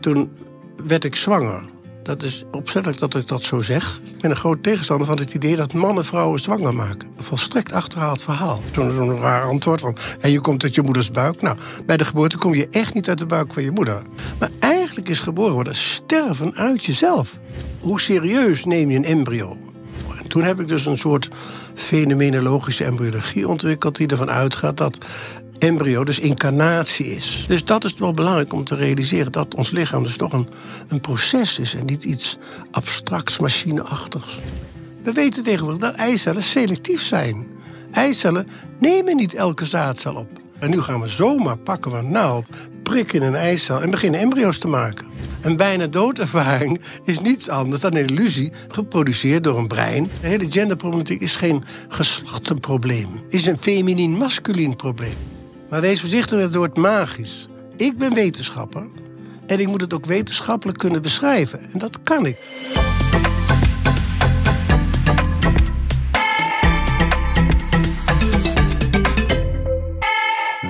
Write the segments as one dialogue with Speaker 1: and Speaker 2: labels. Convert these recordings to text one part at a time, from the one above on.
Speaker 1: Toen werd ik zwanger. Dat is opzettelijk dat ik dat zo zeg. Ik ben een groot tegenstander van het idee dat mannen vrouwen zwanger maken. Een volstrekt achterhaald verhaal. Zo'n raar antwoord van, en je komt uit je moeders buik. Nou, bij de geboorte kom je echt niet uit de buik van je moeder. Maar eigenlijk is geboren worden sterven uit jezelf. Hoe serieus neem je een embryo? En toen heb ik dus een soort fenomenologische embryologie ontwikkeld... die ervan uitgaat dat embryo, dus incarnatie is. Dus dat is wel belangrijk om te realiseren dat ons lichaam dus toch een, een proces is en niet iets abstracts, machineachtigs. We weten tegenwoordig dat eicellen selectief zijn. Eicellen nemen niet elke zaadcel op. En nu gaan we zomaar pakken we naald, prikken in een eicel en beginnen embryo's te maken. Een bijna doodervaring is niets anders dan een illusie geproduceerd door een brein. De hele genderproblematiek is geen geslachtenprobleem, is een feminien-masculien probleem. Maar wees voorzichtig met het woord magisch. Ik ben wetenschapper en ik moet het ook wetenschappelijk kunnen beschrijven. En dat kan ik.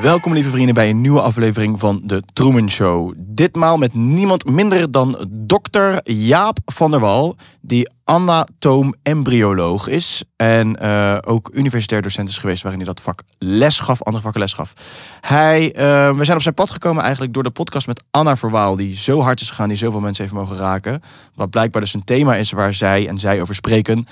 Speaker 2: Welkom lieve vrienden bij een nieuwe aflevering van de Truman Show. Ditmaal met niemand minder dan dokter Jaap van der Wal, die anatoom embryoloog is en eh, ook universitair docent is geweest waarin hij dat vak les gaf, andere vakken les gaf. Hij, eh, we zijn op zijn pad gekomen eigenlijk door de podcast met Anna Verwaal, die zo hard is gegaan, die zoveel mensen heeft mogen raken. Wat blijkbaar dus een thema is waar zij en zij over spreken.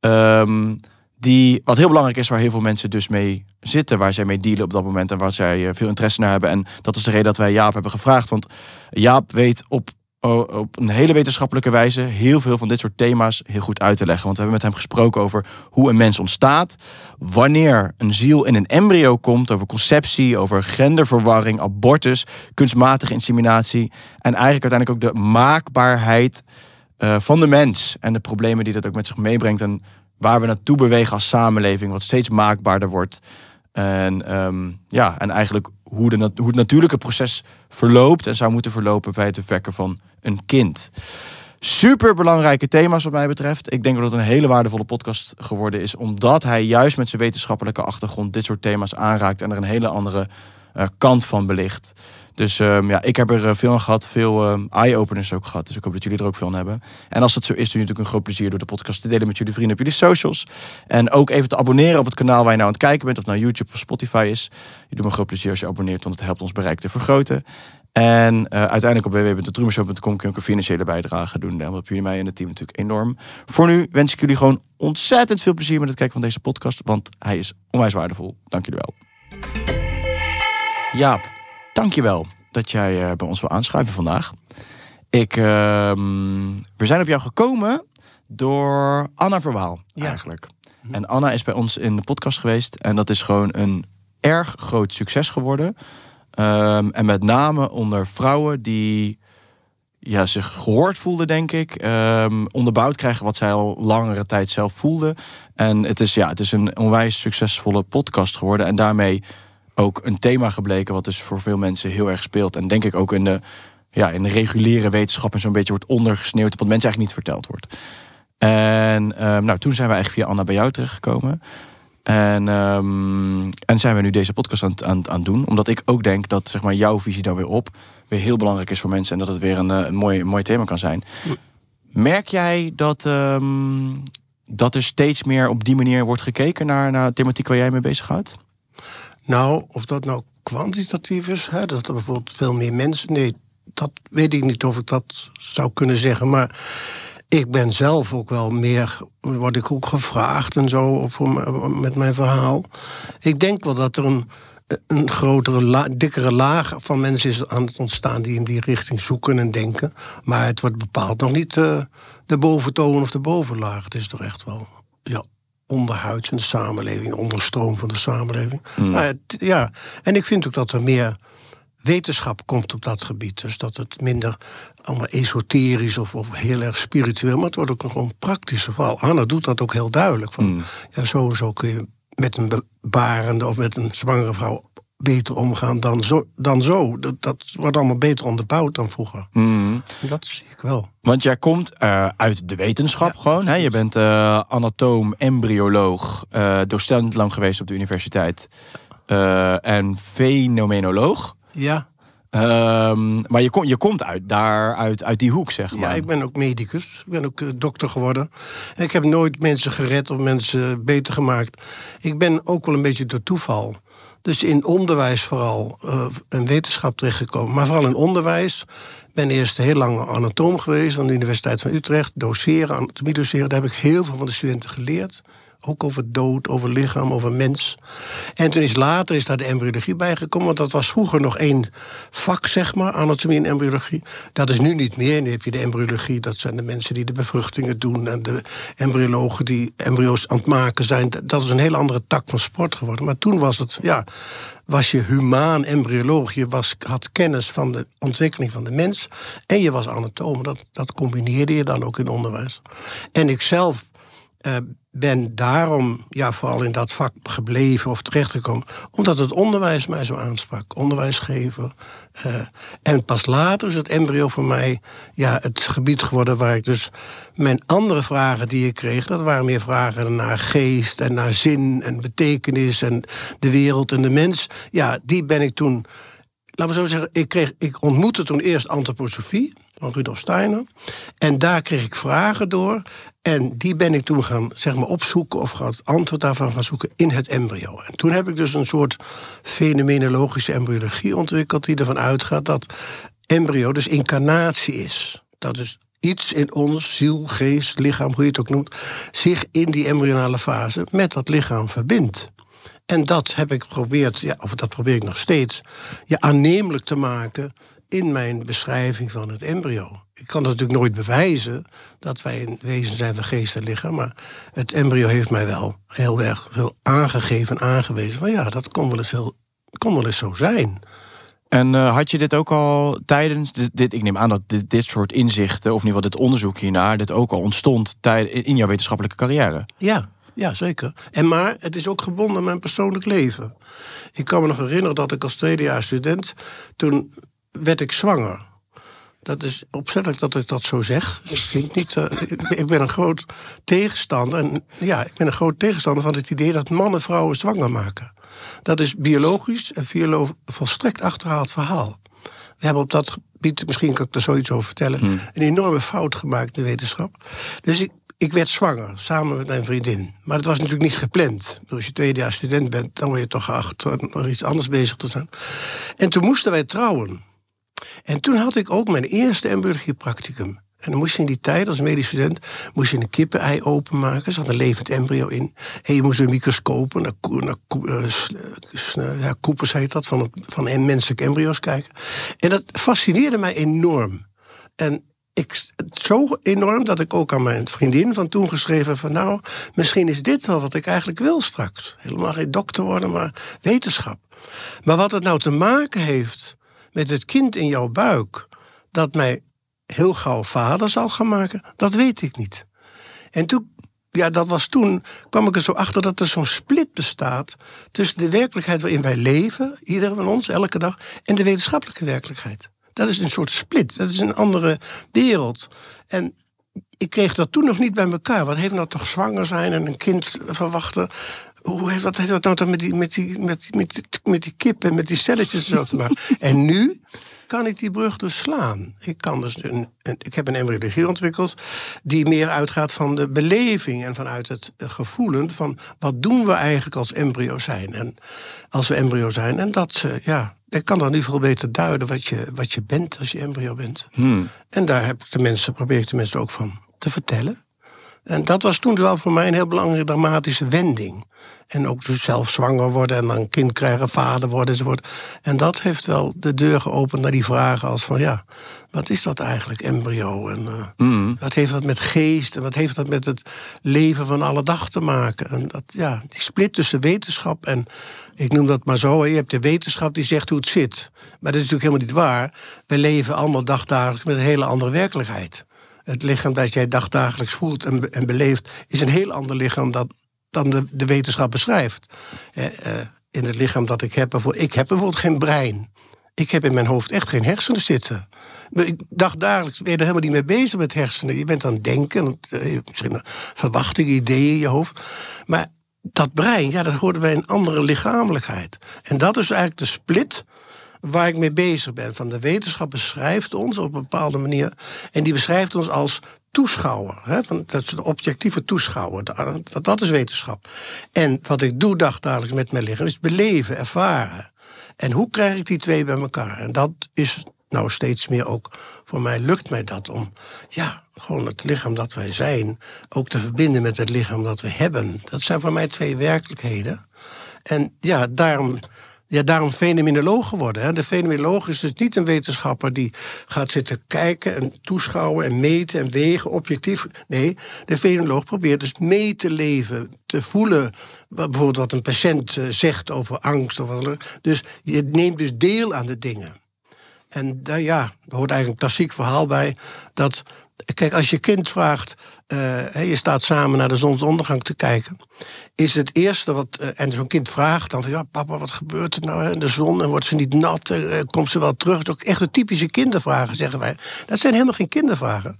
Speaker 2: Um, die, wat heel belangrijk is, waar heel veel mensen dus mee zitten, waar zij mee dealen op dat moment en waar zij eh, veel interesse naar hebben. En dat is de reden dat wij Jaap hebben gevraagd. Want Jaap weet op, op een hele wetenschappelijke wijze heel veel van dit soort thema's heel goed uit te leggen. Want we hebben met hem gesproken over hoe een mens ontstaat, wanneer een ziel in een embryo komt, over conceptie, over genderverwarring, abortus, kunstmatige inseminatie en eigenlijk uiteindelijk ook de maakbaarheid. Eh, van de mens en de problemen die dat ook met zich meebrengt. En waar we naartoe bewegen als samenleving, wat steeds maakbaarder wordt. En, ehm, ja, en eigenlijk hoe, de, hoe het natuurlijke proces verloopt en zou moeten verlopen bij het verwekken van een kind. Super belangrijke thema's wat mij betreft. Ik denk dat het een hele waardevolle podcast geworden is, omdat hij juist met zijn wetenschappelijke achtergrond dit soort thema's aanraakt en er een hele andere eh, kant van belicht. Dus ehm, ja, ik heb er eh, veel aan gehad, veel ehm, eye-openers ook gehad. Dus ik hoop dat jullie er ook veel aan hebben. En als dat zo is, doe je natuurlijk een groot plezier door de podcast te delen met jullie vrienden op jullie socials. En ook even te abonneren op het kanaal waar je nou aan het kijken bent, of nou YouTube of Spotify is. Je doet me een groot plezier als je abonneert, want het helpt ons bereik te vergroten. En eh, uiteindelijk op www.drummershow.com kun je ook een financiële bijdrage doen. Dat helpt jullie mij en het team natuurlijk enorm. Voor nu wens ik jullie gewoon ontzettend veel plezier met het kijken van deze podcast. Want hij is onwijs waardevol. Dank jullie wel. Jaap, dankjewel dat jij eh, bij ons wil aanschuiven vandaag. Ik, ehm, we zijn op jou gekomen door Anna Verwaal ja. eigenlijk. En Anna is bij ons in de podcast geweest. En dat is gewoon een erg groot succes geworden. Ehm, en met name onder vrouwen die ja, zich gehoord voelden, denk ik. Um, onderbouwd krijgen wat zij al langere tijd zelf voelden. En het is, ja, het is een onwijs succesvolle podcast geworden. En daarmee ook een thema gebleken, wat dus voor veel mensen heel erg speelt. En denk ik ook in de, ja, in de reguliere wetenschap en zo'n beetje wordt ondergesneeuwd, wat mensen eigenlijk niet verteld wordt. En ehm, nou, toen zijn we eigenlijk via Anna bij jou terechtgekomen. En, ehm, en zijn we nu deze podcast aan het aan, aan doen. Omdat ik ook denk dat zeg maar, jouw visie daar weer op weer heel belangrijk is voor mensen. En dat het weer een, eh, een mooi, mooi thema kan zijn. Merk jij dat, ehm, dat er steeds meer op die manier wordt gekeken naar, naar de thematiek waar jij mee bezig houdt nou,
Speaker 1: of dat nou kwantitatief is, hè, dat er bijvoorbeeld veel meer mensen. Nee, dat weet ik niet of ik dat zou kunnen zeggen. Maar ik ben zelf ook wel meer, word ik ook gevraagd en zo op, met mijn verhaal. Ik denk wel dat er een, een grotere, dikkere laag van mensen is aan het ontstaan die in die richting zoeken en denken. Maar het wordt bepaald nog niet eh, de boventoon of de bovenlaag. Het is toch echt wel. Ja onderhuids in de samenleving, onderstroom van de samenleving. Hmm. Nou ja, en ik vind ook dat er meer wetenschap komt op dat gebied. Dus dat het minder allemaal esoterisch of, of heel erg spiritueel, maar het wordt ook nog een praktische Vooral Anna doet dat ook heel duidelijk. Van, hmm. ja, zo en zo kun je met een barende of met een zwangere vrouw beter omgaan dan zo. Dan zo. Dat, dat wordt allemaal beter onderbouwd dan vroeger. Mhm. Dat zie ik wel.
Speaker 2: Want jij komt eh, uit de wetenschap gewoon. Hè? Je bent uh, anatoom, embryoloog, uh, docent lang geweest op de universiteit. en fenomenoloog. Ja. Ehm, maar je, kom, je komt uit, daar, uit, uit die hoek, zeg maar. Ja, ik
Speaker 1: ben ook medicus. Ik ben ook dokter geworden. ik heb nooit mensen gered of mensen beter gemaakt. Ik ben ook wel een beetje door toeval. Dus in onderwijs vooral, uh, wetenschap terechtgekomen, maar vooral in onderwijs. ben eerst heel lang anatoom geweest aan de Universiteit van Utrecht, doceren, anatomie doceren. Daar heb ik heel veel van de studenten geleerd ook over dood, over lichaam, over mens. En toen is later is daar de embryologie bijgekomen, want dat was vroeger nog één vak, zeg maar, anatomie en embryologie. Dat is nu niet meer. Nu heb je de embryologie, dat zijn de mensen die de bevruchtingen doen en de embryologen die embryo's aan het maken zijn. Dat is een hele andere tak van sport geworden. Maar toen was het, ja, was je humaan embryoloog. Je was, had kennis van de ontwikkeling van de mens. En je was anatoom. Dat, dat combineerde je dan ook in onderwijs. En ik zelf eh, ben daarom ja, vooral in dat vak gebleven of terechtgekomen. Omdat het onderwijs mij zo aansprak. Onderwijsgever. Eh, en pas later is het embryo voor mij ja, het gebied geworden waar ik dus mijn andere vragen die ik kreeg, dat waren meer vragen naar geest en naar zin en betekenis en de wereld en de mens. Ja, die ben ik toen. Laten we zo zeggen, ik, kreeg, ik ontmoette toen eerst antroposofie van Rudolf Steiner. En daar kreeg ik vragen door. En die ben ik toen gaan zeg maar, opzoeken of het antwoord daarvan gaan zoeken in het embryo. En toen heb ik dus een soort fenomenologische embryologie ontwikkeld die ervan uitgaat dat embryo dus incarnatie is. Dat is iets in ons, ziel, geest, lichaam, hoe je het ook noemt, zich in die embryonale fase met dat lichaam verbindt. En dat heb ik geprobeerd, ja, of dat probeer ik nog steeds, ja, aannemelijk te maken in mijn beschrijving van het embryo. Ik kan natuurlijk nooit bewijzen dat wij een wezen zijn van geest en lichaam, maar het embryo heeft mij wel heel erg veel aangegeven, aangewezen van ja, dat kon wel eens, heel,
Speaker 2: kon wel eens zo zijn. En eh, had je dit ook al tijdens dit, ik neem aan dat dit, dit soort inzichten, of in ieder geval dit onderzoek hiernaar, dit ook al ontstond tijd, in jouw wetenschappelijke carrière?
Speaker 1: Ja, ja, zeker. En maar het is ook gebonden aan mijn persoonlijk leven. Ik kan me nog herinneren dat ik als tweedejaars student toen werd ik zwanger. Dat is opzettelijk dat ik dat zo zeg. Ik vind niet, eh, ik ben een groot tegenstander. En, ja, ik ben een groot tegenstander van het idee dat mannen vrouwen zwanger maken. Dat is biologisch en viroloog volstrekt achterhaald verhaal. We hebben op dat gebied, misschien kan ik er zoiets over vertellen, hmm. een enorme fout gemaakt in de wetenschap. Dus ik, ik werd zwanger, samen met mijn vriendin. Maar dat was natuurlijk niet gepland. Als je jaar student bent, dan word je toch geacht nog iets anders bezig te zijn. En toen moesten wij trouwen. En toen had ik ook mijn eerste embryologie practicum, En dan moest je in die tijd als medisch student moest je een kippenei openmaken. Er zat een levend embryo in. En je moest een microscoop naar, naar, eh, eh, naar nou ja, koepers heet dat, van, het, van menselijke embryo's kijken. En dat fascineerde mij enorm. En ik, zo enorm dat ik ook aan mijn vriendin van toen geschreven van nou, misschien is dit wel wat ik eigenlijk wil straks. Helemaal geen dokter worden, maar wetenschap. Maar wat het nou te maken heeft met het kind in jouw buik dat mij heel gauw vader zal gaan maken, dat weet ik niet. En toen, ja, dat was toen, kwam ik er zo achter dat er zo'n split bestaat tussen de werkelijkheid waarin wij leven, ieder van ons, elke dag, en de wetenschappelijke werkelijkheid. Dat is een soort split, dat is een andere wereld. En ik kreeg dat toen nog niet bij elkaar. Wat heeft nou toch zwanger zijn en een kind verwachten? hoe heeft, wat heeft dat nou dan met die, met, die, met, met, met die kip en met die celletjes zo te maken? en nu kan ik die brug dus slaan. Ik, kan dus een, ik heb een embryologie ontwikkeld die meer uitgaat van de beleving en vanuit het gevoelen van wat doen we eigenlijk als embryo zijn. En als we embryo zijn. En dat, eh, ja, ik kan dan nu veel beter duiden wat je, wat je bent als je embryo bent. Hmm. En daar heb ik de mensen, probeer ik de mensen ook van te vertellen. En dat was toen wel voor mij een heel belangrijke dramatische wending. En ook dus zelf zwanger worden en dan kind krijgen, vader worden enzovoort. En dat heeft wel de deur geopend naar die vragen als van ja, wat is dat eigenlijk, embryo? En eh, mm. wat heeft dat met geest en wat heeft dat met het leven van alle dag te maken? En dat, ja, die split tussen wetenschap en, ik noem dat maar zo, je hebt de wetenschap die zegt hoe het zit. Maar dat is natuurlijk helemaal niet waar. We leven allemaal dagdagelijks met een hele andere werkelijkheid het lichaam dat jij dagdagelijks voelt en, en beleeft, is een heel ander lichaam dan de, de wetenschap beschrijft. Eh, eh, in het lichaam dat ik heb, bijvoorbeeld, ik heb bijvoorbeeld geen brein. Ik heb in mijn hoofd echt geen hersenen zitten. Ik dacht dagelijks, ben je er helemaal niet mee bezig met hersenen. Je bent aan het denken, eh, misschien verwachtingen, ideeën in je hoofd. Maar dat brein, ja, dat hoort bij een andere lichamelijkheid. En dat is eigenlijk de split waar ik mee bezig ben. Van de wetenschap beschrijft ons op een bepaalde manier. En die beschrijft ons als toeschouwer. Hè, van, dat is de objectieve toeschouwer. Dat, dat is wetenschap. En wat ik doe dagdagelijks met mijn lichaam is beleven, ervaren. En hoe krijg ik die twee bij elkaar? En dat is nou steeds meer ook voor mij lukt mij dat om ja, gewoon het lichaam dat wij zijn ook te verbinden met het lichaam dat we hebben. Dat zijn voor mij twee werkelijkheden. En ja, daarom ja, daarom fenomenoloog geworden. Hè. De fenomenoloog is dus niet een wetenschapper die gaat zitten kijken en toeschouwen en meten en wegen, objectief. Nee, de fenomenoloog probeert dus mee te leven, te voelen. Bijvoorbeeld wat een patiënt eh, zegt over angst of wat Dus je neemt dus deel aan de dingen. En daar, ja, hoort eigenlijk een klassiek verhaal bij dat Kijk, als je kind vraagt, eh, je staat samen naar de zonsondergang te kijken, is het eerste wat, eh, en zo'n kind vraagt dan van, ja papa, wat gebeurt er nou in de zon en wordt ze niet nat, uh, komt ze wel terug? Dat is echt de typische kindervragen, zeggen wij. Dat zijn helemaal geen kindervragen.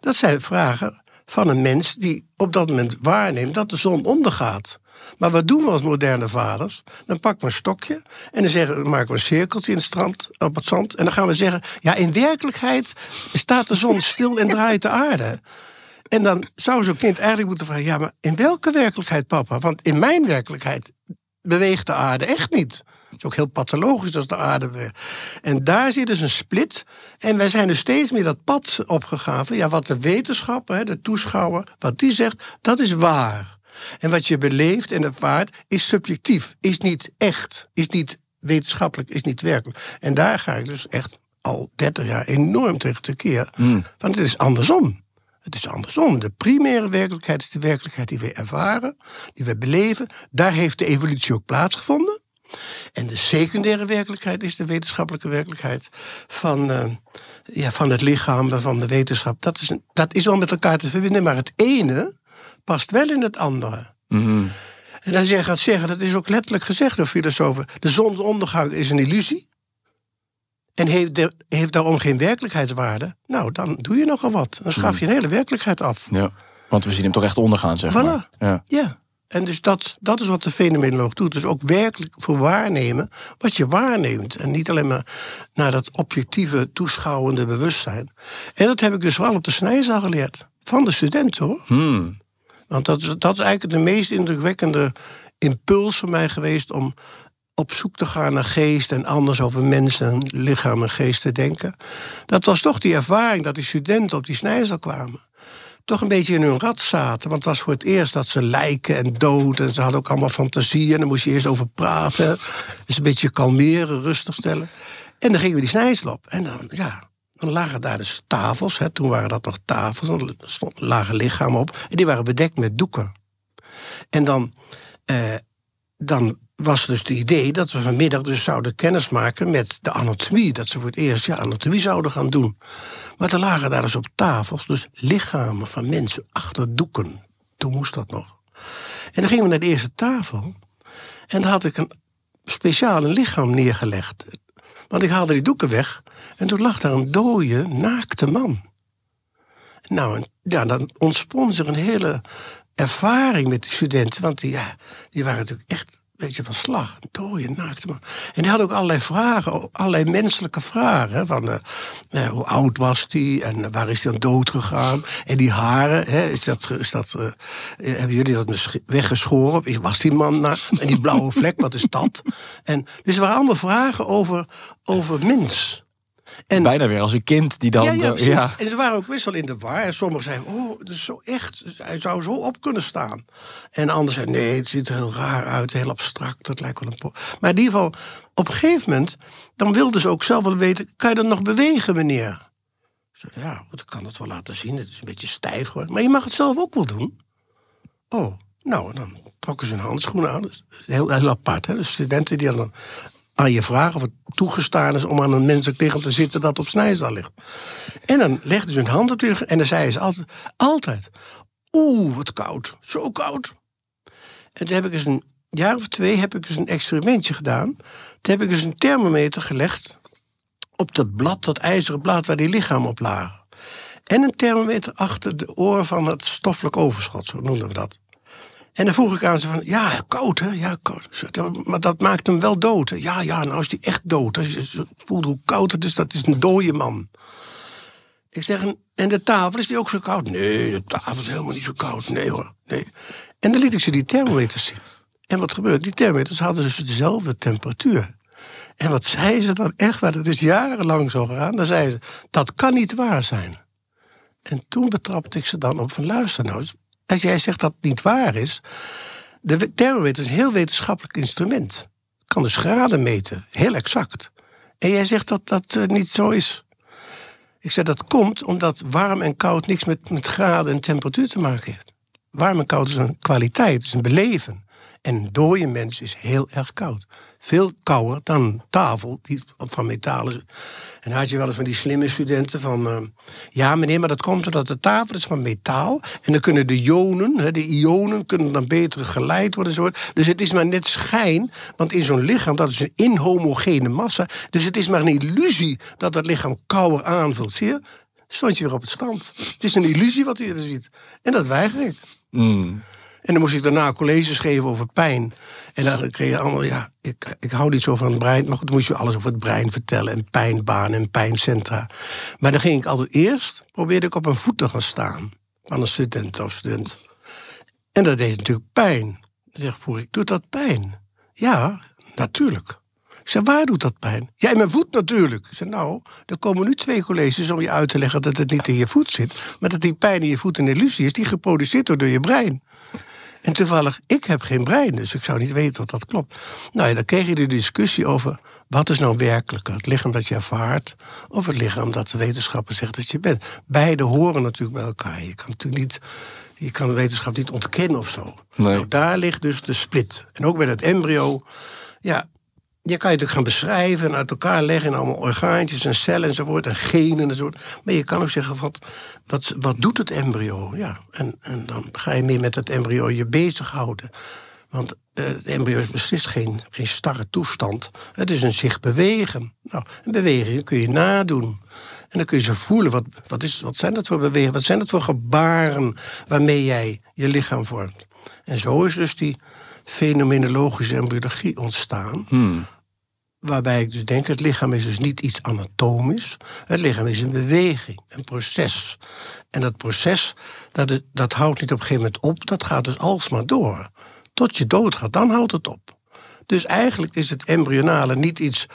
Speaker 1: Dat zijn vragen van een mens die op dat moment waarneemt dat de zon ondergaat. Maar wat doen we als moderne vaders? Dan pakken we een stokje en dan zeggen, maken we een cirkeltje in het strand, op het zand. En dan gaan we zeggen, ja, in werkelijkheid staat de zon stil en draait de aarde. En dan zou zo'n kind eigenlijk moeten vragen, ja, maar in welke werkelijkheid, papa? Want in mijn werkelijkheid beweegt de aarde echt niet. Het is ook heel pathologisch als de aarde beweegt. En daar zit dus een split. En wij zijn dus steeds meer dat pad opgegaan. Van, ja, wat de wetenschapper, de toeschouwer, wat die zegt, dat is waar. En wat je beleeft en ervaart is subjectief, is niet echt, is niet wetenschappelijk, is niet werkelijk. En daar ga ik dus echt al 30 jaar enorm tegen tekeer. Mm. Want het is andersom. Het is andersom. De primaire werkelijkheid is de werkelijkheid die we ervaren, die we beleven. Daar heeft de evolutie ook plaatsgevonden. En de secundaire werkelijkheid is de wetenschappelijke werkelijkheid van, eh, ja, van het lichaam, van de wetenschap. Dat is, dat is al met elkaar te verbinden, maar het ene past wel in het andere. Mhm. En als jij gaat zeggen, dat is ook letterlijk gezegd door filosofen, de zonsondergang is een illusie en heeft, de, heeft daarom geen werkelijkheidswaarde, nou dan doe je nogal wat. Dan schaf mhm. je een hele werkelijkheid af.
Speaker 2: Ja, want we zien hem toch echt ondergaan, zeg maar. Ja.
Speaker 1: ja. En dus dat, dat is wat de fenomenoloog doet. Dus ook werkelijk voor waarnemen wat je waarneemt. En niet alleen maar naar dat objectieve, toeschouwende bewustzijn. En dat heb ik dus wel op de snijzaal geleerd. Van de studenten hoor. Hmm. Want dat, dat is eigenlijk de meest indrukwekkende impuls voor mij geweest om op zoek te gaan naar geest en anders over mensen, lichaam en geest te denken. Dat was toch die ervaring dat die studenten op die snijzel kwamen. Toch een beetje in hun rat zaten. Want het was voor het eerst dat ze lijken en dood. En ze hadden ook allemaal fantasieën. Dan moest je eerst over praten. Dus een beetje kalmeren, rustig stellen. En dan gingen we die snijzel op. En dan, ja, dan lagen daar dus tafels, hè, toen waren dat nog tafels, dan lagen lichamen op, en die waren bedekt met doeken. En dan, eh, dan was dus het idee dat we vanmiddag dus zouden kennismaken met de anatomie, dat ze voor het eerst jaar anatomie zouden gaan doen. Maar er lagen daar dus op tafels dus lichamen van mensen achter doeken. Toen moest dat nog. En dan gingen we naar de eerste tafel en daar had ik een speciaal lichaam neergelegd. Want ik haalde die doeken weg en toen lag daar een dode, naakte man. Nou, ja, dan ontspon zich een hele ervaring met de studenten. Want die, ja, die waren natuurlijk echt een beetje van slag. Een dode, naakte man. En die hadden ook allerlei vragen, allerlei menselijke vragen. Van eh, eh, hoe oud was die en waar is hij dan dood gegaan? En die haren, hè, is dat, is dat, eh, hebben jullie dat weggeschoren? Of was die man na? En die blauwe vlek, wat is dat? En, dus er waren allemaal vragen over, over mens. En, Bijna weer als een kind die dan... Ja, ja, En ze waren ook wissel in de war. En sommigen zeiden, oh, dat is zo echt. Hij zou zo op kunnen staan. En anderen zeiden, nee, het ziet er heel raar uit. Heel abstract, dat lijkt wel een... Maar in ieder geval, op een gegeven moment... dan wilden ze ook zelf wel weten, kan je dat nog bewegen, meneer? ja, goed, ik kan het wel laten zien. Het is een beetje stijf geworden. Maar je mag het zelf ook wel doen. Oh, nou, dan trokken ze hun handschoenen aan. heel, heel apart, hè. De studenten die dan aan je vragen of het toegestaan is om aan een menselijk lichaam te zitten dat op snijzaal ligt. En dan legde ze hun hand op die en dan zei ze altijd, altijd, oeh, wat koud, zo koud. En toen heb ik eens een jaar of twee heb ik eens een experimentje gedaan. Toen heb ik eens een thermometer gelegd op dat blad, dat ijzeren blad waar die lichaam op lagen. En een thermometer achter de oor van het stoffelijk overschot, zo noemden we dat. En dan vroeg ik aan ze van, ja, koud hè, ja, koud. Maar dat maakt hem wel dood. Ja, ja, nou is hij echt dood. Als je voelt hoe koud het is, dat is een dode man. Ik zeg, en de tafel, is die ook zo koud? Nee, de tafel is helemaal niet zo koud. Nee hoor, nee. En dan liet ik ze die thermometers zien. En wat gebeurt? Die thermometers hadden dus dezelfde temperatuur. En wat zei ze dan echt? Dat is jarenlang zo gegaan. Dan zei ze, dat kan niet waar zijn. En toen betrapte ik ze dan op van, luister nou als jij zegt dat het niet waar is. De thermometer is een heel wetenschappelijk instrument. Kan dus graden meten, heel exact. En jij zegt dat dat eh, niet zo is. Ik zeg dat komt omdat warm en koud niks met, met graden en temperatuur te maken heeft. Warm en koud is een kwaliteit, is een beleven. En een dode mens is heel erg koud. Veel kouder dan tafel die van metalen en had je wel eens van die slimme studenten van... Eh, ja, meneer, maar dat komt omdat de tafel is van metaal... en dan kunnen de ionen, de ionen kunnen dan beter geleid worden. Zo. Dus het is maar net schijn, want in zo'n lichaam... dat is een inhomogene massa, dus het is maar een illusie... dat dat lichaam kouder aanvult. Zie je? Stond je weer op het stand. Het is een illusie wat u er ziet. En dat weiger ik. Mm. En dan moest ik daarna colleges geven over pijn. En dan kreeg je allemaal, ja, ik, ik hou niet zo van het brein. Maar goed, moest je alles over het brein vertellen. En pijnbaan en pijncentra. Maar dan ging ik altijd eerst, probeerde ik op een voet te gaan staan. van een student of student. En dat deed natuurlijk pijn. Dan zeg ik, doet dat pijn? Ja, natuurlijk. Ik waar doet dat pijn? Ja, in mijn voet natuurlijk. Ik nou, er komen nu twee colleges om je uit te leggen dat het niet in je voet zit. Maar dat die pijn in je voet een illusie is die geproduceerd wordt door je brein. En toevallig, ik heb geen brein, dus ik zou niet weten of dat klopt. Nou ja, dan kreeg je de discussie over wat is nou werkelijker? Het lichaam dat je ervaart of het lichaam dat de wetenschapper zegt dat je bent? Beide horen natuurlijk bij elkaar. Je kan natuurlijk niet, je kan de wetenschap niet ontkennen of zo. Nou, daar ligt dus de split. En ook bij dat embryo, ja, je kan je natuurlijk gaan beschrijven en uit elkaar leggen in allemaal orgaantjes en cellen enzovoort en genen enzovoort. Maar je kan ook zeggen, wat, wat, wat doet het embryo? Ja, en, en dan ga je meer met het embryo je bezighouden. Want eh, het embryo is beslist geen, geen starre toestand. Het is een zich bewegen. Nou, en bewegingen kun je nadoen. En dan kun je ze voelen. Wat, wat, is, wat zijn dat voor bewegingen? Wat zijn dat voor gebaren waarmee jij je lichaam vormt? En zo is dus die fenomenologische embryologie ontstaan. Hmm. Waarbij ik dus denk, het lichaam is dus niet iets anatomisch. Het lichaam is een beweging, een proces. En dat proces, dat, dat houdt niet op een gegeven moment op. Dat gaat dus alsmaar door. Tot je doodgaat, dan houdt het op. Dus eigenlijk is het embryonale niet iets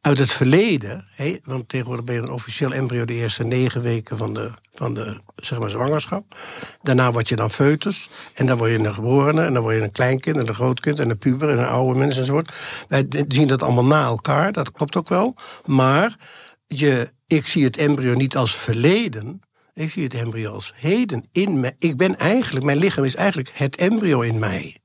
Speaker 1: uit het verleden, want tegenwoordig ben je een officieel embryo de eerste negen weken van de, van de zeg maar, zwangerschap. Daarna word je dan foetus en dan word je een geborene en dan word je een kleinkind en een grootkind en een puber en een oude mens enzovoort. Wij zien dat allemaal na elkaar, dat klopt ook wel. Maar je, ik zie het embryo niet als verleden, ik zie het embryo als heden in mij. Ik ben eigenlijk, mijn lichaam is eigenlijk het embryo in mij.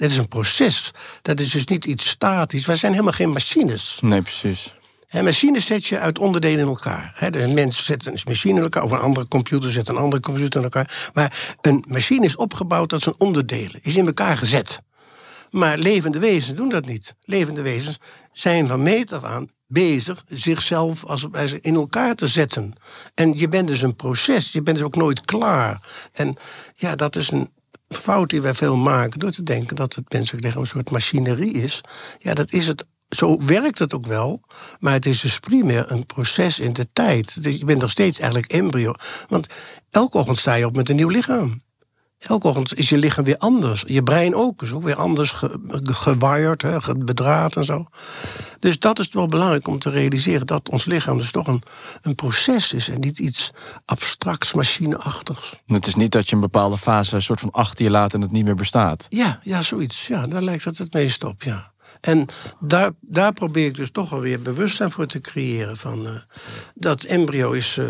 Speaker 1: Dit is een proces. Dat is dus niet iets statisch. Wij zijn helemaal geen machines.
Speaker 2: Nee, precies.
Speaker 1: En machines zet je uit onderdelen in elkaar. een mens zet een machine in elkaar, of een andere computer zet een andere computer in elkaar. Maar een machine is opgebouwd uit zijn onderdelen, is in elkaar gezet. Maar levende wezens doen dat niet. Levende wezens zijn van meet af aan bezig zichzelf als in elkaar te zetten. En je bent dus een proces, je bent dus ook nooit klaar. En ja, dat is een fout die wij veel maken door te denken dat het menselijk lichaam een soort machinerie is. Ja, dat is het. Zo werkt het ook wel, maar het is dus primair een proces in de tijd. Je bent nog steeds eigenlijk embryo. Want elke ochtend sta je op met een nieuw lichaam. Elke ochtend is je lichaam weer anders. Je brein ook is weer anders ge, gewired, bedraad en zo. Dus dat is wel belangrijk om te realiseren dat ons lichaam dus toch een, een proces is en niet iets abstracts, machineachtigs.
Speaker 2: Het is niet dat je een bepaalde fase een soort van achter je laat en het niet meer bestaat.
Speaker 1: Ja, ja zoiets. Ja, daar lijkt het het meest op, ja. En daar, daar probeer ik dus toch alweer bewustzijn voor te creëren. Van, eh, dat embryo is. Eh,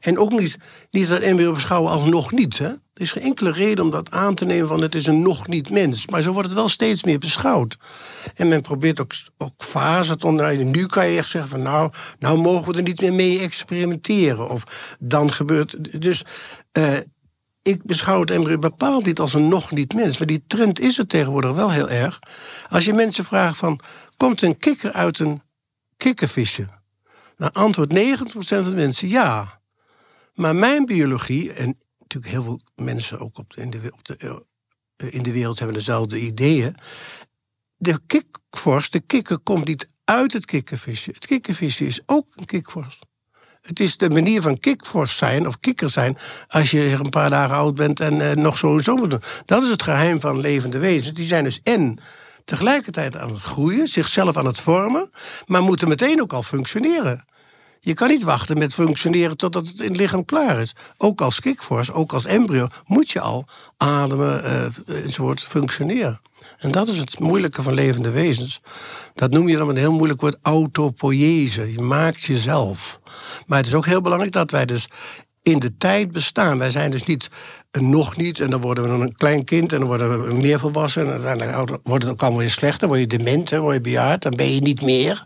Speaker 1: en ook niet, niet dat embryo beschouwen als nog niet. Hè? Er is geen enkele reden om dat aan te nemen van het is een nog niet mens. Maar zo wordt het wel steeds meer beschouwd. En men probeert ook, ook fasen te onderrijden. Nu kan je echt zeggen van nou, nou mogen we er niet meer mee experimenteren. Of dan gebeurt... Dus eh, ik beschouw het embryo bepaald niet als een nog niet mens. Maar die trend is er tegenwoordig wel heel erg. Als je mensen vraagt van, komt een kikker uit een kikkervisje? dan antwoordt 90% van de mensen ja. Maar mijn biologie, en natuurlijk heel veel mensen ook op in, de, op de, eh, in de wereld hebben dezelfde ideeën. De kikvorst, de kikker, komt niet uit het kikkervisje. Het kikkervisje is ook een kikvorst. Het is de manier van kikvorst zijn of kikker zijn als je een paar dagen oud bent en eh, nog zo en zo moet doen. Dat is het geheim van levende wezens. Die zijn dus en tegelijkertijd aan het groeien, zichzelf aan het vormen, maar moeten meteen ook al functioneren. Je kan niet wachten met functioneren totdat het in het lichaam klaar is. Ook als kickforce, ook als embryo, moet je al ademen uh, enzovoort functioneren. En dat is het moeilijke van levende wezens. Dat noem je dan een heel moeilijk woord autopoëse. Je maakt jezelf. Maar het is ook heel belangrijk dat wij dus in de tijd bestaan. Wij zijn dus niet nog niet. En dan worden we een klein kind en dan worden we meer volwassen. En uiteindelijk wordt het ook allemaal weer slechter. Word je dement, word je bejaard, dan ben je niet meer.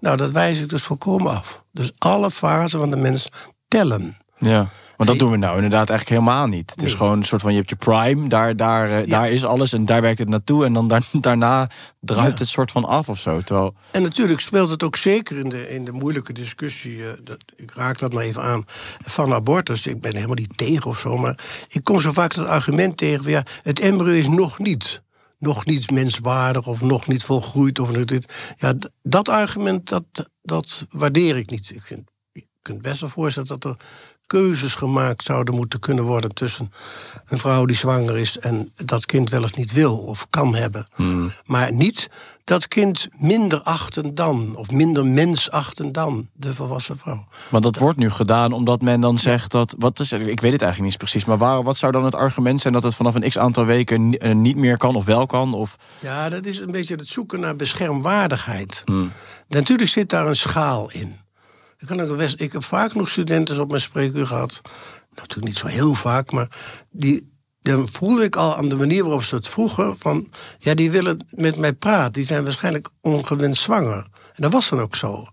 Speaker 1: Nou, dat wijs ik dus volkomen af. Dus alle fasen van de mens tellen.
Speaker 2: Ja. Want dat doen we nou inderdaad eigenlijk helemaal niet. Het is gewoon een soort van, je hebt je prime, daar, daar, eh, daar is alles en daar werkt het naartoe. En dan daarna draait het soort van af of zo. Terwijl... En natuurlijk speelt
Speaker 1: het ook zeker in de, in de moeilijke discussie, eh, dat, ik raak dat maar even aan, van abortus. Ik ben helemaal niet tegen of zo, maar ik kom zo vaak dat argument tegen, ja, het embryo is nog niet nog niet menswaardig of nog niet volgroeid. Of dit. Ja, dat argument dat, dat waardeer ik niet. Ik je kunt best wel voorstellen dat er keuzes gemaakt zouden moeten kunnen worden tussen een vrouw die zwanger is en dat kind wel of niet wil of kan hebben. Hmm. Maar niet dat kind minder achten dan, of minder mens achten dan de volwassen vrouw.
Speaker 2: Maar dat, wordt nu gedaan omdat men dan zegt dat, wat is, ik weet het eigenlijk niet precies, maar waar, wat zou dan het argument zijn dat het vanaf een x aantal weken eh, niet meer kan of wel kan? Of...
Speaker 1: Ja, dat is een beetje het zoeken naar beschermwaardigheid. Mm. Natuurlijk zit daar een schaal in. Ik, ik heb vaak nog studenten op mijn spreekuur gehad. natuurlijk niet zo heel vaak, maar die, dan voelde ik al aan de manier waarop ze het vroegen: van ja, die willen met mij praten. Die zijn waarschijnlijk ongewenst zwanger. En dat was dan ook zo.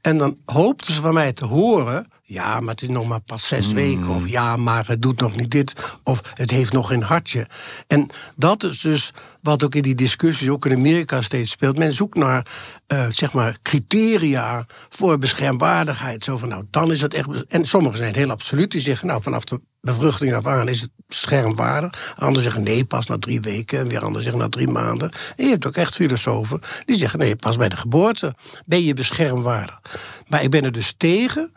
Speaker 1: En dan hoopten ze van mij te horen. Ja, maar het is nog maar pas zes hmm. weken. Of ja, maar het doet nog niet dit. Of het heeft nog geen hartje. En dat is dus wat ook in die discussies, ook in Amerika steeds speelt. Men zoekt naar eh, zeg maar criteria voor beschermwaardigheid. Zo van, nou, dan is het echt. En sommigen zijn heel absoluut. Die zeggen, nou, vanaf de bevruchting af aan is het beschermwaardig. Anderen zeggen nee, pas na drie weken. En weer anderen zeggen na drie maanden. En je hebt ook echt filosofen die zeggen nee, pas bij de geboorte ben je beschermwaardig. Maar ik ben er dus tegen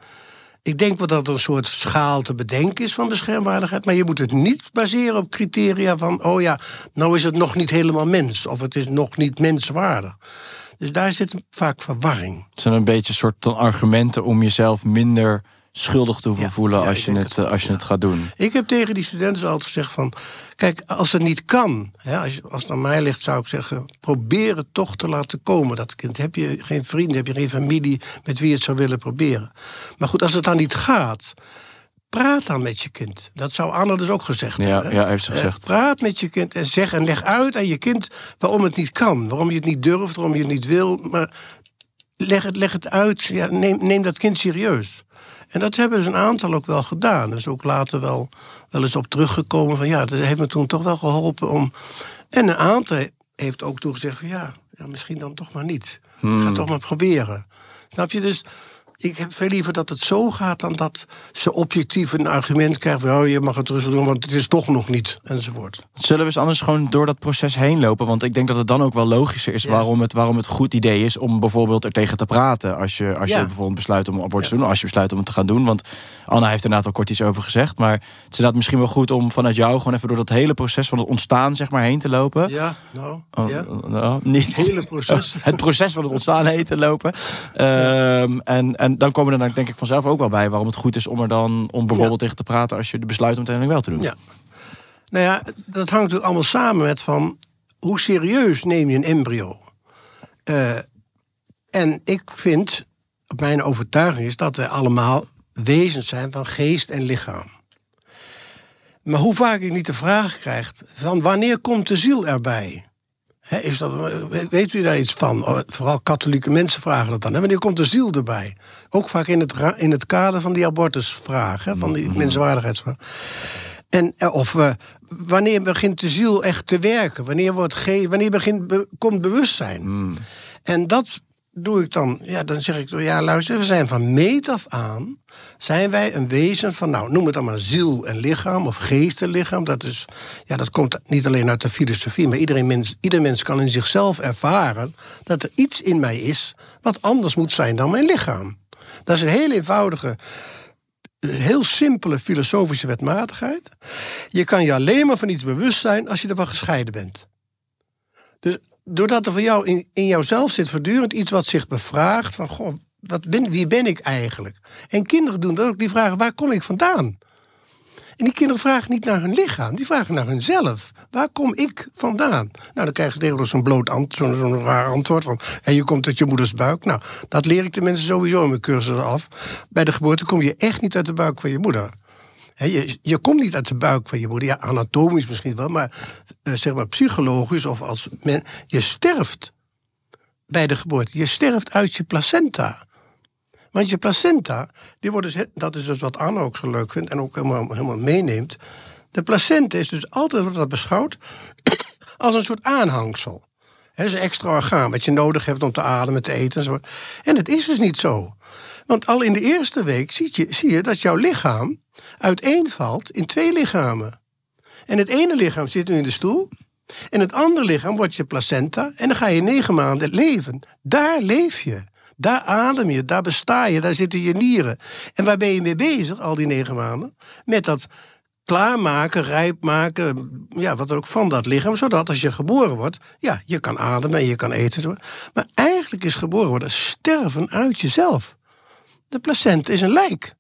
Speaker 1: ik denk wel dat er een soort schaal te bedenken is van beschermwaardigheid. Maar je moet het niet baseren op criteria van. oh ja, nou is het nog niet helemaal mens. of het is nog niet menswaardig. Dus daar zit vaak
Speaker 2: verwarring. Het zijn een beetje soort van argumenten om jezelf minder schuldig te voelen. als, je het, het, als je het gaat doen.
Speaker 1: Ik heb tegen die studenten altijd gezegd van. Kijk, als het niet kan, hè, als, als het aan mij ligt, zou ik zeggen: probeer het toch te laten komen, dat kind. Heb je geen vrienden, heb je geen familie met wie je het zou willen proberen? Maar goed, als het dan niet gaat. Praat dan met je kind. Dat zou Anne dus ook gezegd hebben. Ja, Ja, heeft ze gezegd. Eh, praat met je kind en zeg en leg uit aan je kind waarom het niet kan. Waarom je het niet durft, waarom je het niet wil. Maar leg het, leg het uit. Ja, neem, neem dat kind serieus. En dat hebben dus een aantal ook wel gedaan. Dus ook later wel, wel eens op teruggekomen van ja, dat heeft me toen toch wel geholpen om. En een aantal heeft ook toegezegd gezegd: ja, ja misschien dan toch maar niet. Ga hmm. toch maar proberen. Snap je? Dus ik heb veel liever dat het zo gaat dan dat ze objectief een argument krijgen van oh, je mag het rustig doen, want het is toch nog niet, enzovoort.
Speaker 2: Zullen we eens anders gewoon door dat proces heen lopen? Want ik denk dat het dan ook wel logischer is waarom, het, waarom het goed idee is om bijvoorbeeld er tegen te praten. Als je, als je bijvoorbeeld besluit om abortus te doen, als je besluit om het te gaan doen. Want Anna heeft er inderdaad al kort iets over gezegd. Maar het is inderdaad misschien wel goed om vanuit jou gewoon even door dat hele proces van het ontstaan zeg maar heen te lopen. Ja, nou. Oh, oh, niet. Het hele proces. het proces van het ontstaan heen te lopen. Ehm, en en dan komen er dan denk ik vanzelf ook wel bij waarom het goed is om er dan om bijvoorbeeld tegen te praten als je de besluit om het wel te doen. Ja.
Speaker 1: Nou ja, dat hangt natuurlijk allemaal samen met van hoe serieus neem je een embryo? Eh, en ik vind, mijn overtuiging is dat we allemaal wezens zijn van geest en lichaam. Maar hoe vaak ik niet de vraag krijg van wanneer komt de ziel erbij? is dat, weet u daar iets van? Oh, vooral katholieke mensen vragen dat dan. En Wanneer komt de ziel erbij? Ook vaak in het, in het kader van die abortusvraag, vragen, van die mm En, eh, of uh, wanneer begint de ziel echt te werken? Wanneer, wordt ge wanneer begint be komt bewustzijn? Mm. En dat doe ik dan? Ja, dan zeg ik, ja, luister, we zijn van meet af aan, zijn wij een wezen van, nou, noem het dan maar ziel en lichaam of geest en lichaam. Dat, is, ja, dat komt niet alleen uit de filosofie, maar iedereen mens, ieder mens kan in zichzelf ervaren dat er iets in mij is wat anders moet zijn dan mijn lichaam. Dat is een heel eenvoudige, heel simpele filosofische wetmatigheid. Je kan je alleen maar van iets bewust zijn als je ervan gescheiden bent. Dus doordat er voor jou in, in jouzelf zit voortdurend iets wat zich bevraagt: van goh, wat wie ben ik eigenlijk? En kinderen doen dat ook, die vragen: waar kom ik vandaan? En die kinderen vragen niet naar hun lichaam, die vragen naar hunzelf. Waar kom ik vandaan? Nou, dan krijgen ze tegenwoordig zo'n bloot antwoord, zo'n zo raar antwoord van... en je komt uit je moeders buik. Nou, dat leer ik de mensen sowieso in mijn cursus af. Bij de geboorte kom je echt niet uit de buik van je moeder je, je komt niet uit de buik van je moeder. Ja, anatomisch misschien wel, maar eh, zeg maar psychologisch of als men. Je sterft bij de geboorte. Je sterft uit je placenta. Want je placenta, die wordt dus, dat is dus wat Anne ook zo leuk vindt en ook helemaal, helemaal meeneemt. De placenta is dus altijd wordt dat beschouwd als een soort aanhangsel. Het is een extra orgaan wat je nodig hebt om te ademen, te eten enzovoort. En dat is dus niet zo. Want al in de eerste week zie je, zie je dat jouw lichaam uiteenvalt in twee lichamen. En het ene lichaam zit nu in de stoel. En het andere lichaam wordt je placenta. En dan ga je negen maanden leven. Daar leef je. Daar adem je, daar besta je, daar zitten je nieren. En waar ben je mee bezig al die negen maanden? Met dat klaarmaken, rijp maken, ja, wat ook van dat lichaam. Zodat als je geboren wordt, ja, je kan ademen en je kan eten. Maar eigenlijk is geboren worden sterven uit jezelf. De placent is een lijk.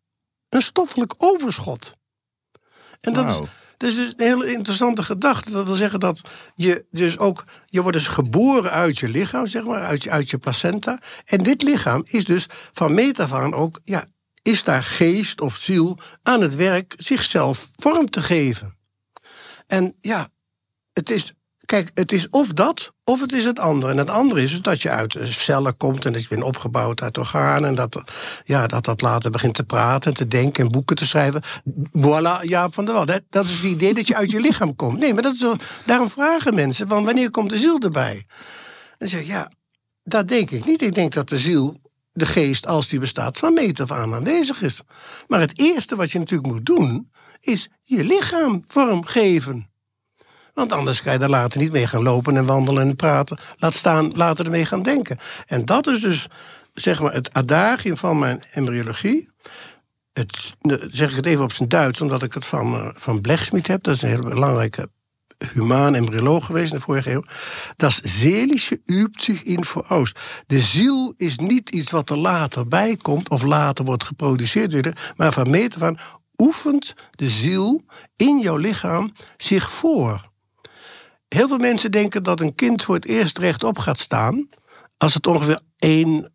Speaker 1: Een stoffelijk overschot. En dat is... Dus een hele interessante gedachte. Dat wil zeggen dat je dus ook. Je wordt dus geboren uit je lichaam, zeg maar, uit je, uit je placenta. En dit lichaam is dus van meet ook. Ja, is daar geest of ziel aan het werk zichzelf vorm te geven. En ja, het is Kijk, het is of dat, of het is het andere. En het andere is dus dat je uit eh, cellen komt en dat je bent opgebouwd uit organen. En dat, ja, dat dat later begint te praten, te denken en boeken te schrijven. Voilà, Jaap van der Wal. Dat, is het idee dat je uit je lichaam komt. Nee, maar dat is, daarom vragen mensen van wanneer komt de ziel erbij? En zeg ja, dat denk ik niet. Ik denk dat de ziel, de geest, als die bestaat, van meet af aan aanwezig is. Maar het eerste wat je natuurlijk moet doen, is je lichaam vormgeven. Want anders kan je daar later niet mee gaan lopen en wandelen en praten. Laat staan, later ermee gaan denken. En dat is dus zeg maar het adagium van mijn embryologie. Het, zeg ik het even op zijn Duits, omdat ik het van, eh, van Blechsmid heb. Dat is een heel belangrijke humaan embryoloog geweest in de vorige eeuw. Dat seelische übt zich in voor oost. De ziel is niet iets wat er later bij komt of later wordt geproduceerd maar van meet van oefent de ziel in jouw lichaam zich voor. Heel veel mensen denken dat een kind voor het eerst rechtop gaat staan als het ongeveer één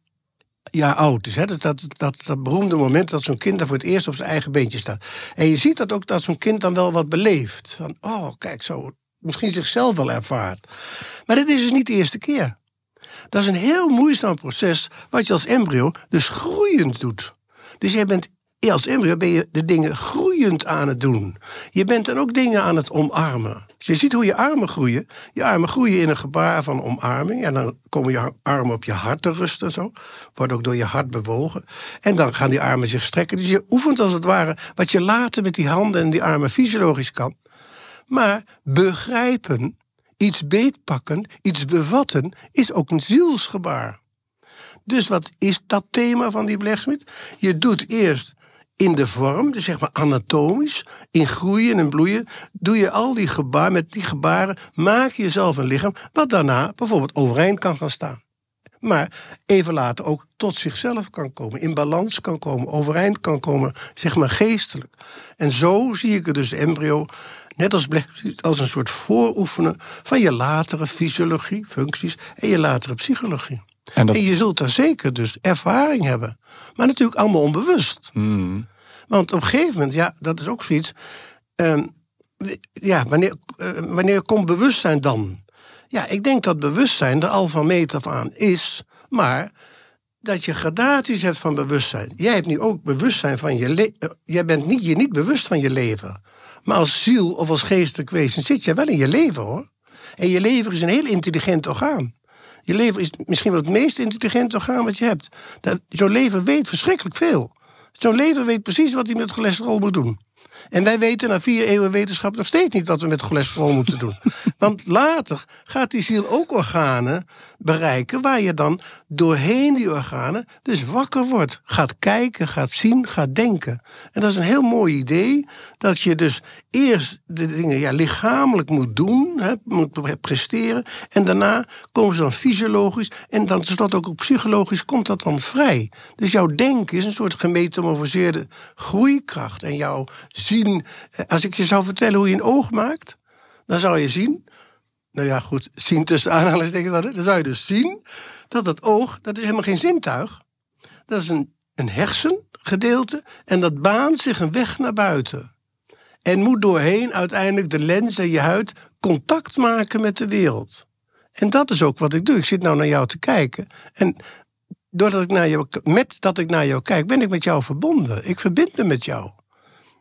Speaker 1: jaar oud is. Hè? Dat, dat, dat, dat beroemde moment dat zo'n kind daar voor het eerst op zijn eigen beentje staat. En je ziet dat ook dat zo'n kind dan wel wat beleeft. Van, oh, kijk, zo misschien zichzelf wel ervaart. Maar dit is dus niet de eerste keer. Dat is een heel moeizaam proces wat je als embryo dus groeiend doet. Dus je bent als embryo ben je de dingen groeiend aan het doen. Je bent dan ook dingen aan het omarmen. je ziet hoe je armen groeien. Je armen groeien in een gebaar van omarming. En dan komen je armen op je hart te rusten. Zo. Wordt ook door je hart bewogen. En dan gaan die armen zich strekken. Dus je oefent als het ware wat je later met die handen en die armen fysiologisch kan. Maar begrijpen, iets beetpakken, iets bevatten, is ook een zielsgebaar. Dus wat is dat thema van die Blegsmit? Je doet eerst in de vorm, dus zeg maar anatomisch, in groeien en bloeien, doe je al die gebaren, met die gebaren maak je jezelf een lichaam wat daarna bijvoorbeeld overeind kan gaan staan. Maar even later ook tot zichzelf kan komen, in balans kan komen, overeind kan komen, zeg maar geestelijk. En zo zie ik er dus embryo net als, als een soort vooroefenen van je latere fysiologie, functies en je latere psychologie. En, je zult daar zeker dus ervaring hebben. Maar natuurlijk allemaal onbewust. Hmm. Want op een gegeven moment, ja, dat is ook zoiets. Ehm, ja, wanneer, eh, wanneer komt bewustzijn dan? Ja, ik denk dat bewustzijn er al van meet af aan is, maar dat je gradaties hebt van bewustzijn. Jij hebt nu ook bewustzijn van je leven. Eh, jij bent niet, je niet bewust van je leven. Maar als ziel of als geestelijke wezen zit je wel in je leven hoor. En je leven is een heel intelligent orgaan. Je leven is misschien wel het meest intelligente orgaan wat je hebt. Zo'n leven weet verschrikkelijk veel. Zo'n lever weet precies wat hij met cholesterol moet doen. En wij weten na vier eeuwen wetenschap nog steeds niet wat we met cholesterol moeten doen. Want later gaat die ziel ook organen bereiken waar je dan doorheen die organen dus wakker wordt. Gaat kijken, gaat zien, gaat denken. En dat is een heel mooi idee dat je dus eerst de dingen ja, lichamelijk moet doen, hè, moet presteren. En daarna komen ze dan fysiologisch en dan tenslotte ook psychologisch komt dat dan vrij. Dus jouw denken is een soort gemetamorfoseerde groeikracht. En jouw eh, als ik je zou vertellen hoe je een oog maakt, dan zou je zien. Nou ja, goed, zien tussen aanhalingstekens. Dan zou je dus zien dat dat oog, dat is helemaal geen zintuig. Dat is een, een hersengedeelte en dat baant zich een weg naar buiten. En moet doorheen uiteindelijk de lens en je huid contact maken met de wereld. En dat is ook wat ik doe. Ik zit nou naar jou te kijken. En doordat ik naar jou, met dat ik naar jou kijk, ben ik met jou verbonden. Ik verbind me met jou.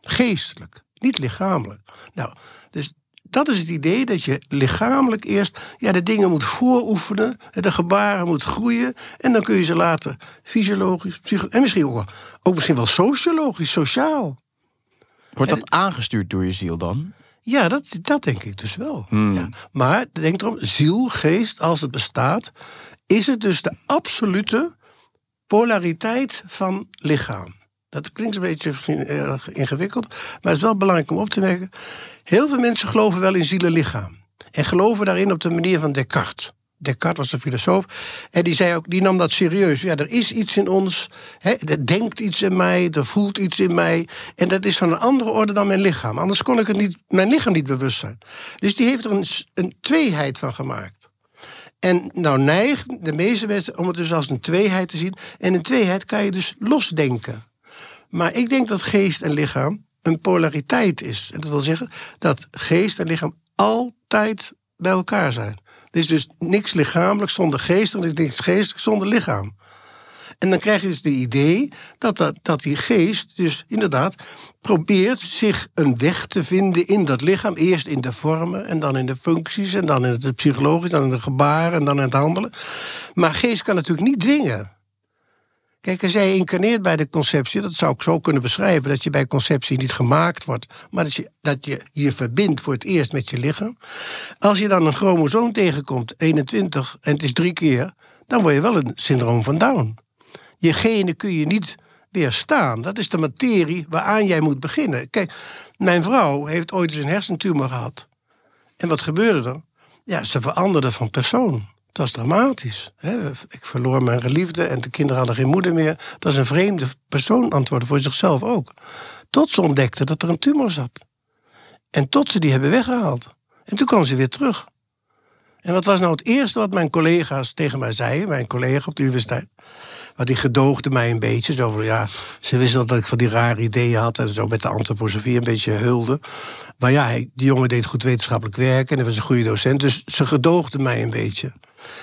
Speaker 1: Geestelijk, niet lichamelijk. Nou, dus dat is het idee dat je lichamelijk eerst ja, de dingen moet vooroefenen, de gebaren moet groeien. En dan kun je ze later fysiologisch, psychologisch en misschien ook, ook misschien wel sociologisch, sociaal.
Speaker 2: Wordt dat aangestuurd door je ziel dan?
Speaker 1: Ja, dat, dat denk ik dus wel. Hmm. Ja. Maar denk erom, ziel, geest, als het bestaat, is het dus de absolute polariteit van lichaam. Dat klinkt een beetje misschien erg ingewikkeld, maar het is wel belangrijk om op te merken. Heel veel mensen geloven wel in ziel en lichaam. En geloven daarin op de manier van Descartes. Descartes was een filosoof. En die, zei ook, die nam dat serieus. Ja, er is iets in ons. Hè, er denkt iets in mij. Er voelt iets in mij. En dat is van een andere orde dan mijn lichaam. Anders kon ik het niet, mijn lichaam niet bewust zijn. Dus die heeft er een, een tweeheid van gemaakt. En nou neigen de meeste mensen om het dus als een tweeheid te zien. En een tweeheid kan je dus losdenken. Maar ik denk dat geest en lichaam een polariteit is. En dat wil zeggen dat geest en lichaam altijd bij elkaar zijn. Er is dus niks lichamelijk zonder geest, en er is niks geestelijk zonder lichaam. En dan krijg je dus de idee dat, dat, dat die geest dus inderdaad probeert zich een weg te vinden in dat lichaam. Eerst in de vormen en dan in de functies en dan in het psychologisch, dan in de gebaren en dan in het handelen. Maar geest kan natuurlijk niet dwingen. Kijk, zij incarneert bij de conceptie, dat zou ik zo kunnen beschrijven, dat je bij conceptie niet gemaakt wordt, maar dat je dat je, je verbindt voor het eerst met je lichaam. Als je dan een chromosoom tegenkomt, 21, en het is drie keer, dan word je wel een syndroom van Down. Je genen kun je niet weerstaan. Dat is de materie waaraan jij moet beginnen. Kijk, mijn vrouw heeft ooit eens een hersentumor gehad. En wat gebeurde er? Ja, ze veranderde van persoon. Dat is dramatisch. Hè? Ik verloor mijn geliefde en de kinderen hadden geen moeder meer. Dat is een vreemde persoon antwoordde voor zichzelf ook. Tot ze ontdekten dat er een tumor zat. En tot ze die hebben weggehaald. En toen kwam ze weer terug. En wat was nou het eerste wat mijn collega's tegen mij zeiden? Mijn collega op de universiteit. Want die gedoogde mij een beetje. Zo van, ja, ze wisten dat ik van die rare ideeën had. En zo met de antroposofie een beetje hulde. Maar ja, die jongen deed goed wetenschappelijk werk. En hij was een goede docent. Dus ze gedoogde mij een beetje.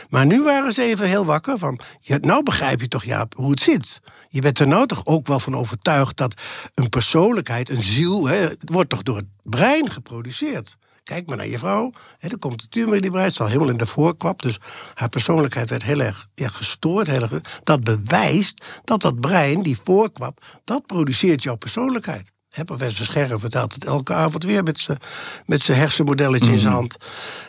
Speaker 1: Maar nu waren ze even heel wakker van, nou begrijp je toch Jaap hoe het zit. Je bent er nou toch ook wel van overtuigd dat een persoonlijkheid, een ziel, hè, het wordt toch door het brein geproduceerd. Kijk maar naar je vrouw. Hè, dan komt de tumor in die brein. Het al helemaal in de voorkwap. Dus haar persoonlijkheid werd heel erg ja, gestoord. Heel erg, dat bewijst dat dat brein, die voorkwap, dat produceert jouw persoonlijkheid. He, professor Scherren vertelt het elke avond weer met zijn hersenmodelletje in zijn mhm. hand.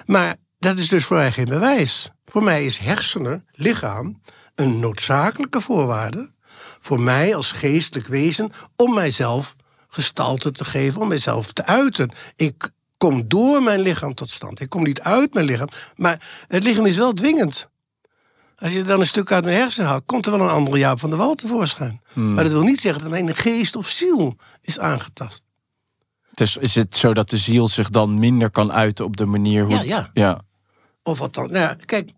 Speaker 1: Maar dat is dus voor haar geen bewijs. Voor mij is hersenen, lichaam, een noodzakelijke voorwaarde voor mij als geestelijk wezen om mijzelf gestalte te geven, om mijzelf te uiten. Ik kom door mijn lichaam tot stand. Ik kom niet uit mijn lichaam, maar het lichaam is wel dwingend. Als je dan een stuk uit mijn hersenen haalt, komt er wel een andere Jaap van de Wal tevoorschijn. Hmm. Maar dat wil niet zeggen dat mijn geest of ziel is aangetast.
Speaker 2: Dus is het zo dat de ziel zich dan minder kan uiten op de manier hoe... Ja, ja. ja.
Speaker 1: Of wat dan? Nou ja, kijk,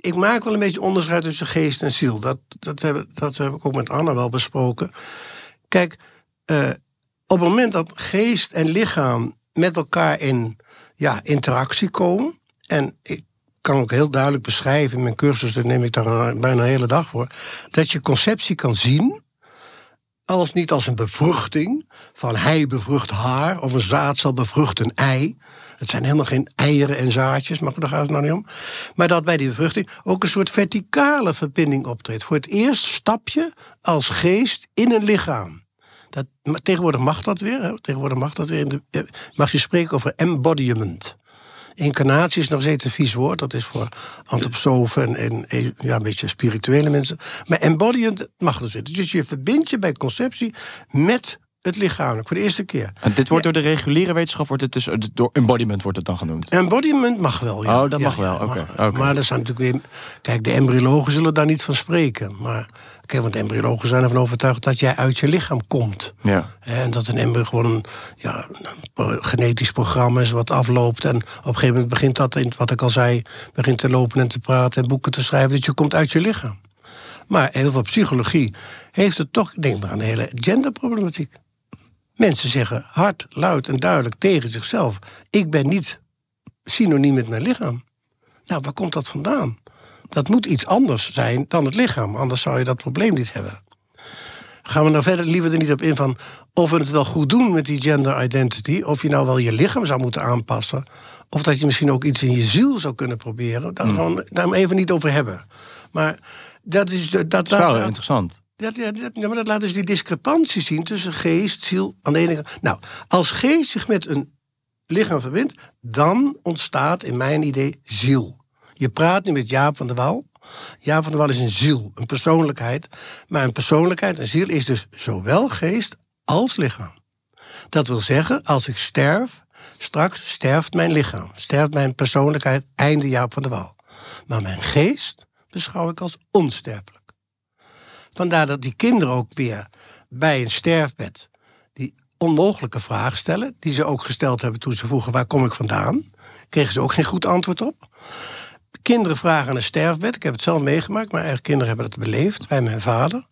Speaker 1: ik maak wel een beetje onderscheid tussen geest en ziel. Dat, dat, heb, dat heb ik ook met Anna wel besproken. Kijk, eh, op het moment dat geest en lichaam met elkaar in ja, interactie komen. En ik kan ook heel duidelijk beschrijven in mijn cursus, daar neem ik daar bijna een hele dag voor. Dat je conceptie kan zien als niet als een bevruchting van hij bevrucht haar of een zaad zal bevruchten een ei. Het zijn helemaal geen eieren en zaadjes, maar daar gaat het nou niet om. Maar dat bij die bevruchting ook een soort verticale verbinding optreedt. Voor het eerst stap je als geest in een lichaam. Dat, tegenwoordig mag dat weer. Hè? Tegenwoordig mag dat weer. In eh, mag je spreken over embodiment. Incarnatie is nog steeds een vies woord. Dat is voor antroposofen en, ja, een beetje spirituele mensen. Maar embodiment mag dat weer. Dus je verbindt je bij conceptie met het lichamelijk, voor de eerste keer.
Speaker 2: En dit wordt door de reguliere wetenschap, wordt het dus eh, door embodiment wordt het dan genoemd?
Speaker 1: Embodiment mag wel, ja. Oh, dat mag wel, oké. Maar er zijn natuurlijk weer... Kijk, de embryologen zullen daar niet van spreken. Maar, kijk, want embryologen zijn ervan overtuigd dat jij uit je lichaam komt. Ja. En dat een embryo gewoon ja, een genetisch programma is wat afloopt. En op een gegeven moment begint dat, wat ik al zei... begint te lopen en te praten en boeken te schrijven. Dat dus je komt uit je lichaam. Maar heel veel psychologie heeft het toch... Denk maar aan de hele genderproblematiek. Mensen zeggen hard, luid en duidelijk tegen zichzelf: ik ben niet synoniem met mijn lichaam. Nou, waar komt dat vandaan? Dat moet iets anders zijn dan het lichaam, anders zou je dat probleem niet hebben. Gaan we nou verder liever er niet op in van of we het wel goed doen met die gender identity, of je nou wel je lichaam zou moeten aanpassen, of dat je misschien ook iets in je ziel zou kunnen proberen, daar hmm. gaan we daar nou even niet over hebben. Maar dat is. Dat, dat, wel interessant. Dat, dat, maar dat laat dus die discrepantie zien tussen geest, ziel, aan de ene kant. Nou, als geest zich met een lichaam verbindt, dan ontstaat in mijn idee ziel. Je praat nu met Jaap van der Wal. Jaap van der Wal is een ziel, een persoonlijkheid. Maar een persoonlijkheid, een ziel, is dus zowel geest als lichaam. Dat wil zeggen, als ik sterf, straks sterft mijn lichaam, sterft mijn persoonlijkheid, einde Jaap van der Wal. Maar mijn geest beschouw ik als onsterfelijk. Vandaar dat die kinderen ook weer bij een sterfbed die onmogelijke vragen stellen, die ze ook gesteld hebben toen ze vroegen waar kom ik vandaan, kregen ze ook geen goed antwoord op. Kinderen vragen aan een sterfbed, ik heb het zelf meegemaakt, maar eigenlijk kinderen hebben dat beleefd bij mijn vader.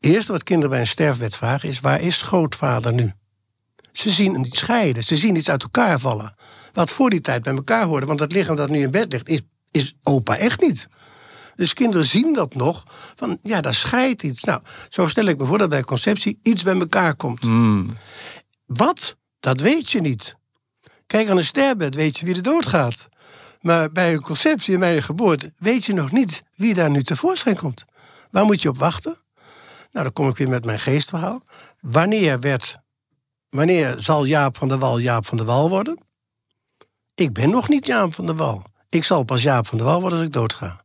Speaker 1: Eerst wat kinderen bij een sterfbed vragen is: waar is grootvader nu? Ze zien iets scheiden, ze zien iets uit elkaar vallen. Wat voor die tijd bij elkaar hoorde, want dat lichaam dat nu in bed ligt, is, is opa echt niet. Dus kinderen zien dat nog. Van ja, daar scheidt iets. Nou, zo stel ik me voor dat bij conceptie iets bij elkaar komt. Hmm. Wat? Dat weet je niet. Kijk aan een sterbed, weet je wie er doodgaat. Maar bij een conceptie en bij een geboorte weet je nog niet wie daar nu tevoorschijn komt. Waar moet je op wachten? Nou, dan kom ik weer met mijn geestverhaal. Wanneer werd. Wanneer zal Jaap van der Wal Jaap van der Wal worden? Ik ben nog niet Jaap van der Wal. Ik zal pas Jaap van der Wal worden als ik doodga.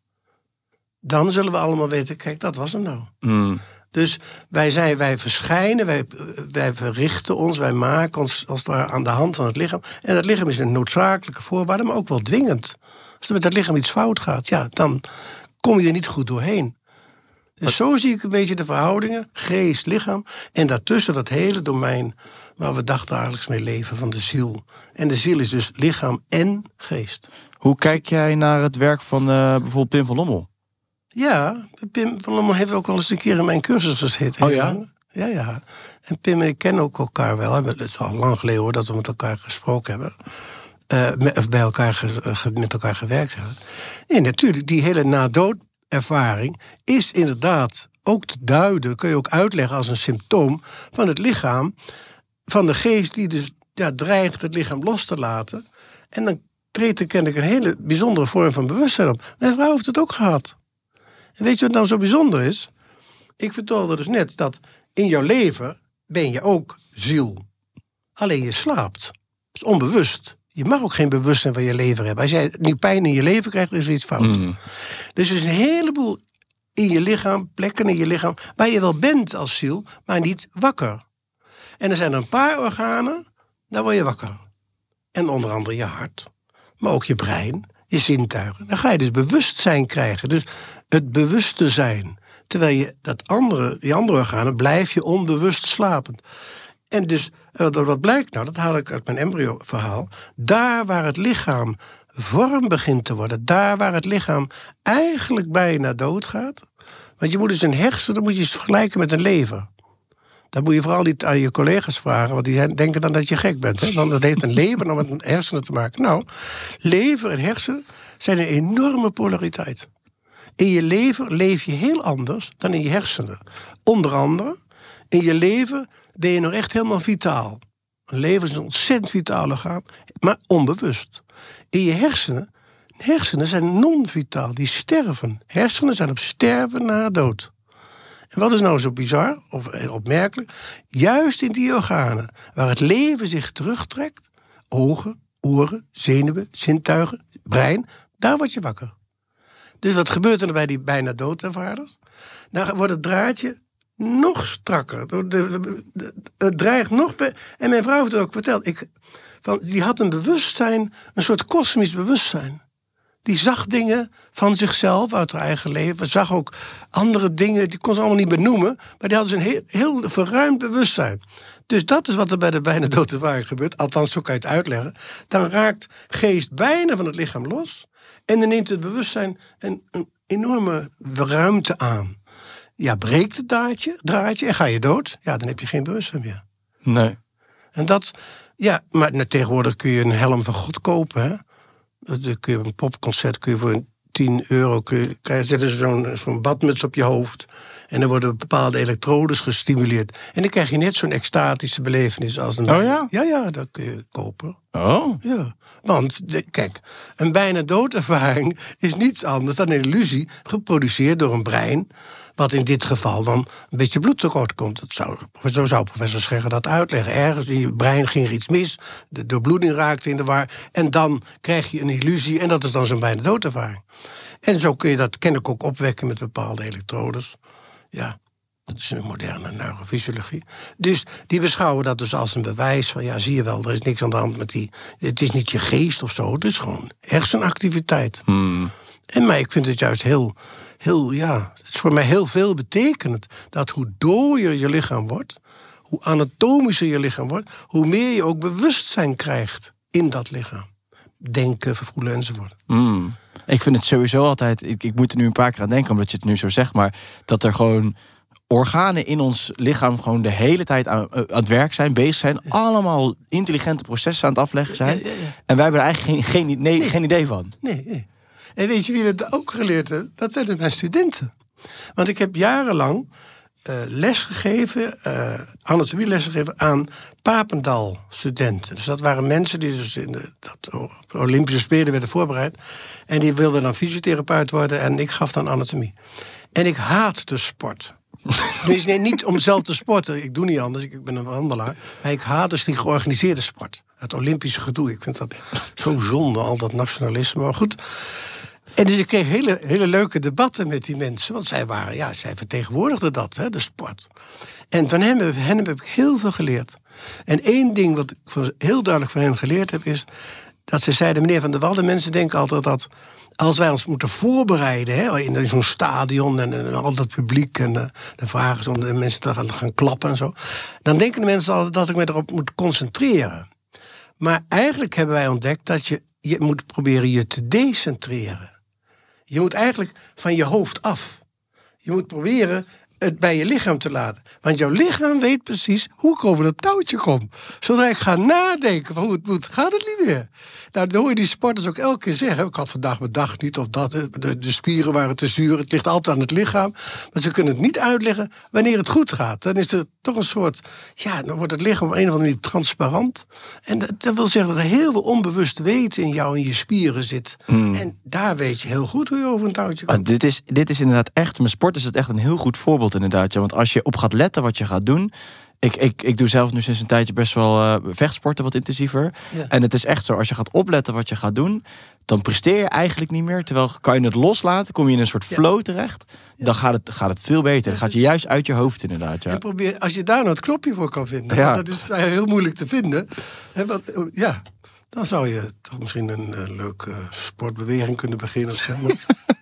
Speaker 1: Dan zullen we allemaal weten, kijk, dat was het nou. Hmm. Dus wij, zijn, wij verschijnen, wij, wij verrichten ons, wij maken ons als het aan de hand van het lichaam. En dat lichaam is een noodzakelijke voorwaarde, maar ook wel dwingend. Als er met dat lichaam iets fout gaat, ja, dan kom je er niet goed doorheen. Dus zo zie ik een beetje de verhoudingen, geest, lichaam. En daartussen dat hele domein waar we dagelijks mee leven, van de ziel. En de ziel is dus lichaam en geest. Hoe kijk jij
Speaker 2: naar het werk van eh, bijvoorbeeld Pim van Lommel?
Speaker 1: Ja, Pim Polman heeft ook al eens een keer in mijn cursus gezeten. Oh ja? Ja, ja. En Pim en ik kennen ook elkaar wel. Het is al lang geleden hoor dat we met elkaar gesproken hebben. Eh, of bij elkaar met elkaar gewerkt hebben. Nee, natuurlijk, die hele nadoodervaring is inderdaad ook te duiden, kun je ook uitleggen als een symptoom van het lichaam, van de geest die dus ja, dreigt het lichaam los te laten. En dan treedt er kennelijk een hele bijzondere vorm van bewustzijn op. Mijn vrouw heeft het ook gehad weet je wat nou zo bijzonder is? Ik vertelde dus net dat in jouw leven ben je ook ziel. Alleen je slaapt. Dat is onbewust. Je mag ook geen bewustzijn van je leven hebben. Als jij nu pijn in je leven krijgt, is er iets fout. Mm. Dus er is een heleboel in je lichaam, plekken in je lichaam, waar je wel bent als ziel, maar niet wakker. En er zijn een paar organen, daar word je wakker. En onder andere je hart, maar ook je brein, je zintuigen. Dan ga je dus bewustzijn krijgen. Dus het bewuste zijn. Terwijl je dat andere, die andere organen blijf je onbewust slapend. En dus, wat eh, blijkt nou, dat haal ik uit mijn embryo-verhaal. Daar waar het lichaam vorm begint te worden, daar waar het lichaam eigenlijk bijna doodgaat. Want je moet eens dus een hersen, dan moet je eens vergelijken met een lever. Dat moet je vooral niet aan je collega's vragen, want die denken dan dat je gek bent. Hè? Want dat heeft een lever om met een hersenen te maken. Nou, lever en hersen zijn een enorme polariteit. In je lever leef je heel anders dan in je hersenen. Onder andere, in je lever ben je nog echt helemaal vitaal. Leven is een ontzettend vitaal orgaan, maar onbewust. In je hersenen, hersenen zijn non-vitaal, die sterven. Hersenen zijn op sterven na dood. En wat is nou zo bizar of opmerkelijk? Juist in die organen waar het leven zich terugtrekt, ogen, oren, zenuwen, zintuigen, brein, daar word je wakker. Dus wat gebeurt er bij die bijna doodervaarders? Dan wordt het draadje nog strakker. de, het dreigt nog. En mijn vrouw heeft het ook verteld. Ik, van, die had een bewustzijn, een soort kosmisch bewustzijn. Die zag dingen van zichzelf, uit haar eigen leven. Zag ook andere dingen, die kon ze allemaal niet benoemen. Maar die hadden dus een heel, heel verruimd bewustzijn. Dus dat is wat er bij de bijna dode gebeurt. Althans, zo kan je het uitleggen. Dan raakt geest bijna van het lichaam los. En dan neemt het bewustzijn een, een enorme ruimte aan. Ja, breekt het draadje, draadje en ga je dood, ja, dan heb je geen bewustzijn meer. Nee. En dat, ja, maar nou, tegenwoordig kun je een helm van God kopen. Hè? Dan kun je een popconcert kun je voor 10 euro kun je, krijgen. Zetten ze zo'n zo'n badmuts op je hoofd. En dan worden bepaalde elektrodes gestimuleerd. En dan krijg je net zo'n extatische belevenis als een. Oh ja? Ja, ja, dat kun je kopen. Oh? Ja. Want, kijk, een bijna doodervaring is niets anders dan een illusie geproduceerd door een brein. Wat in dit geval dan een beetje bloedtekort komt. Dat zou, zo zou professor Schegger dat uitleggen. Ergens in je brein ging er iets mis, de doorbloeding raakte in de war. En dan krijg je een illusie en dat is dan zo'n bijna doodervaring. En zo kun je dat kennelijk ook opwekken met bepaalde elektrodes. Ja, dat is een moderne neurofysiologie. Dus die beschouwen dat dus als een bewijs van... ja, zie je wel, er is niks aan de hand met die... het is niet je geest of zo, het is gewoon hersenactiviteit. Hmm. En maar ik vind het juist heel, heel, ja... het is voor mij heel veel betekend dat hoe dooier je lichaam wordt... hoe anatomischer je lichaam wordt... hoe meer je ook bewustzijn krijgt in dat lichaam. Denken, voelen enzovoort.
Speaker 2: Hmm. Ik vind het sowieso altijd. Ik, ik moet er nu een paar keer aan denken, omdat je het nu zo zegt. Maar dat er gewoon organen in ons lichaam gewoon de hele tijd aan, eh, aan, het werk zijn, bezig zijn. Allemaal intelligente processen aan het afleggen zijn. En wij hebben er eigenlijk geen, geen, nee. geen idee van.
Speaker 1: Nee, En weet je wie dat ook geleerd heeft? Dat zijn mijn studenten. Want ik heb jarenlang uh, lesgegeven, uh, anatomie lesgegeven aan Papendal-studenten. Dus dat waren mensen die dus in de Olympische Spelen werden voorbereid. En die wilden dan fysiotherapeut worden en ik gaf dan anatomie. En ik haat de sport. dus niet om zelf te sporten. Ik doe niet anders, ik ben een handelaar, Maar ik haat dus die georganiseerde sport. Het Olympische gedoe. Ik vind dat zo zonde, al dat nationalisme. Maar goed, en dus ik kreeg hele, hele leuke debatten met die mensen. Want zij, waren, ja, zij vertegenwoordigden dat, hè, de sport. En van hen, hen heb ik heel veel geleerd. En één ding wat ik heel duidelijk van hen geleerd heb is... dat ze zeiden, meneer Van der Walden, mensen denken altijd dat... als wij ons moeten voorbereiden hè, in zo'n stadion en, al dat publiek... en de vragen om de mensen te gaan, klappen en zo... dan denken de mensen altijd dat ik me erop moet concentreren. Maar eigenlijk hebben wij ontdekt dat je, je moet proberen je te decentreren. Je moet eigenlijk van je hoofd af. Je moet proberen het bij je lichaam te laten. Want jouw lichaam weet precies hoe komen dat touwtje kom. Zodra ik ga nadenken van hoe het moet, gaat het niet meer. Nou, dan hoor je die sporters ook elke keer zeggen. Oh, ik had vandaag mijn dag niet, of dat, eh, de, spieren waren te zuur. Het ligt altijd aan het lichaam. Maar ze kunnen het niet uitleggen wanneer het goed gaat. Dan is er toch een soort, ja, dan wordt het lichaam op een of andere manier transparant. En dat, wil zeggen dat er heel veel onbewust weten in jou, en je spieren zit. Hmm. En daar weet je heel goed hoe je over een touwtje
Speaker 2: komt. dit, is, dit is inderdaad echt, mijn sport is het echt een heel goed voorbeeld inderdaad. Ja. Want als je op gaat letten wat je gaat doen. Ik, ik, ik doe zelf nu sinds een tijdje best wel eh, vechtsporten wat intensiever. En het is echt zo, als je gaat opletten wat je gaat doen, dan presteer je eigenlijk niet meer. Terwijl kan je het loslaten, kom je in een soort flow terecht. Dan gaat het, gaat het veel beter. Dan gaat je dus- juist uit je hoofd inderdaad. Ja.
Speaker 1: probeer, als je daar nou het knopje voor kan vinden, dat is eh, heel moeilijk te vinden. He, eh, ja, dan zou je toch misschien een eh, leuke sportbeweging kunnen beginnen.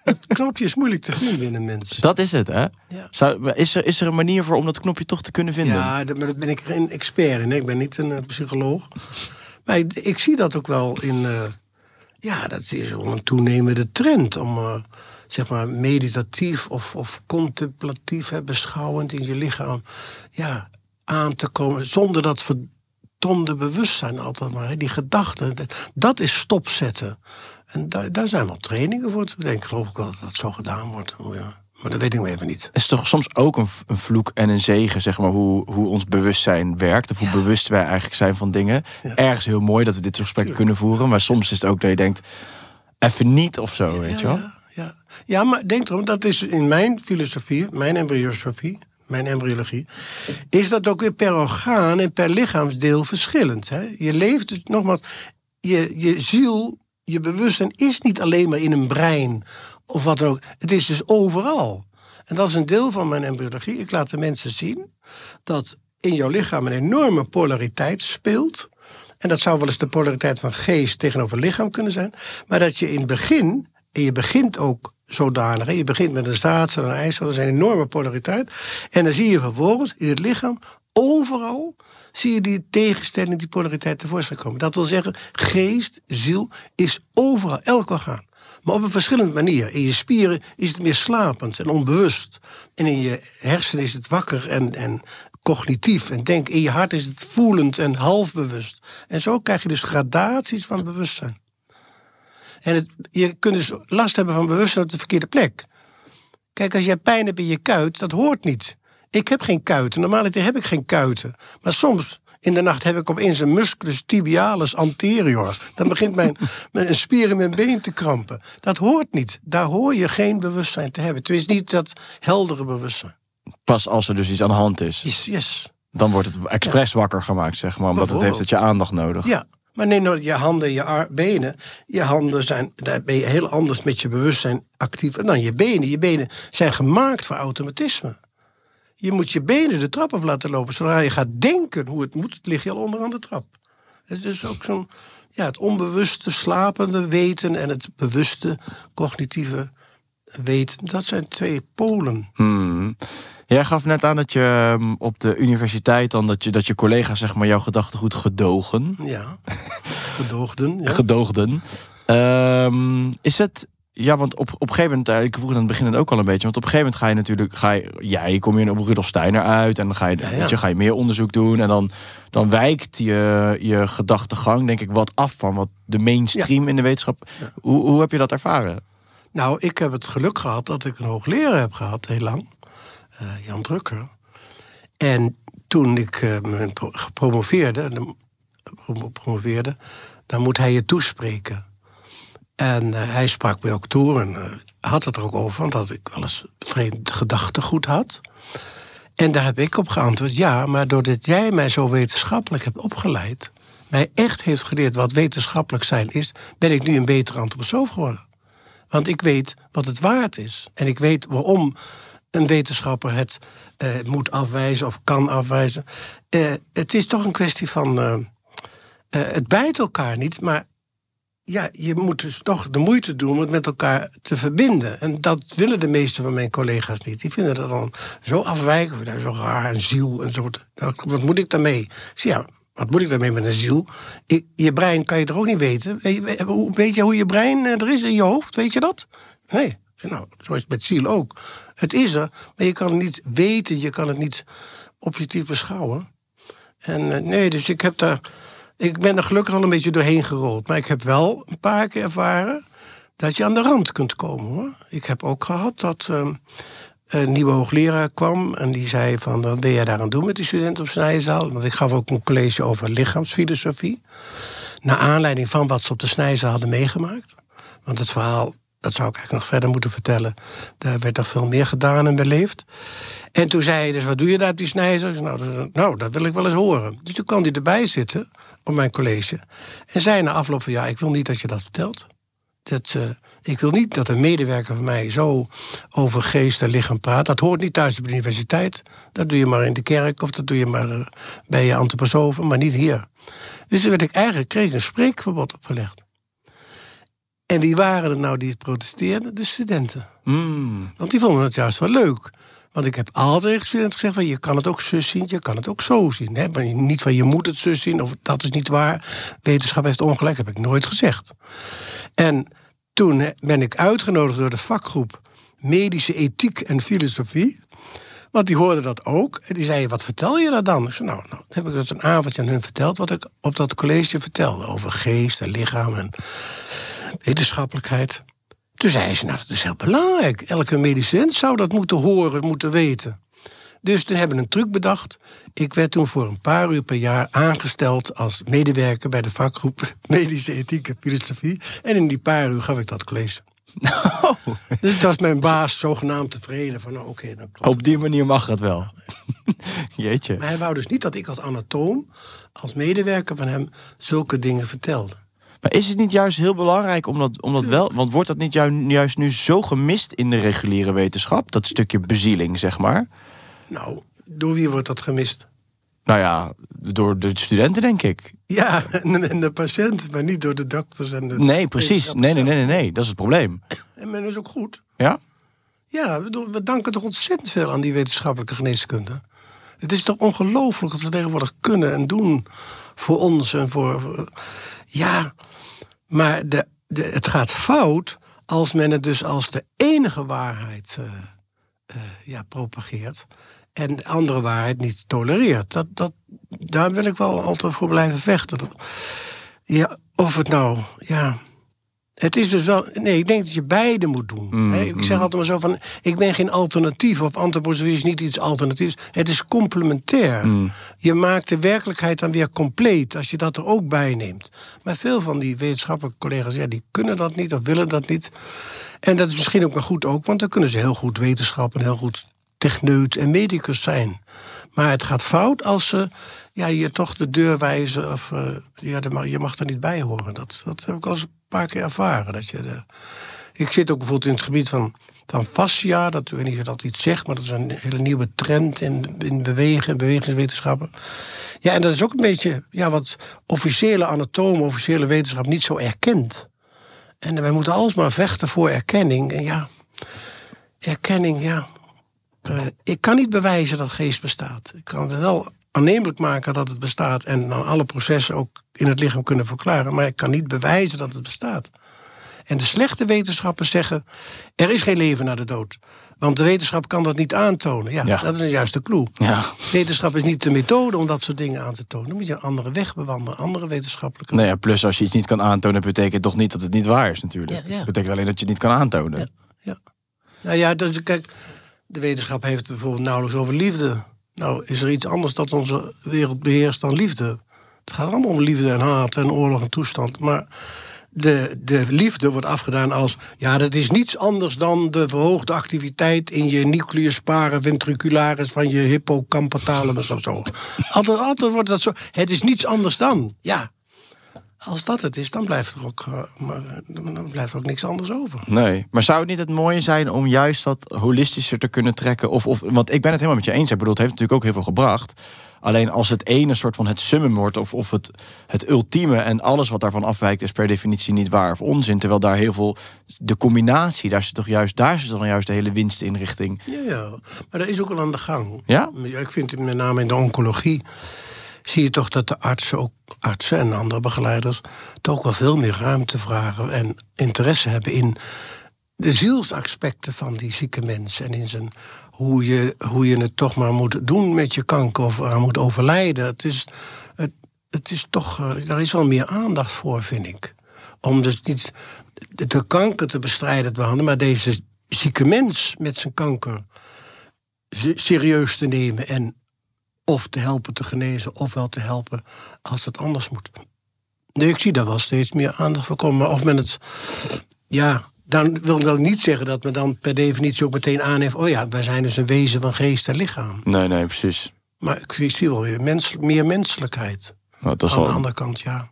Speaker 1: Het knopje is moeilijk te vinden mensen.
Speaker 2: Dat is het, hè? Zou, is, er, is
Speaker 1: er een manier voor om dat knopje toch te kunnen vinden? Ja, dat, maar dat ben ik geen expert in. Ik ben niet een eh, psycholoog. Maar ik, zie dat ook wel in. Eh, ja, dat is wel een toenemende trend om zeg maar meditatief of, of contemplatief, hè, beschouwend in je lichaam ja, aan te komen. Zonder dat verdomde bewustzijn altijd maar. Die gedachten, dat is stopzetten. En daar, daar zijn wel trainingen voor te bedenken. Geloof ik wel dat dat zo gedaan wordt. Oh maar dat weet ik maar nou even
Speaker 2: niet. Het is toch soms ook een, een, vloek en een zegen, zeg maar, hoe, hoe ons bewustzijn werkt. Of hoe bewust wij eigenlijk zijn van dingen. Ergens heel mooi dat we dit soort gesprekken kunnen voeren. Maar soms is het ook dat je denkt, even niet of zo, weet je wel.
Speaker 1: Ja. ja, maar denk erom, dat is in mijn filosofie, mijn embryosofie mijn embryologie, is dat ook weer per orgaan en per lichaamsdeel verschillend. Hè? Je leeft, dus, nogmaals, je, je ziel, je bewustzijn is niet alleen maar in een brein of wat dan ook. Het is dus overal. En dat is een deel van mijn embryologie. Ik laat de mensen zien dat in jouw lichaam een enorme polariteit speelt. En dat zou wel eens de polariteit van geest tegenover lichaam kunnen zijn. Maar dat je in het begin, en je begint ook zodanig. Je begint met een zaadcel en een eicel, dat is een enorme polariteit. En dan zie je vervolgens in het lichaam, overal, zie je die tegenstelling, die polariteit tevoorschijn komen. Dat wil zeggen, geest, ziel is overal, elk orgaan. Maar op een verschillende manier. In je spieren is het meer slapend en onbewust. En in je hersenen is het wakker en, en cognitief en denk. In je hart is het voelend en halfbewust. En zo krijg je dus gradaties van bewustzijn. En je kunt dus last hebben van bewustzijn op de verkeerde plek. Kijk, als jij pijn hebt in je kuit, dat hoort niet. Ik heb geen kuiten. Normaal heb ik geen kuiten. Maar soms in de nacht heb ik opeens een musculus tibialis anterior. Dan begint mijn, mijn spier in mijn been te krampen. Dat hoort niet. Daar hoor je geen bewustzijn te hebben. Het is niet dat heldere bewustzijn.
Speaker 2: Pas als er dus iets aan de hand is. Yes. yes. Dan wordt het expres wakker gemaakt, zeg maar. Omdat het heeft dat je aandacht nodig. Ja,
Speaker 1: maar neem nou je handen en je benen. Je handen zijn, daar ben je heel anders met je bewustzijn actief dan je benen. Je benen zijn gemaakt voor automatisme. Je moet je benen de trap af laten lopen. Zodra je gaat denken hoe het moet, lig je al onderaan de trap. Het is ook zo'n, ja, het onbewuste slapende weten en het bewuste cognitieve weten. Dat zijn twee polen.
Speaker 2: Hmm. Jij gaf net aan dat je ehm, op de universiteit dan dat je, dat je collega's zeg maar jouw goed gedogen.
Speaker 1: Ja, gedoogden. Ja.
Speaker 2: gedoogden. Ehm, is het, ja, want op, op een gegeven moment, eh, ik vroeg het aan het begin ook al een beetje, want op een gegeven moment ga je natuurlijk, ga je, ja, je kom je op Rudolf Steiner uit en dan ga je, ja, je, ga je meer onderzoek doen en dan, dan wijkt je, je gedachtegang, denk ik, wat af van wat de mainstream in de wetenschap. Hoe, hoe heb je dat ervaren?
Speaker 1: Nou, ik heb het geluk gehad dat ik een hoogleraar heb gehad, heel lang.
Speaker 2: Eh, Jan Drukker.
Speaker 1: En toen ik eh, me gepromoveerde, promoveerde, dan moet hij je toespreken. En eh, hij sprak mij ook toe en had het er ook over, omdat dat ik wel eens vreemd gedachtegoed had. En daar heb ik op geantwoord: ja, maar doordat jij mij zo wetenschappelijk hebt opgeleid, mij echt heeft geleerd wat wetenschappelijk zijn is, ben ik nu een betere antroposoof geworden. Want ik weet wat het waard is. En ik weet waarom een wetenschapper het eh, moet afwijzen of kan afwijzen. Eh, het is toch een kwestie van. Eh, het bijt elkaar niet, maar ja, je moet dus toch de moeite doen om het met elkaar te verbinden. En dat willen de meeste van mijn collega's niet. Die vinden dat dan zo afwijkend, nou, zo raar een ziel en zo. Wat moet ik daarmee? Zie ja, wat moet ik daarmee met een ziel? je brein kan je toch ook niet weten? Weet je hoe je brein er is in je hoofd? Weet je dat? Nee. Nou, zo is het met ziel ook. Het is er, maar je kan het niet weten, je kan het niet objectief beschouwen. En eh, nee, dus ik heb daar. Ik ben er gelukkig al een beetje doorheen gerold. Maar ik heb wel een paar keer ervaren dat je aan de rand kunt komen hoor. Ik heb ook gehad dat ehm, een nieuwe hoogleraar kwam en die zei van wat ben jij daar aan doen met die studenten op snijzaal? Want ik gaf ook een college over lichaamsfilosofie. Naar aanleiding van wat ze op de snijzaal hadden meegemaakt. Want het verhaal dat zou ik eigenlijk nog verder moeten vertellen. Daar werd nog veel meer gedaan en beleefd. En toen zei hij dus, wat doe je daar die snijzer? Nou, nou, dat wil ik wel eens horen. Dus toen kwam hij erbij zitten op mijn college. En zei na afloop van, ja, ik wil niet dat je dat vertelt. Dat, eh, ik wil niet dat een medewerker van mij zo over geest en lichaam praat. Dat hoort niet thuis op de universiteit. Dat doe je maar in de kerk of dat doe je maar eh, bij je antroposofen, maar niet hier. Dus toen werd ik eigenlijk, kreeg een spreekverbod opgelegd. En wie waren er nou die protesteerden? De studenten.
Speaker 2: Hmm.
Speaker 1: Want die vonden het juist wel leuk. Want ik heb altijd studenten gezegd: van, je kan het ook zus zien, je kan het ook zo zien. Hè? niet van je moet het zus zien of dat is niet waar. Wetenschap heeft ongelijk, heb ik nooit gezegd. En toen ben ik uitgenodigd door de vakgroep Medische Ethiek en Filosofie. Want die hoorden dat ook. En die zeiden: Wat vertel je daar dan? Ik zei: Nou, nou heb ik dat een avondje aan hun verteld. Wat ik op dat college vertelde over geest en lichaam. En wetenschappelijkheid. Dus hij zei, nou, dat is heel belangrijk. Elke medicijn zou dat moeten horen, moeten weten. Dus toen hebben we een truc bedacht. Ik werd toen voor een paar uur per jaar aangesteld als medewerker bij de vakgroep Medische Ethiek en Filosofie. En in die paar uur gaf ik dat college. Nou. Dus dat was mijn baas zogenaamd tevreden. Van, nou,
Speaker 2: oké, dan klopt Op die manier mag dat wel. Jeetje. Maar
Speaker 1: hij wou dus niet dat ik als anatoom, als medewerker van hem, zulke dingen vertelde.
Speaker 2: Maar is het niet juist heel belangrijk om dat, om dat wel... Want wordt dat niet juist nu zo gemist in de reguliere wetenschap? Dat stukje bezieling, zeg maar. Nou, door wie wordt dat gemist? Nou ja, door de studenten, denk ik. Ja,
Speaker 1: en, de patiënt, maar niet door de dokters en de. Nee, precies.
Speaker 2: Nee, nee, nee, nee, dat is het probleem.
Speaker 1: En men is ook goed. Ja? Ja, we danken toch ontzettend veel aan die wetenschappelijke geneeskunde. Het is toch ongelooflijk wat we tegenwoordig kunnen en doen voor ons en voor. Ja, maar de, het gaat fout als men het dus als de enige waarheid eh, eh, ja, propageert. En de andere waarheid niet tolereert. Dat, dat, daar wil ik wel altijd voor blijven vechten. Ja, of het nou, ja, het is dus wel. Nee, ik denk dat je beide moet doen. Mm, ik zeg mm. altijd maar zo van. Ik ben geen alternatief. Of antroposofie is niet iets alternatiefs. Het is complementair. Mm. Je maakt de werkelijkheid dan weer compleet. Als je dat er ook bij neemt. Maar veel van die wetenschappelijke collega's. Ja, die kunnen dat niet of willen dat niet. En dat is misschien ook maar goed ook. Want dan kunnen ze heel goed wetenschapper, en heel goed techneut en medicus zijn. Maar het gaat fout als ze ja, je toch de deur wijzen. Of eh, ja, je mag er niet bij horen. Dat, dat heb ik als paar keer ervaren. Dat je de... Ik zit ook bijvoorbeeld in het gebied van dan fascia. Dat, ik weet niet of dat iets zegt, maar dat is een hele nieuwe trend in, in bewegen, bewegingswetenschappen. Ja, en dat is ook een beetje ja, wat officiële anatomen, officiële wetenschap niet zo erkent. En wij moeten maar vechten voor erkenning. En ja, erkenning, ja. Eh, ik kan niet bewijzen dat geest bestaat. Ik kan het wel aannemelijk maken dat het bestaat en dan alle processen ook in het lichaam kunnen verklaren, maar ik kan niet bewijzen dat het bestaat. En de slechte wetenschappers zeggen: er is geen leven na de dood. Want de wetenschap kan dat niet aantonen. Ja, dat is een juiste clue. Ja. Wetenschap is niet de methode om dat soort dingen aan te tonen. Dan moet je een andere weg bewandelen, andere wetenschappelijke.
Speaker 2: Nou ja, plus als je iets niet kan aantonen, betekent toch niet dat het niet waar is, natuurlijk. Dat betekent alleen dat je het niet kan aantonen. Ja,
Speaker 1: Nou ja, dus, kijk, de wetenschap heeft bijvoorbeeld nauwelijks over liefde. Nou, is er iets anders dat onze wereld beheerst dan liefde? Het gaat allemaal om liefde en haat en oorlog en toestand. Maar de, de liefde wordt afgedaan als... ja, dat is niets anders dan de verhoogde activiteit... in je nucleus ventricularis van je hippocampatalamus of zo. Altijd, altijd wordt dat zo. Het is niets anders dan, ja als dat het is, dan blijft er ook, eh, eh, dan blijft er ook niks anders over.
Speaker 2: Nee, maar zou het niet het mooie zijn om juist dat holistischer te kunnen trekken? Of, of, want ik ben het helemaal met je eens. Ik bedoel, het heeft natuurlijk ook heel veel gebracht. Alleen als het ene soort van het summum wordt, of, of het, het ultieme en alles wat daarvan afwijkt, is per definitie niet waar of onzin. Terwijl daar heel veel, de combinatie, daar zit toch juist, daar zit dan juist de hele winstinrichting.
Speaker 1: Ja, ja, maar dat is ook al aan de gang. Ja? Ik vind het met name in de oncologie zie je toch dat de artsen, ook artsen en andere begeleiders, toch wel veel meer ruimte vragen en interesse hebben in de zielsaspecten van die zieke mens. En in zijn, hoe, je, hoe je het toch maar moet doen met je kanker of aan moet overlijden. Het is, het, het is toch, eh, daar is wel meer aandacht voor, vind ik. Om dus niet de kanker te bestrijden, te behandelen, maar deze zieke mens met zijn kanker serieus te nemen en of te helpen te genezen, ofwel te helpen als het anders moet. Nee, ik zie daar wel steeds meer aandacht voor komen. Maar of men het. Ja, dan wil ik niet zeggen dat men dan per definitie ook meteen aanheeft. Oh ja, wij zijn dus een wezen van geest en lichaam.
Speaker 2: Nee, nee, precies.
Speaker 1: Maar ik, zie wel weer mens, meer menselijkheid.
Speaker 2: Nou, dat is Aan de andere
Speaker 1: kant, ja.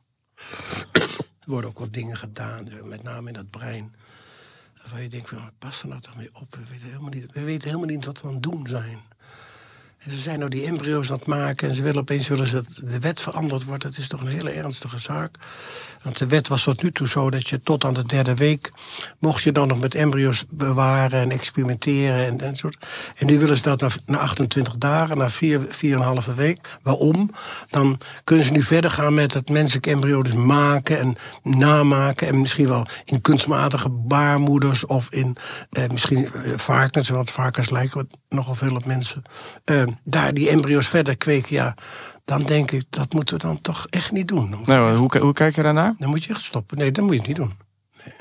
Speaker 1: Er worden ook wat dingen gedaan, eh, met name in dat brein. Waar je denkt van, pas er nou toch mee op? We weten helemaal niet, we weten helemaal niet wat we aan het doen zijn ze zijn nou die embryo's aan het maken en ze willen opeens dat de wet veranderd wordt. Dat is toch een hele ernstige zaak. Want de wet was tot nu toe zo dat je tot aan de derde week... mocht je dan nog met embryo's bewaren en experimenteren en, en soort. En nu willen ze dat na, 28 dagen, na 4,5 week. Waarom? Dan kunnen ze nu verder gaan met het menselijk embryo dus maken en namaken. En misschien wel in kunstmatige baarmoeders of in eh, misschien eh, varkens. Want varkens lijken nogal veel op mensen. Eh, daar die embryo's verder kweken, ja dan denk ik, dat moeten we dan toch echt niet doen. nou, hoe, hoe, kijk je daarnaar? Dan moet je echt stoppen. Nee, dat moet je niet doen. Nee.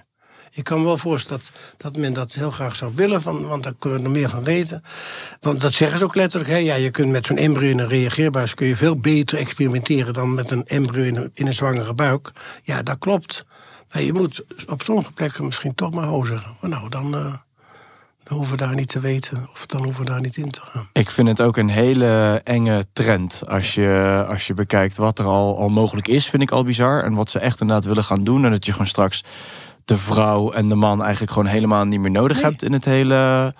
Speaker 1: Ik kan me wel voorstellen dat, dat men dat heel graag zou willen, van, want daar kunnen we er meer van weten. Want dat zeggen ze ook letterlijk. Hè? Ja, je kunt met zo'n embryo in een reageerbuis kun je veel beter experimenteren dan met een embryo in een, zwangere buik. Ja, dat klopt. Maar je moet op sommige plekken misschien toch maar ho nou, dan... Eh, dan hoeven we daar niet te weten of dan hoeven we daar niet in te gaan.
Speaker 2: Ik vind het ook een hele enge trend als je, als je bekijkt wat er al, al mogelijk is, vind ik al bizar. En wat ze echt inderdaad willen gaan doen. En dat je gewoon straks de vrouw en de man eigenlijk gewoon helemaal niet meer nodig hebt in het hele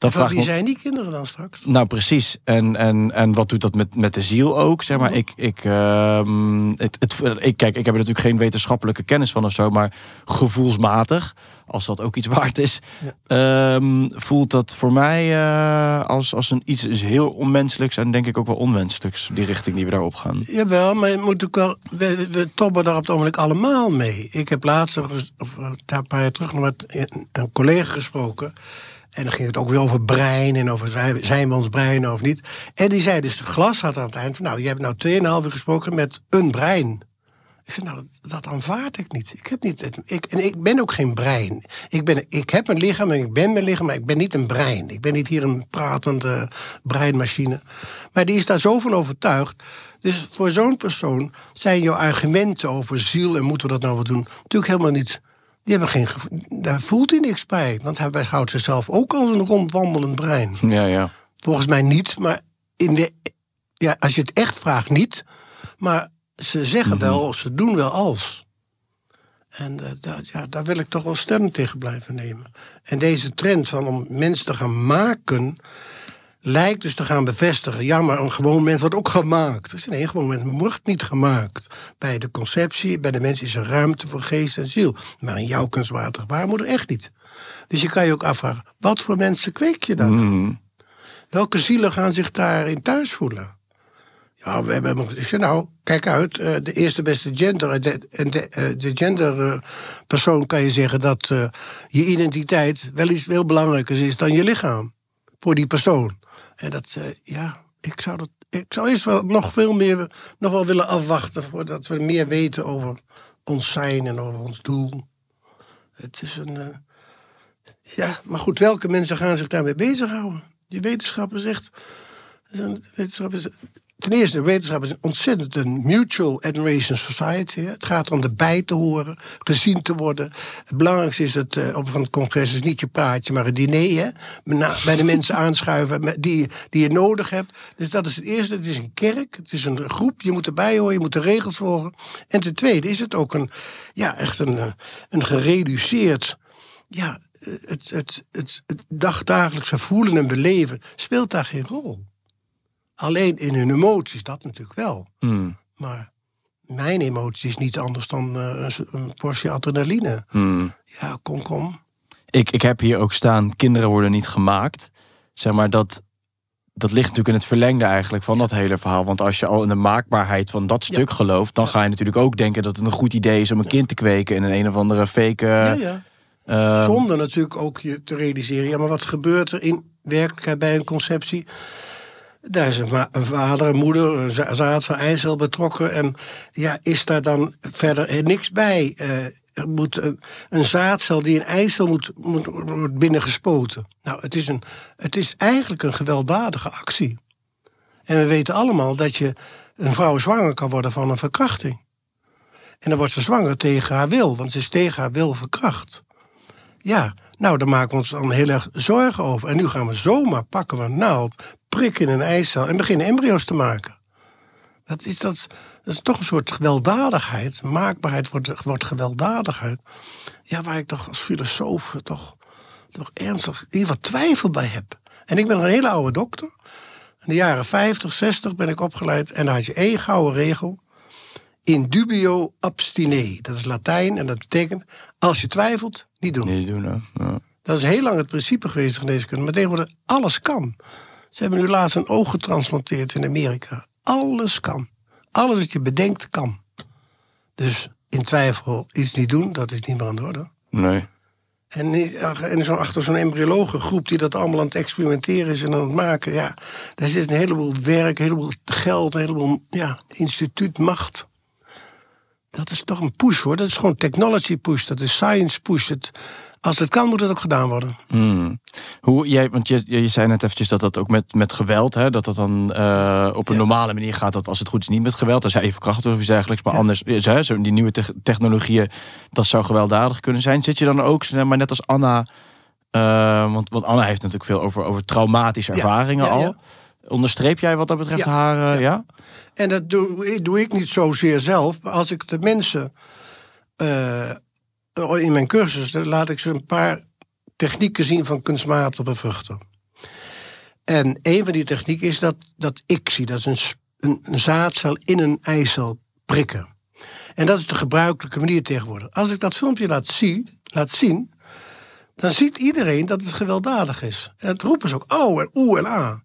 Speaker 2: dan vraag wie zijn
Speaker 1: die kinderen dan straks?
Speaker 2: Nou, precies. En, en, en wat doet dat met, met de ziel ook? Zeg maar, mhm. ik, ik, ehm, het, het, ik, kijk, ik heb er natuurlijk geen wetenschappelijke kennis van of zo, maar gevoelsmatig, als dat ook iets waard is, ehm, voelt dat voor mij eh, als, als een iets heel onmenselijks en denk ik ook wel onwenselijks, die richting die we daarop gaan.
Speaker 1: Jawel, maar je moet ook wel, we, we toppen daar op het ogenblik allemaal mee. Ik heb laatst, of, of eh, een paar jaar terug, nog met een collega gesproken. En dan ging het ook weer over brein en over zijn, zijn we ons brein of niet. En die zei dus, Glas had aan het eind van... nou, je hebt nou 2,5 uur gesproken met een brein. Ik zei, nou, dat, aanvaard ik niet. Ik heb niet... Ik, en ik ben ook geen brein. Ik, ben, ik heb een lichaam en ik ben mijn lichaam, maar ik ben niet een brein. Ik ben niet hier een pratende breinmachine. Maar die is daar zo van overtuigd. Dus voor zo'n persoon zijn jouw argumenten over ziel... en moeten we dat nou wat doen, natuurlijk helemaal niet die hebben geen daar voelt hij niks bij. Want hij houdt zichzelf ook als een rondwandelend brein. Ja, ja. Volgens mij niet, maar in de, ja, als je het echt vraagt, niet. Maar ze zeggen mm -hmm. wel, ze doen wel als. En eh, dat, ja, daar wil ik toch wel stem tegen blijven nemen. En deze trend van om mensen te gaan maken lijkt dus te gaan bevestigen. Ja, maar een gewoon mens wordt ook gemaakt. een gewoon mens wordt niet gemaakt. Bij de conceptie, bij de mens is er ruimte voor geest en ziel. Maar in jouw kunstmatige waarmoeder echt niet. Dus je kan je ook afvragen, wat voor mensen kweek je dan? Mhm. Welke zielen gaan zich daarin thuis voelen? Ja, we hebben, ik nou, kijk uit, eh, de eerste beste gender. De, de, eh, de genderpersoon eh, kan je zeggen dat je identiteit wel iets veel belangrijker is dan je lichaam. Voor die persoon. En dat, eh, ja, ik zou, dat, ik zou eerst wel nog veel meer nog wel willen afwachten voordat we meer weten over ons zijn en over ons doel. Het is een. Eh, ja, maar goed, welke mensen gaan zich daarmee bezighouden? Die wetenschappen zegt, echt ten eerste, wetenschap is ontzettend een mutual admiration society. Het gaat om erbij te horen, gezien te worden. Het belangrijkste is het eh, op van het congres is niet je praatje, maar het diner. Hè? Bij de mensen aanschuiven die, die je nodig hebt. Dus dat is het eerste. Het is een kerk, het is een groep. Je moet erbij horen, je moet de regels volgen. En ten tweede is het ook een, ja, echt een, eh, een gereduceerd. Ja, eh, het, het, het, het dagdagelijkse voelen en beleven speelt daar geen rol. Alleen in hun emoties, dat natuurlijk wel. Hmm. Maar mijn emotie is niet anders dan eh, een portie adrenaline. Hmm. Ja, kom, kom.
Speaker 2: Ik, ik heb hier ook staan, kinderen worden niet gemaakt. Zeg maar, dat, dat ligt natuurlijk in het verlengde eigenlijk van dat hele verhaal. Want als je al in de maakbaarheid van dat stuk gelooft... dan ga je natuurlijk ook denken dat het een goed idee is om een kind te kweken... in een een of andere fake... Eh, ja, ehm, Zonder
Speaker 1: natuurlijk ook je te realiseren... ja, maar wat gebeurt er in werkelijkheid bij een conceptie... Daar is een, een vader, een moeder, een zaadsel, van betrokken. En ja, is daar dan verder eh, niks bij? Eh, er moet een, een, zaadcel die in IJssel moet, moet, binnengespoten. Nou, het is, een, het is eigenlijk een gewelddadige actie. En we weten allemaal dat je een vrouw zwanger kan worden van een verkrachting. En dan wordt ze zwanger tegen haar wil, want ze is tegen haar wil verkracht. Ja, nou, daar maken we ons dan heel erg zorgen over. En nu gaan we zomaar pakken we een naald, prikken in een eicel en beginnen embryo's te maken. Dat is, dat, is toch een soort gewelddadigheid. Maakbaarheid wordt, wordt gewelddadigheid. Ja, waar ik toch als filosoof toch, toch ernstig in ieder geval twijfel bij heb. En ik ben een hele oude dokter. In de jaren 50, 60 ben ik opgeleid. En daar had je één gouden regel. In dubio abstine. Dat is Latijn en dat betekent als je twijfelt, niet doen. doen, Ja. Dat is heel lang het principe geweest van deze kunde. Maar tegenwoordig, alles kan. Ze hebben nu laatst een oog getransplanteerd in Amerika. Alles kan. Alles wat je bedenkt, kan. Dus in twijfel iets niet doen, dat is niet meer aan de orde. Nee. En, en zo achter zo'n embryologengroep die dat allemaal aan het experimenteren is en aan het maken. Ja, daar zit een heleboel werk, een heleboel geld, een heleboel ja, instituut, dat is toch een push hoor. Dat is gewoon technology push. Dat is science push. Het, als het kan, moet het ook gedaan worden.
Speaker 2: Hmm. Hoe, jij, want je, je zei net eventjes dat dat ook met, met geweld, hè, dat dat dan eh, op een normale manier gaat. Dat als het goed is, niet met geweld. Als is even kracht of iets dergelijks. Maar anders, eh, zo, die nieuwe technologieën, dat zou gewelddadig kunnen zijn. Zit je dan ook, maar net als Anna. Eh, want, Anna heeft natuurlijk veel over, over traumatische ervaringen ja. al. Onderstreep jij wat dat betreft haar? Eh, ja. En dat
Speaker 1: doe, doe, ik niet zozeer zelf. Maar als ik de mensen eh, in mijn cursus, laat ik ze een paar technieken zien van kunstmatige bevruchten. En een van die technieken is dat, dat zie dat is een, een, zaadcel in een eicel prikken. En dat is de gebruikelijke manier tegenwoordig. Als ik dat filmpje laat, zien, laat zien, dan ziet iedereen dat het gewelddadig is. En dat roepen ze ook, oh en oe en a. Ah.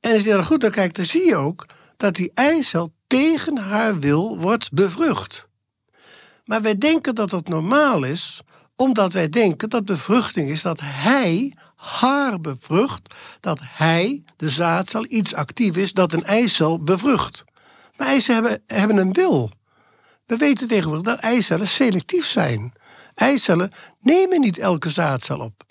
Speaker 1: En als je goed naar kijkt, dan zie je ook dat die eicel tegen haar wil wordt bevrucht. Maar wij denken dat dat normaal is, omdat wij denken dat bevruchting is dat hij haar bevrucht, dat hij, de zaadcel, iets actief is dat een eicel bevrucht. Maar eicellen hebben, hebben een wil. We weten tegenwoordig dat eicellen selectief zijn. Eicellen nemen niet elke zaadcel op.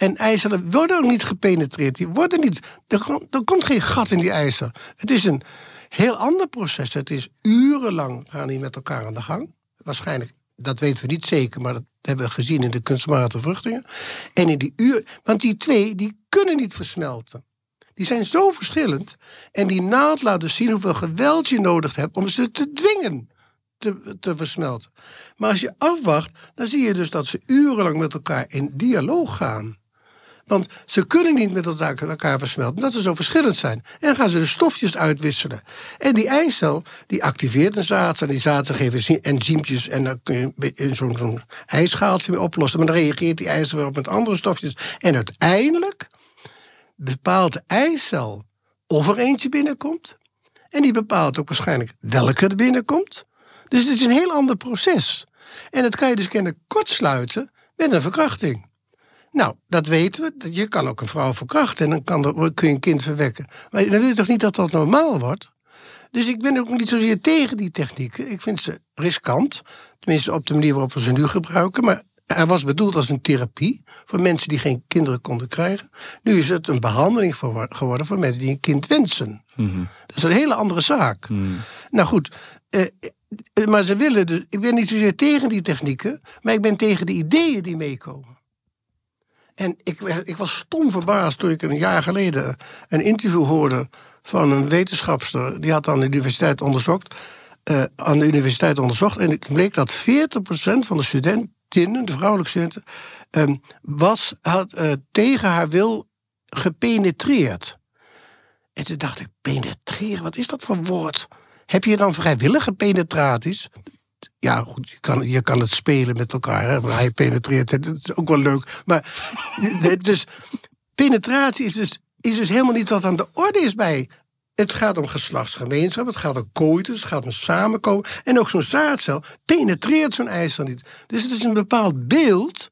Speaker 1: En ijzeren worden ook niet gepenetreerd. Die worden niet, er, er komt geen gat in die ijzer. Het is een heel ander proces. Het is urenlang gaan die met elkaar aan de gang. Waarschijnlijk, dat weten we niet zeker, maar dat hebben we gezien in de kunstmatige vruchtingen. En in die uur, want die twee, die kunnen niet versmelten. Die zijn zo verschillend. En die naald laat dus zien hoeveel geweld je nodig hebt om ze te dwingen te, te versmelten. Maar als je afwacht, dan zie je dus dat ze urenlang met elkaar in dialoog gaan. Want ze kunnen niet met elkaar versmelten, omdat ze zo verschillend zijn. En dan gaan ze de stofjes uitwisselen. En die eicel, die activeert een zaad. En die zaden geven enzympjes. En dan kun je zo'n zo ijsschaaltje mee oplossen. Maar dan reageert die eicel weer op met andere stofjes. En uiteindelijk bepaalt de eicel of er eentje binnenkomt. En die bepaalt ook waarschijnlijk welke er binnenkomt. Dus het is een heel ander proces. En dat kan je dus kennelijk kortsluiten met een verkrachting. Nou, dat weten we. Je kan ook een vrouw verkrachten en dan kan kun je een kind verwekken. Maar dan wil je toch niet dat dat normaal wordt? Dus ik ben ook niet zozeer tegen die technieken. Ik vind ze riskant. Tenminste, op de manier waarop we ze nu gebruiken. Maar hij was bedoeld als een therapie voor mensen die geen kinderen konden krijgen. Nu is het een behandeling geworden voor mensen die een kind wensen. Mhm. Dat is een hele andere zaak. Mhm. Nou goed, eh, eh, maar ze willen dus. Ik ben niet zozeer tegen die technieken, maar ik ben tegen de ideeën die meekomen. En ik, ik was stom verbaasd toen ik een jaar geleden een interview hoorde van een wetenschapster. Die had aan de universiteit onderzocht. Eh, aan de universiteit onderzocht. En het bleek dat 40% van de studentinnen, de vrouwelijke studenten, ehm, was, had eh, tegen haar wil gepenetreerd. En toen dacht ik, penetreren, wat is dat voor woord? Heb je dan vrijwillige penetraties? ja, goed, je kan, je kan het spelen met elkaar. Hè? hij penetreert, dat is ook wel leuk. Maar dus, penetratie is dus, is dus helemaal niet wat aan de orde is bij. Het gaat om geslachtsgemeenschap, het gaat om coitus, het gaat om samenkomen. En ook zo'n zaadcel penetreert zo'n eicel niet. Dus het is een bepaald beeld.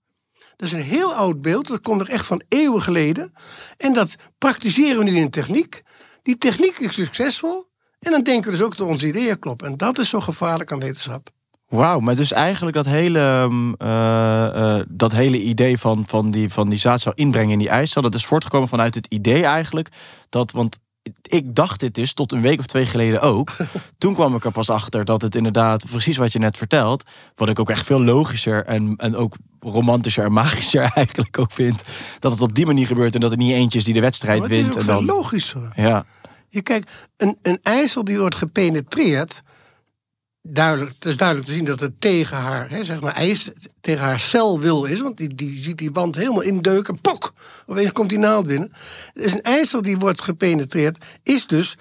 Speaker 1: Dat is een heel oud beeld, dat komt er echt van eeuwen geleden. En dat praktiseren we nu in techniek. Die techniek is succesvol. En dan denken we dus ook dat onze ideeën kloppen. En dat is zo gevaarlijk aan wetenschap.
Speaker 2: Wauw, maar dus eigenlijk dat hele, ehm, eh, eh, dat hele idee van, van, die, van die zou inbrengen in die ijscel, dat is voortgekomen vanuit het idee eigenlijk dat, want ik dacht dit dus tot een week of twee geleden ook. Toen kwam ik er pas achter dat het inderdaad precies wat je net vertelt, wat ik ook echt veel logischer en, en ook romantischer en magischer eigenlijk ook vind, dat het op die manier gebeurt en dat het niet eentje is die de wedstrijd wint. Het is en dan... logischer. Ja.
Speaker 1: Je kijkt, een, een ijsel die wordt gepenetreerd, duidelijk, het is duidelijk te zien dat het tegen haar, hè, zeg maar, eis, tegen haar wil is. Want die, die ziet die wand helemaal indeuken. Pok! Opeens komt die naald binnen. Dus een ijsel die wordt gepenetreerd, is dus,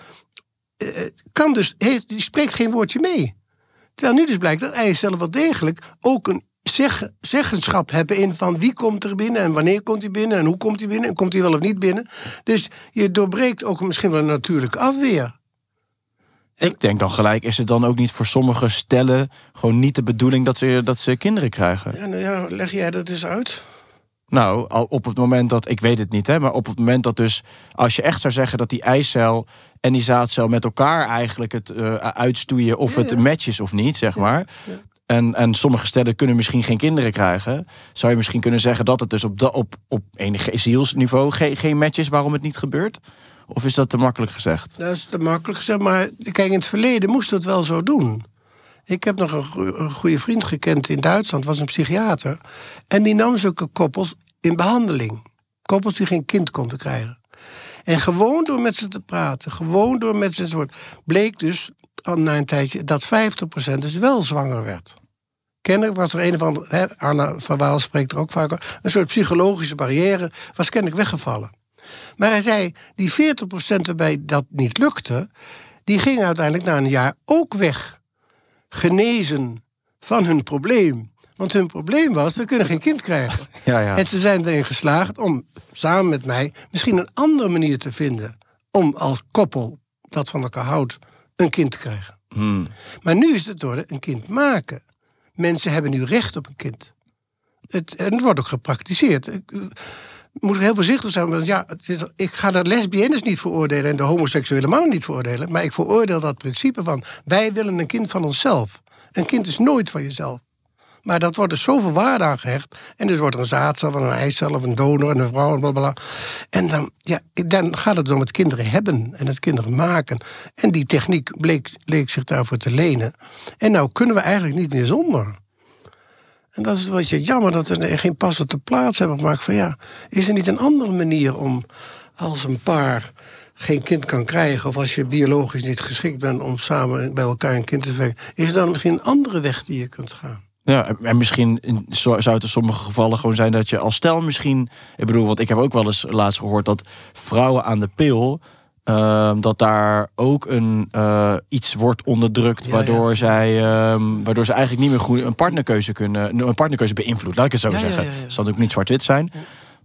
Speaker 1: eh, eh, kan dus, die spreekt geen woordje mee. Terwijl nu dus blijkt dat ijscellen wel degelijk ook een zeggenschap hebben in van wie komt er binnen en wanneer komt hij binnen en hoe komt hij binnen en komt hij wel of niet binnen. Dus je doorbreekt ook misschien wel een natuurlijke
Speaker 2: afweer. Ik denk dan gelijk, is het dan ook niet voor sommige stellen gewoon niet de bedoeling dat ze, dat ze kinderen krijgen? Ja, nou ja, leg jij dat eens uit? Nou, op het moment dat, ik weet het niet, hè, maar op het moment dat dus, als je echt zou zeggen dat die eicel en die zaadcel met elkaar eigenlijk het uh, uitstoeien of het ja. matches of niet, zeg maar. En, en sommige stellen kunnen misschien geen kinderen krijgen. Zou je misschien kunnen zeggen dat het dus op, op, op enig zielsniveau geen, geen match is waarom het niet gebeurt? Of is dat te makkelijk gezegd?
Speaker 1: Dat is te makkelijk gezegd, maar kijk, in het verleden moesten we het wel zo doen. Ik heb nog een, goede vriend gekend in Duitsland, was een psychiater. En die nam zulke koppels in behandeling. Koppels die geen kind konden krijgen. En gewoon door met ze te praten, gewoon door met ze te worden, bleek dus na een tijdje dat 50% dus wel zwanger werd. Kennelijk was er een of andere, Anna van Waal spreekt er ook vaak over, een soort psychologische barrière was kennelijk weggevallen. Maar hij zei, die 40% waarbij dat niet lukte, die gingen uiteindelijk na een jaar ook weg. Genezen van hun probleem. Want hun probleem was, we kunnen geen kind krijgen. Ja, ja. En ze zijn erin geslaagd om samen met mij misschien een andere manier te vinden om als koppel dat van elkaar houdt een kind te krijgen. Hmm. Maar nu is het door een kind maken. Mensen hebben nu recht op een kind. Het, en het wordt ook gepraktiseerd moet ik heel voorzichtig zijn. Want ja, ik ga de lesbiennes niet veroordelen en de homoseksuele mannen niet veroordelen. Maar ik veroordeel dat principe van wij willen een kind van onszelf. Een kind is nooit van jezelf. Maar dat wordt er zoveel waarde aan gehecht. En dus wordt er een zaadcel van een eicel of een donor en een vrouw en blablabla. En dan, ja, dan gaat het om het kinderen hebben en het kinderen maken. En die techniek bleek, leek zich daarvoor te lenen. En nou kunnen we eigenlijk niet meer zonder. En dat is een beetje jammer dat we geen pas op de plaats hebben gemaakt. Van ja, is er niet een andere manier om als een paar geen kind kan krijgen, of als je biologisch niet geschikt bent om samen bij elkaar een kind te krijgen is er dan misschien een andere weg die je kunt gaan?
Speaker 2: Ja, en misschien zou het in sommige gevallen gewoon zijn dat je als stel misschien. Ik bedoel, want ik heb ook wel eens laatst gehoord dat vrouwen aan de pil Ehm, dat daar ook een, eh, iets wordt onderdrukt, waardoor, Zij, ehm, waardoor ze eigenlijk niet meer goed een partnerkeuze kunnen, een partnerkeuze beïnvloedt. Laat ik het zo zeggen. Dat zal ook niet zwart-wit zijn.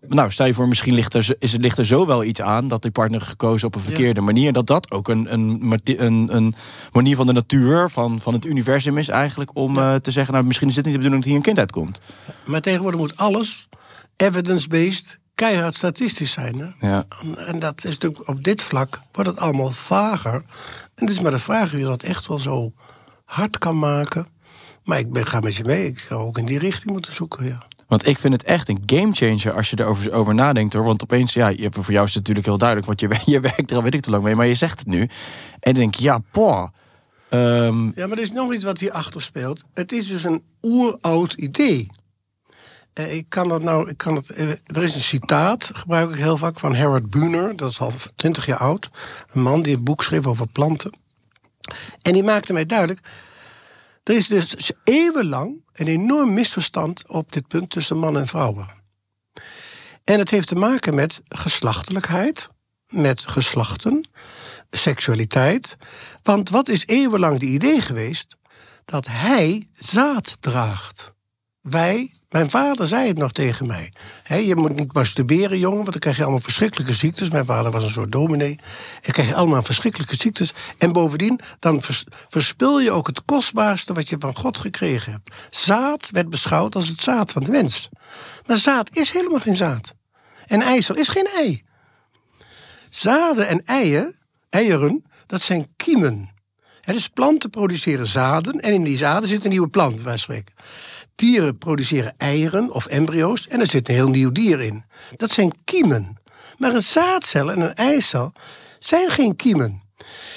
Speaker 2: Nou, stel je voor, misschien ligt er, is, ligt er zo wel iets aan dat die partner gekozen op een verkeerde manier. Dat dat ook een, een, een, een, manier van de natuur, van, van het universum is eigenlijk. Om eh, te zeggen, nou misschien is dit niet de bedoeling dat hier een kind uitkomt.
Speaker 1: Maar tegenwoordig moet alles evidence-based keihard statistisch zijn. Hè? Ja. En dat is natuurlijk op dit vlak wordt het allemaal vager. En het is maar de vraag wie dat echt wel zo hard kan maken. Maar ik ben, ga met je mee. Ik zou ook in die richting moeten zoeken. Ja.
Speaker 2: Want ik vind het echt een gamechanger als je erover over nadenkt hoor. Want opeens, ja, je, voor jou is het natuurlijk heel duidelijk. Want je, je werkt er al weet ik te lang mee, maar je zegt het nu. En dan denk ja, boah. Ehm, ja, maar
Speaker 1: er is nog iets wat hier achter speelt. Het is dus een oeroud idee. Eh, ik kan dat nou, ik kan het, eh, er is een citaat, gebruik ik heel vaak, van Harold Buner, Dat is al twintig jaar oud. Een man die een boek schreef over planten. En die maakte mij duidelijk. Er is dus eeuwenlang een enorm misverstand op dit punt tussen mannen en vrouwen. En het heeft te maken met geslachtelijkheid, met geslachten, seksualiteit. Want wat is eeuwenlang de idee geweest? Dat hij zaad draagt. Wij mijn vader zei het nog tegen mij. je moet niet masturberen, jongen, want dan krijg je allemaal verschrikkelijke ziektes. Mijn vader was een soort dominee. En krijg je allemaal verschrikkelijke ziektes. En bovendien, dan verspil je ook het kostbaarste wat je van God gekregen hebt. Zaad werd beschouwd als het zaad van de mens. Maar zaad is helemaal geen zaad. En ijzer is geen ei. Zaden en eieren, eieren, dat zijn kiemen. dus planten produceren zaden en in die zaden zit een nieuwe plant, wij spreken. Dieren produceren eieren of embryo's en er zit een heel nieuw dier in. Dat zijn kiemen. Maar een zaadcel en een eicel zijn geen kiemen.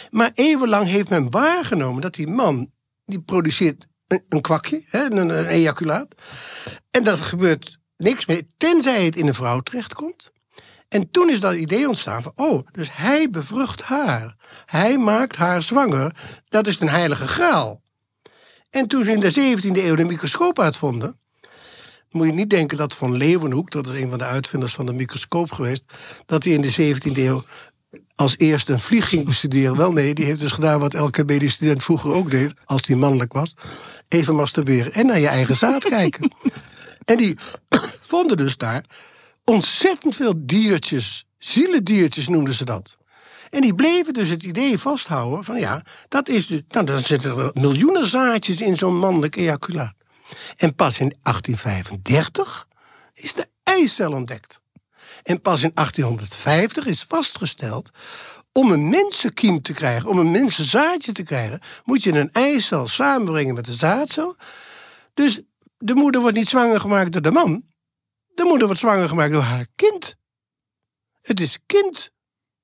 Speaker 1: Maar eeuwenlang heeft men waargenomen dat die man, die produceert een, kwakje, een, ejaculaat. En dat gebeurt niks meer, tenzij het in een vrouw terechtkomt. En toen is dat idee ontstaan van, oh, dus hij bevrucht haar. Hij maakt haar zwanger. Dat is een heilige graal. En toen ze in de 17e eeuw de microscoop uitvonden, moet je niet denken dat Van Leeuwenhoek, dat is een van de uitvinders van de microscoop geweest, dat hij in de 17e eeuw als eerste een vlieg ging bestuderen. Wel nee, die heeft dus gedaan wat elke medisch student vroeger ook deed, als die mannelijk was: even masturberen en naar je eigen zaad kijken. en die vonden dus daar ontzettend veel diertjes, zielendiertjes noemden ze dat. En die bleven dus het idee vasthouden van ja, dat is dus, nou, dan zitten er miljoenen zaadjes in zo'n mannelijk ejaculaat. En pas in 1835 is de eicel ontdekt. En pas in 1850 is vastgesteld om een mensenkiem te krijgen, om een mensenzaadje te krijgen, moet je een eicel samenbrengen met de zaadcel. Dus de moeder wordt niet zwanger gemaakt door de man. De moeder wordt zwanger gemaakt door haar kind. Het is kind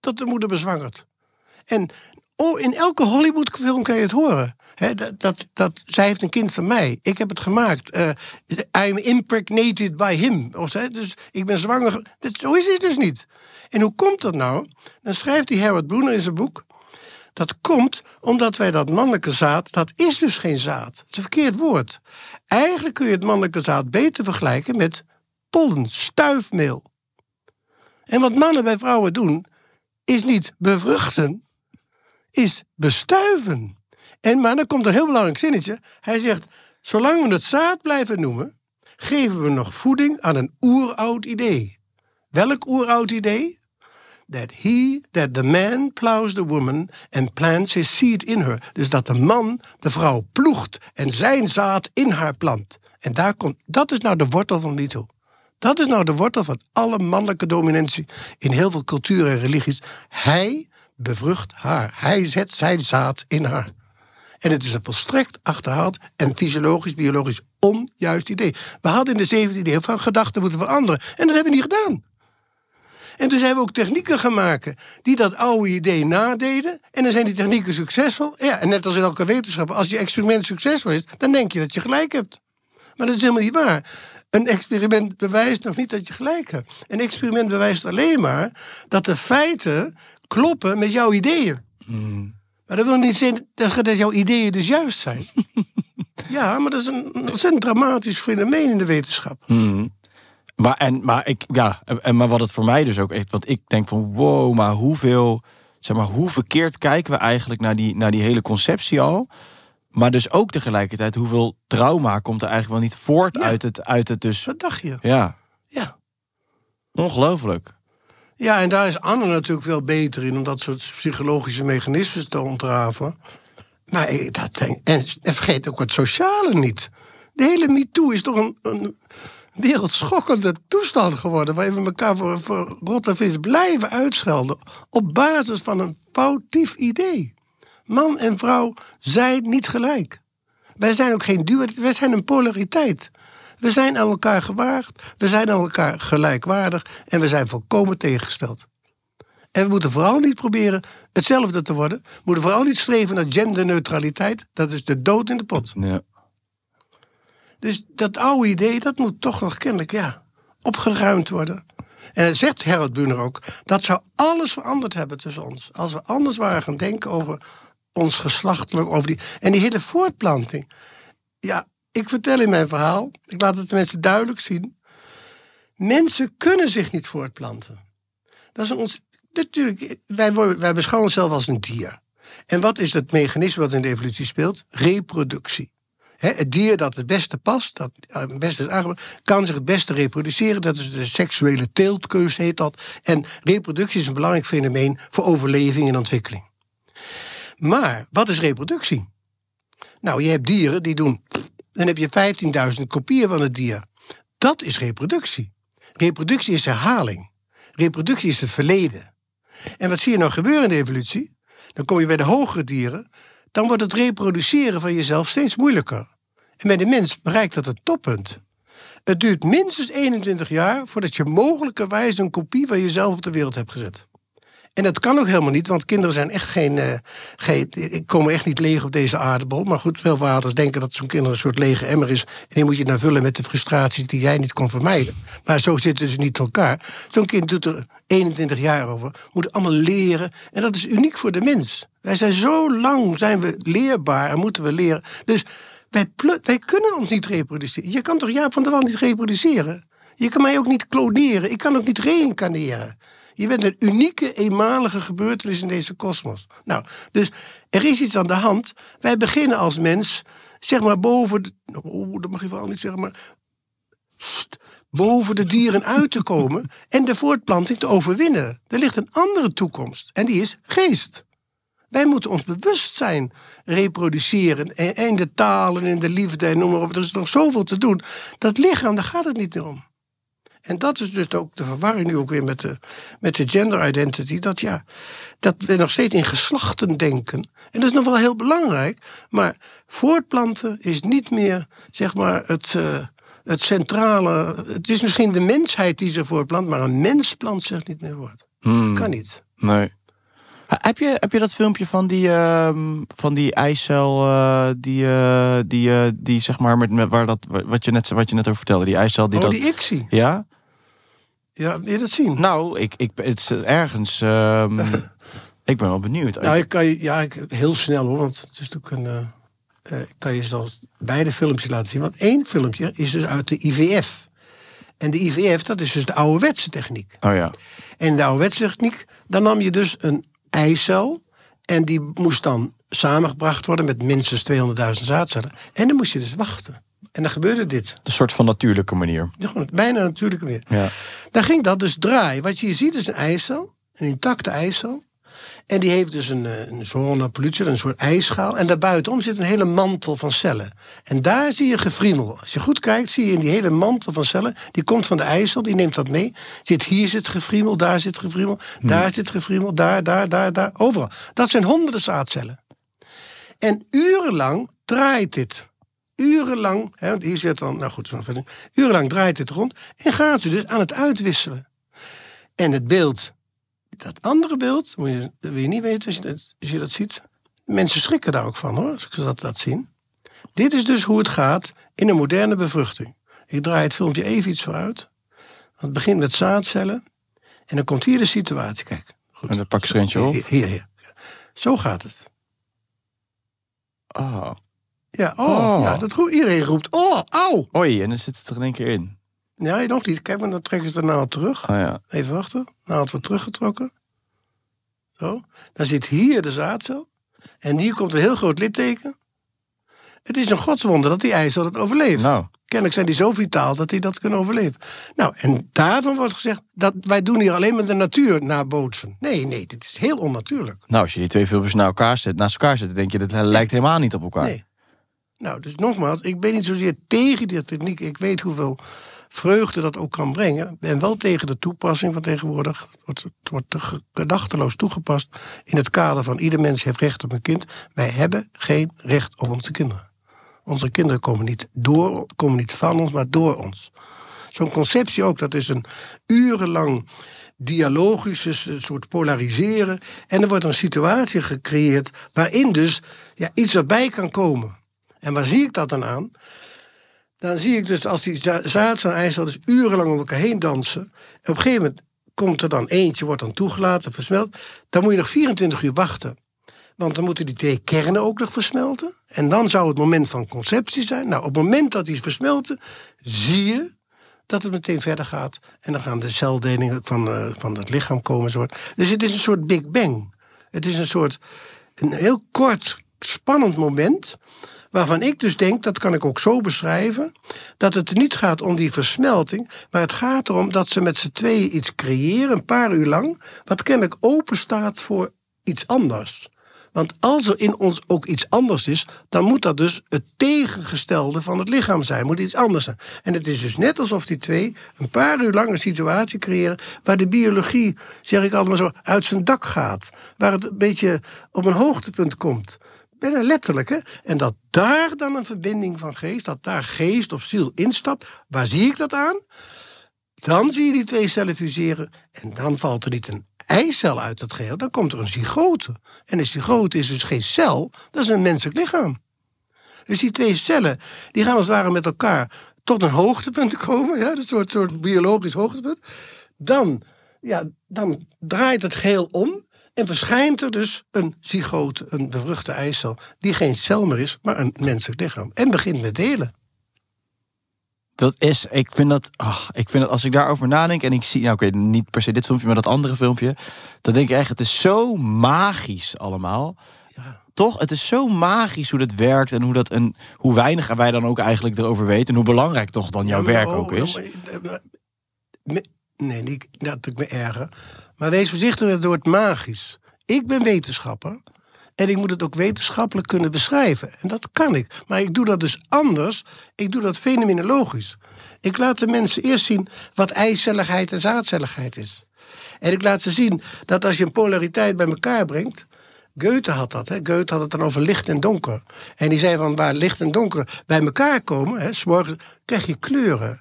Speaker 1: dat de moeder bezwangert. En oh, in elke Hollywoodfilm kan je het horen. dat, dat, dat, zij heeft een kind van mij. Ik heb het gemaakt. Uh, I'm impregnated by him. dus ik ben zwanger. Dat, zo is het dus niet. En hoe komt dat nou? Dan schrijft die Herbert Bruner in zijn boek. Dat komt omdat wij dat mannelijke zaad, dat is dus geen zaad. Het is een verkeerd woord. Eigenlijk kun je het mannelijke zaad beter vergelijken met pollen, stuifmeel. En wat mannen bij vrouwen doen, is niet bevruchten, is bestuiven. En, maar dan komt een heel belangrijk zinnetje. Hij zegt, zolang we het zaad blijven noemen, geven we nog voeding aan een oeroud idee. Welk oeroud idee? That he, that the man ploughs the woman and plants his seed in her. Dus dat de man de vrouw ploegt en zijn zaad in haar plant. En daar komt, dat is nou de wortel van toe. Dat is nou de wortel van alle mannelijke dominantie in heel veel culturen en religies. Hij bevrucht haar. Hij zet zijn zaad in haar. En het is een volstrekt achterhaald en fysiologisch, biologisch onjuist idee. We hadden in de 17e eeuw van gedachten moeten veranderen. En dat hebben we niet gedaan. En dus hebben we ook technieken gemaakt die dat oude idee nadeden. En dan zijn die technieken succesvol. Ja, en net als in elke wetenschap, als je experiment succesvol is, dan denk je dat je gelijk hebt. Maar dat is helemaal niet waar. Een experiment bewijst nog niet dat je gelijk hebt. Een experiment bewijst alleen maar dat de feiten kloppen met jouw ideeën. Hmm. Maar dat wil niet zeggen dat jouw ideeën dus juist zijn. ja, maar dat is een
Speaker 2: ontzettend dramatisch fenomeen in de wetenschap. Hmm. Maar, en, maar, ik, ja, en, maar wat het voor mij dus ook echt, want ik denk van wow, maar hoeveel, zeg maar, hoe verkeerd kijken we eigenlijk naar die, naar die hele conceptie al? Maar dus ook tegelijkertijd, hoeveel trauma komt er eigenlijk wel niet voort uit, het, uit het dus... Wat dacht je? Ja. Ja. Ongelooflijk.
Speaker 1: Ja, en daar is Anne natuurlijk veel beter in om dat soort psychologische mechanismes te ontrafelen. Maar eh, dat zijn, en, vergeet ook het sociale niet. De hele MeToo is toch een, een wereldschokkende toestand geworden. waar we elkaar voor, voor rotte vis blijven uitschelden. Op basis van een foutief idee. Man en vrouw zijn niet gelijk. Wij zijn ook geen duo, wij zijn een polariteit. We zijn aan elkaar gewaagd, we zijn aan elkaar gelijkwaardig en we zijn volkomen tegengesteld. En we moeten vooral niet proberen hetzelfde te worden. We moeten vooral niet streven naar genderneutraliteit. Dat is de dood in de pot. Ja. Dus dat oude idee, dat moet toch nog kennelijk ja, opgeruimd worden. En dat zegt Harold Buner ook, dat zou alles veranderd hebben tussen ons. Als we anders waren gaan denken over ons geslachtelijk over die. En die hele voortplanting. Ja, ik vertel in mijn verhaal, ik laat het de mensen duidelijk zien. Mensen kunnen zich niet voortplanten. Dat is ons. Natuurlijk, wij, worden, wij beschouwen onszelf als een dier. En wat is het mechanisme wat in de evolutie speelt? Reproductie. het dier dat het beste past, dat het beste is kan zich het beste reproduceren. Dat is de seksuele teeltkeuze, heet dat. En reproductie is een belangrijk fenomeen voor overleving en ontwikkeling. Maar wat is reproductie? Nou, je hebt dieren die doen. Dan heb je 15.000 kopieën van het dier. Dat is reproductie. Reproductie is herhaling. Reproductie is het verleden. En wat zie je nou gebeuren in de evolutie? Dan kom je bij de hogere dieren. Dan wordt het reproduceren van jezelf steeds moeilijker. En bij de mens bereikt dat het toppunt. Het duurt minstens 21 jaar voordat je mogelijkerwijs een kopie van jezelf op de wereld hebt gezet. En dat kan ook helemaal niet, want kinderen zijn echt geen, uh, geen komen echt niet leeg op deze aardbol. Maar goed, veel vaders denken dat zo'n kind een soort lege emmer is. En die moet je dan vullen met de frustraties die jij niet kon vermijden. Maar zo zitten ze niet elkaar. Zo'n kind doet er 21 jaar over, moet allemaal leren. En dat is uniek voor de mens. Wij zijn zo lang, zijn we leerbaar en moeten we leren. Dus wij, wij kunnen ons niet reproduceren. Je kan toch Jaap van der Wal niet reproduceren? Je kan mij ook niet kloneren. Ik kan ook niet reïncarneren. Je bent een unieke, eenmalige gebeurtenis in deze kosmos. Nou, dus er is iets aan de hand. Wij beginnen als mens, zeg maar boven. De, oh, dat mag je vooral niet zeggen, maar. boven de dieren uit te komen en de voortplanting te overwinnen. Er ligt een andere toekomst en die is geest. Wij moeten ons bewustzijn reproduceren. En in de talen, en de liefde en noem maar op. Er is nog zoveel te doen. Dat lichaam, daar gaat het niet meer om. En dat is dus ook de verwarring nu ook weer met de, met de gender identity. Dat ja, dat we nog steeds in geslachten denken. En dat is nog wel heel belangrijk. Maar voortplanten is niet meer, zeg maar, het, eh, het centrale. Het is misschien de mensheid die ze voortplant, maar een mens plant zich niet meer voort.
Speaker 2: Dat hmm. kan niet. Nee. Heb je, heb je dat filmpje van die, uh, van die eicel eh, die, eh, die, die zeg maar met, met, waar dat wat je net wat je net over vertelde die eicel die oh, die ik zie. Ja. Ja, wil je dat zien? Nou, ik, ik, het is ergens. Ehm, ik ben wel benieuwd. Nou, ik kan je, ja,
Speaker 1: ik, heel snel hoor, want het is natuurlijk een. Eh, eh, ik kan je zelfs beide filmpjes laten zien. Want één filmpje is dus uit de IVF. En de IVF, dat is dus de ouderwetse techniek. Oh ja. En de ouderwetse techniek, dan nam je dus een eicel. En die moest dan samengebracht worden met minstens 200.000 zaadcellen. En dan moest je dus wachten. En
Speaker 2: dan gebeurde dit. Een soort van natuurlijke manier.
Speaker 1: Gewoon bijna natuurlijke manier. Ja. Daar ging dat dus draaien. Wat je hier ziet is een ijssel, een intacte ijssel. En die heeft dus een, eh, een zone pollutie, een soort ijsschaal. En daarbuitenom zit een hele mantel van cellen. En daar zie je gefriemel. Als je goed kijkt, zie je in die hele mantel van cellen. Die komt van de ijssel, die neemt dat mee. Zit hier zit gefriemel, daar zit gefriemel, hmm. daar zit gefriemel, daar, daar, daar, daar. Overal. Dat zijn honderden zaadcellen. En urenlang draait dit urenlang, hè, want hier zit dan, nou goed, zo'n verder, urenlang draait het rond en gaat u dus aan het uitwisselen. En het beeld, dat andere beeld, moet je, wil je niet weten als je, dat, als je dat ziet. Mensen schrikken daar ook van hoor, als ze dat, dat zien. Dit is dus hoe het gaat in een moderne bevruchting. Ik draai het filmpje even iets vooruit. Want het begint met zaadcellen. En dan komt hier de situatie. Kijk. Goed. En dan pak je op. Hier, hier, hier. Zo gaat het. Ah. Oh. Ja, oh, oh, Ja, dat roept, iedereen roept, oh,
Speaker 2: auw. Oei, en dan zit het er in één keer in.
Speaker 1: Nee, nog niet. Kijk, maar dan trekken ze de naald nou terug. Oh, ja. Even wachten. Naald nou wordt teruggetrokken. Zo. Dan zit hier de zaadcel. En hier komt een heel groot litteken. Het is een godswonder dat die ijzel het overleeft. Nou. Kennelijk zijn die zo vitaal dat die dat kunnen overleven. Nou, en daarvan wordt gezegd dat wij doen hier alleen met de natuur nabootsen. Nee, nee, dit is heel onnatuurlijk.
Speaker 2: Nou, als je die twee filmpjes naast elkaar zet, naast elkaar zet, denk je dat het lijkt helemaal niet op elkaar. Nee.
Speaker 1: Nou, dus nogmaals, ik ben niet zozeer tegen die techniek. Ik weet hoeveel vreugde dat ook kan brengen. Ik ben wel tegen de toepassing van tegenwoordig. Het wordt, het wordt gedachteloos toegepast in het kader van ieder mens heeft recht op een kind. Wij hebben geen recht op onze kinderen. Onze kinderen komen niet, door, komen niet van ons, maar door ons. Zo'n conceptie ook, dat is een urenlang dialogisch, dus soort polariseren. En er wordt een situatie gecreëerd waarin dus ja, iets erbij kan komen. En waar zie ik dat dan aan? Dan zie ik dus als die zaad en ijsel dus urenlang om elkaar heen dansen. En op een gegeven moment komt er dan eentje, wordt dan toegelaten, versmelt. Dan moet je nog 24 uur wachten. Want dan moeten die twee kernen ook nog versmelten. En dan zou het moment van conceptie zijn. Nou, op het moment dat die is versmelten, zie je dat het meteen verder gaat. En dan gaan de celdelingen van, eh, van het lichaam komen. Soort. Dus het is een soort Big Bang. Het is een soort, een heel kort, spannend moment Waarvan ik dus denk, dat kan ik ook zo beschrijven, dat het niet gaat om die versmelting, maar het gaat erom dat ze met z'n tweeën iets creëren, een paar uur lang, wat kennelijk openstaat voor iets anders. Want als er in ons ook iets anders is, dan moet dat dus het tegengestelde van het lichaam zijn. Moet iets anders zijn. En het is dus net alsof die twee een paar uur lang een situatie creëren. waar de biologie, zeg ik altijd maar zo, uit zijn dak gaat. Waar het een beetje op een hoogtepunt komt bijna letterlijk, hè? En dat daar dan een verbinding van geest, dat daar geest of ziel instapt, waar zie ik dat aan? Dan zie je die twee cellen fuseren en dan valt er niet een eicel uit dat geheel, dan komt er een zygote. En een zygote is dus geen cel, dat is een menselijk lichaam. Dus die twee cellen, die gaan als het ware met elkaar tot een hoogtepunt komen, ja, een soort, soort biologisch hoogtepunt. Dan, ja, dan draait het geheel om en verschijnt er dus een zygote, een bevruchte eicel, die geen cel meer is, maar een menselijk lichaam. En begint met delen.
Speaker 2: Dat is, ik vind dat, oh, ik vind dat als ik daarover nadenk en ik zie, nou oké, niet per se dit filmpje, maar dat andere filmpje, dan denk ik echt, het is zo magisch allemaal. Toch? Het is zo magisch hoe dat werkt en hoe, dat een, hoe weinig wij dan ook eigenlijk erover weten en hoe belangrijk toch dan jouw werk oh, ook is.
Speaker 1: Eh, nee, niet, dat ik me erger. Maar wees voorzichtig met het magisch. Ik ben wetenschapper. En ik moet het ook wetenschappelijk kunnen beschrijven. En dat kan ik. Maar ik doe dat dus anders. Ik doe dat fenomenologisch. Ik laat de mensen eerst zien wat eicelligheid en zaadcelligheid is. En ik laat ze zien dat als je een polariteit bij elkaar brengt. Goethe had dat. Hè? Goethe had het dan over licht en donker. En die zei van waar licht en donker bij elkaar komen, hè, s morgens krijg je kleuren.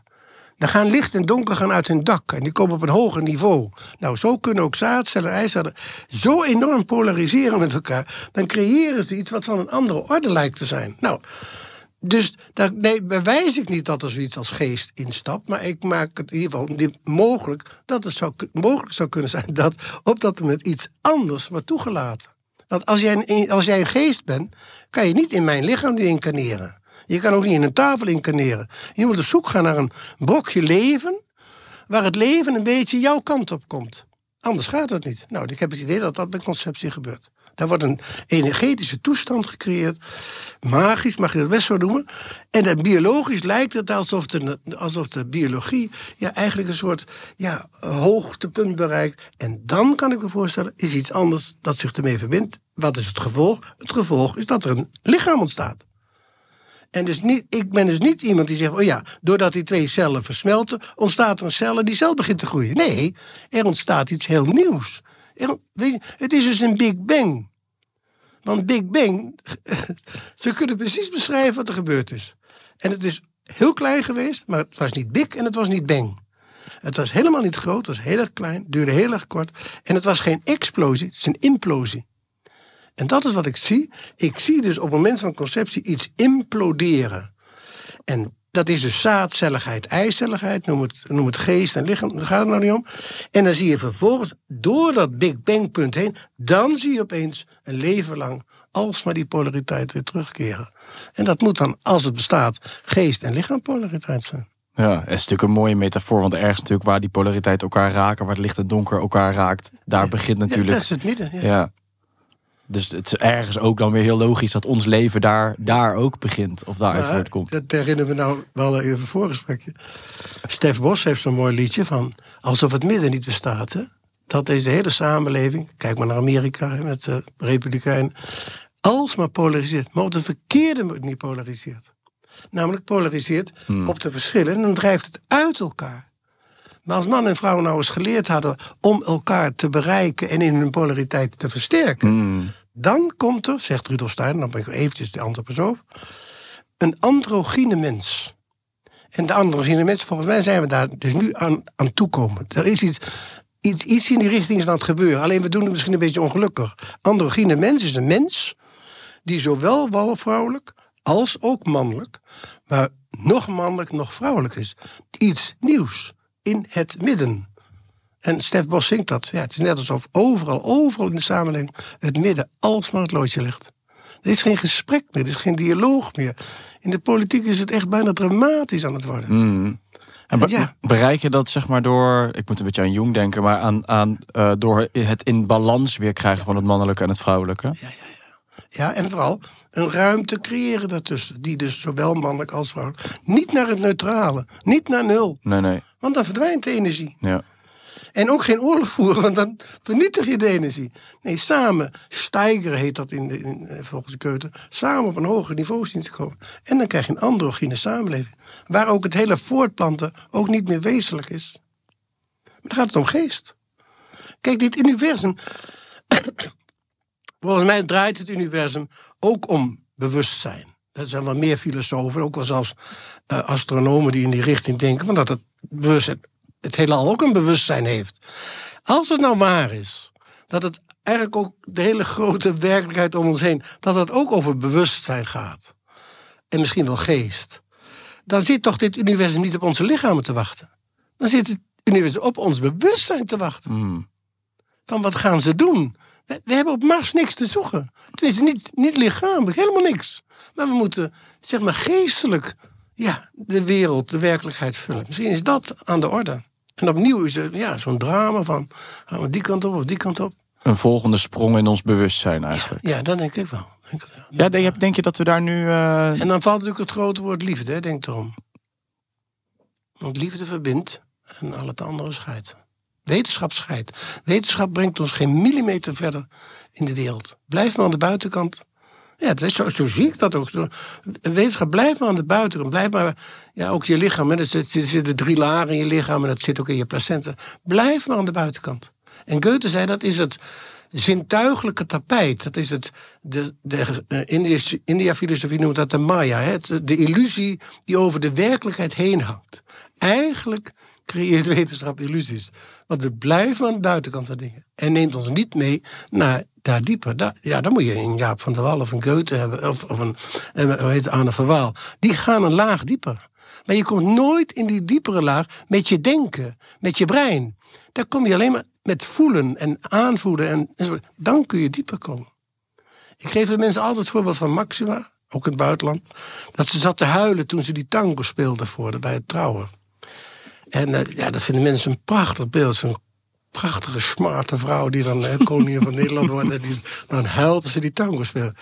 Speaker 1: Dan gaan licht en donker gaan uit hun dak en die komen op een hoger niveau. Nou, zo kunnen ook zaadcellen en eicellen zo enorm polariseren met elkaar. Dan creëren ze iets wat van een andere orde lijkt te zijn. Nou, dus daar, nee, bewijs ik niet dat er zoiets als geest instapt. Maar ik maak het in ieder geval mogelijk dat het zou, mogelijk zou kunnen zijn dat op dat moment iets anders wordt toegelaten. Want als jij, een, als jij een geest bent, kan je niet in mijn lichaam nu incarneren. Je kan ook niet in een tafel incarneren. Je moet op zoek gaan naar een brokje leven, waar het leven een beetje jouw kant op komt. Anders gaat het niet. Nou, ik heb het idee dat dat bij conceptie gebeurt. Daar wordt een energetische toestand gecreëerd. Magisch, mag je dat best zo noemen. En dat biologisch lijkt het alsof de, alsof de biologie ja, eigenlijk een soort ja, hoogtepunt bereikt. En dan kan ik me voorstellen, is iets anders dat zich ermee verbindt. Wat is het gevolg? Het gevolg is dat er een lichaam ontstaat. En dus niet, ik ben dus niet iemand die zegt: oh ja, doordat die twee cellen versmelten, ontstaat er een cel en die cel begint te groeien. Nee, er ontstaat iets heel nieuws. het is dus een Big Bang. Want Big Bang, ze kunnen precies beschrijven wat er gebeurd is. En het is heel klein geweest, maar het was niet big en het was niet bang. Het was helemaal niet groot, het was heel erg klein, duurde heel erg kort. En het was geen explosie, het is een implosie. En dat is wat ik zie. Ik zie dus op het moment van conceptie iets imploderen. En dat is dus zaadcelligheid, eicelligheid, noem het, noem het geest en lichaam, daar gaat het nou niet om. En dan zie je vervolgens, door dat Big Bang punt heen, dan zie je opeens een leven lang alsmaar die polariteit weer terugkeren. En dat moet dan, als het bestaat, geest en lichaam polariteit zijn.
Speaker 2: Ja, dat is natuurlijk een mooie metafoor, want ergens natuurlijk waar die polariteit elkaar raken, waar het licht en donker elkaar raakt, daar begint natuurlijk. dat is het
Speaker 1: midden. ja.
Speaker 2: Dus het is ergens ook dan weer heel logisch dat ons leven daar, daar ook begint. Of daaruit nou, voortkomt.
Speaker 1: Dat herinneren we nou wel even een voorgesprekje. Stef Bos heeft zo'n mooi liedje van... Alsof het midden niet bestaat, hè? Dat deze hele samenleving... Kijk maar naar Amerika met de Republikeinen. Alsmaar polariseert. Maar op de verkeerde manier polariseert. Namelijk polariseert hmm. op de verschillen. En dan drijft het uit elkaar. Maar als man en vrouw nou eens geleerd hadden om elkaar te bereiken en in hun polariteit te versterken, hmm. Dan komt er, zegt Rudolf Steiner, dan ben ik eventjes de antroposoof, een androgyne mens. En de androgyne mens, volgens mij zijn we daar dus nu aan, aan toekomen. Er is iets, iets, iets in die richting is aan het gebeuren. Alleen we doen het misschien een beetje ongelukkig. Androgyne mens is een mens die zowel vrouwelijk als ook mannelijk, maar nog mannelijk, nog vrouwelijk is. Iets nieuws in het midden. En Stef Bos zingt dat. Ja, het is net alsof overal, overal in de samenleving het midden alsmaar het loodje ligt. Er is geen gesprek meer, er is geen dialoog meer. In de politiek is het echt bijna dramatisch aan het worden.
Speaker 2: Mm. En ja. bereik je dat zeg maar door, ik moet een beetje aan Jung denken, maar aan, aan, eh, door het in balans weer krijgen van het mannelijke en het vrouwelijke? Ja, ja, ja.
Speaker 1: ja, en vooral een ruimte creëren daartussen, die dus zowel mannelijk als vrouwelijk. Niet naar het neutrale, niet naar nul. Nee, nee. Want dan verdwijnt de energie. Ja. En ook geen oorlog voeren, want dan vernietig je de energie. Nee, samen stijgen heet dat in, in eh, volgens de Keuter. Samen op een hoger niveau zien te komen. En dan krijg je een androgyne samenleving. Waar ook het hele voortplanten ook niet meer wezenlijk is. Maar dan gaat het om geest. Kijk, dit universum. volgens mij draait het universum ook om bewustzijn. Er zijn wel meer filosofen, ook wel zelfs eh, astronomen die in die richting denken, van dat het bewustzijn het heelal ook een bewustzijn heeft. Als het nou waar is dat het eigenlijk ook de hele grote werkelijkheid om ons heen, dat het ook over bewustzijn gaat. En misschien wel geest. Dan zit toch dit universum niet op onze lichamen te wachten. Dan zit het universum op ons bewustzijn te wachten. Hmm. Van wat gaan ze doen? We, hebben op Mars niks te zoeken. Tenminste, niet, niet lichamelijk, helemaal niks. Maar we moeten, zeg maar, geestelijk ja, de wereld, de werkelijkheid vullen. Misschien is dat aan de orde. En opnieuw is er ja, zo'n drama van gaan we die kant op of die kant op.
Speaker 2: Een volgende sprong in ons bewustzijn eigenlijk.
Speaker 1: Ja, dat denk ik wel. Denk, ja, denk, denk je dat we daar nu... Eh, en dan valt natuurlijk het grote woord liefde, hè, denk erom. Want liefde verbindt en al het andere scheidt. Wetenschap scheidt. Wetenschap brengt ons geen millimeter verder in de wereld. Blijf maar aan de buitenkant ja, dat is zo, zo zie ik dat ook. wetenschap, blijf maar aan de buitenkant. Blijf maar, ja, ook je lichaam. Er zitten drie lagen in je lichaam en dat zit ook in je placenta. Blijf maar aan de buitenkant. En Goethe zei, dat is het zintuigelijke tapijt. Dat is het, de, de eh, India-filosofie noemt dat de Maya. Hè? De illusie die over de werkelijkheid heen hangt. Eigenlijk creëert wetenschap illusies. Want het blijft aan de buitenkant van dingen. En neemt ons niet mee naar daar dieper. ja, dan moet je een Jaap van der Wal of een Goethe hebben. Of, of een, eh, hoe heet het, Anne van Waal. Die gaan een laag dieper. Maar je komt nooit in die diepere laag met je denken, met je brein. Daar kom je alleen maar met voelen en aanvoelen. En, en dan kun je dieper komen. Ik geef de mensen altijd het voorbeeld van Maxima, ook in het buitenland. Dat ze zat te huilen toen ze die tango speelde voor bij het trouwen. En eh, ja, dat vinden mensen een prachtig beeld. Zo'n prachtige, smarte vrouw die dan koningin van Nederland wordt. En die, dan huilt ze die tango speelt.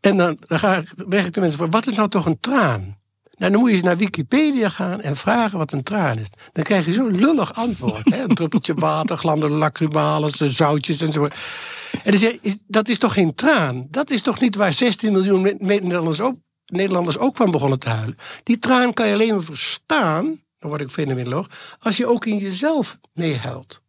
Speaker 1: En dan, dan ga ik, leg ik de mensen voor, wat is nou toch een traan? Nou, dan moet je eens naar Wikipedia gaan en vragen wat een traan is. Dan krijg je zo'n lullig antwoord. Een druppeltje water, glanden, lacrimales, eh, zoutjes enzovoort. En dan zeg je, dat is toch geen traan? Dat is toch niet waar 16 miljoen Nederlanders ook, Nederlanders ook van begonnen te huilen? Die traan kan je alleen maar verstaan, dan word ik fenomenoloog, als je ook in jezelf meehuilt.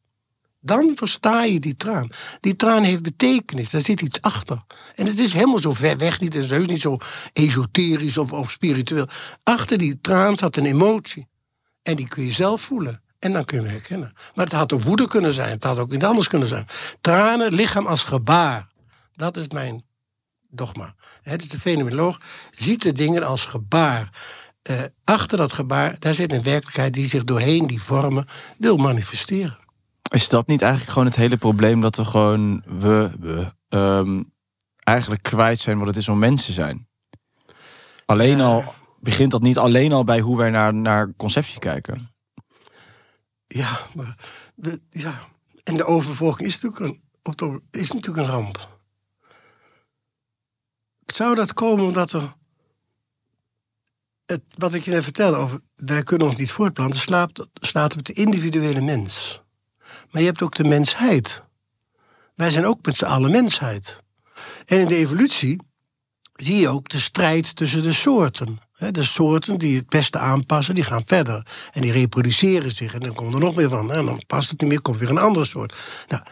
Speaker 1: Dan versta je die traan. Die traan heeft betekenis, daar zit iets achter. En het is helemaal zo ver weg niet is heus niet zo esoterisch of, of spiritueel. Achter die traan zat een emotie. En die kun je zelf voelen. En dan kun je herkennen. Maar het had ook woede kunnen zijn, het had ook iets anders kunnen zijn. Tranen, lichaam als gebaar. Dat is mijn dogma. He, dus de fenomenoloog ziet de dingen als gebaar. Eh, achter dat gebaar, daar zit een werkelijkheid die zich doorheen die vormen wil manifesteren.
Speaker 2: Is dat niet eigenlijk gewoon het hele probleem dat we gewoon we, ehm, eigenlijk kwijt zijn wat het is om mensen zijn? Alleen al begint dat niet alleen al bij hoe wij naar, naar conceptie kijken.
Speaker 1: Ja, maar de, ja. en de overbevolking is natuurlijk een, is natuurlijk een ramp. Zou dat komen omdat er. Het, wat ik je net vertelde over. Wij kunnen ons niet voortplanten, slaat, slaat op de individuele mens. Maar je hebt ook de mensheid. Wij zijn ook met z'n allen mensheid. En in de evolutie zie je ook de strijd tussen de soorten. De soorten die het beste aanpassen, die gaan verder. En die reproduceren zich. En dan komt er nog meer van. En dan past het niet meer, komt weer een andere soort. Nou,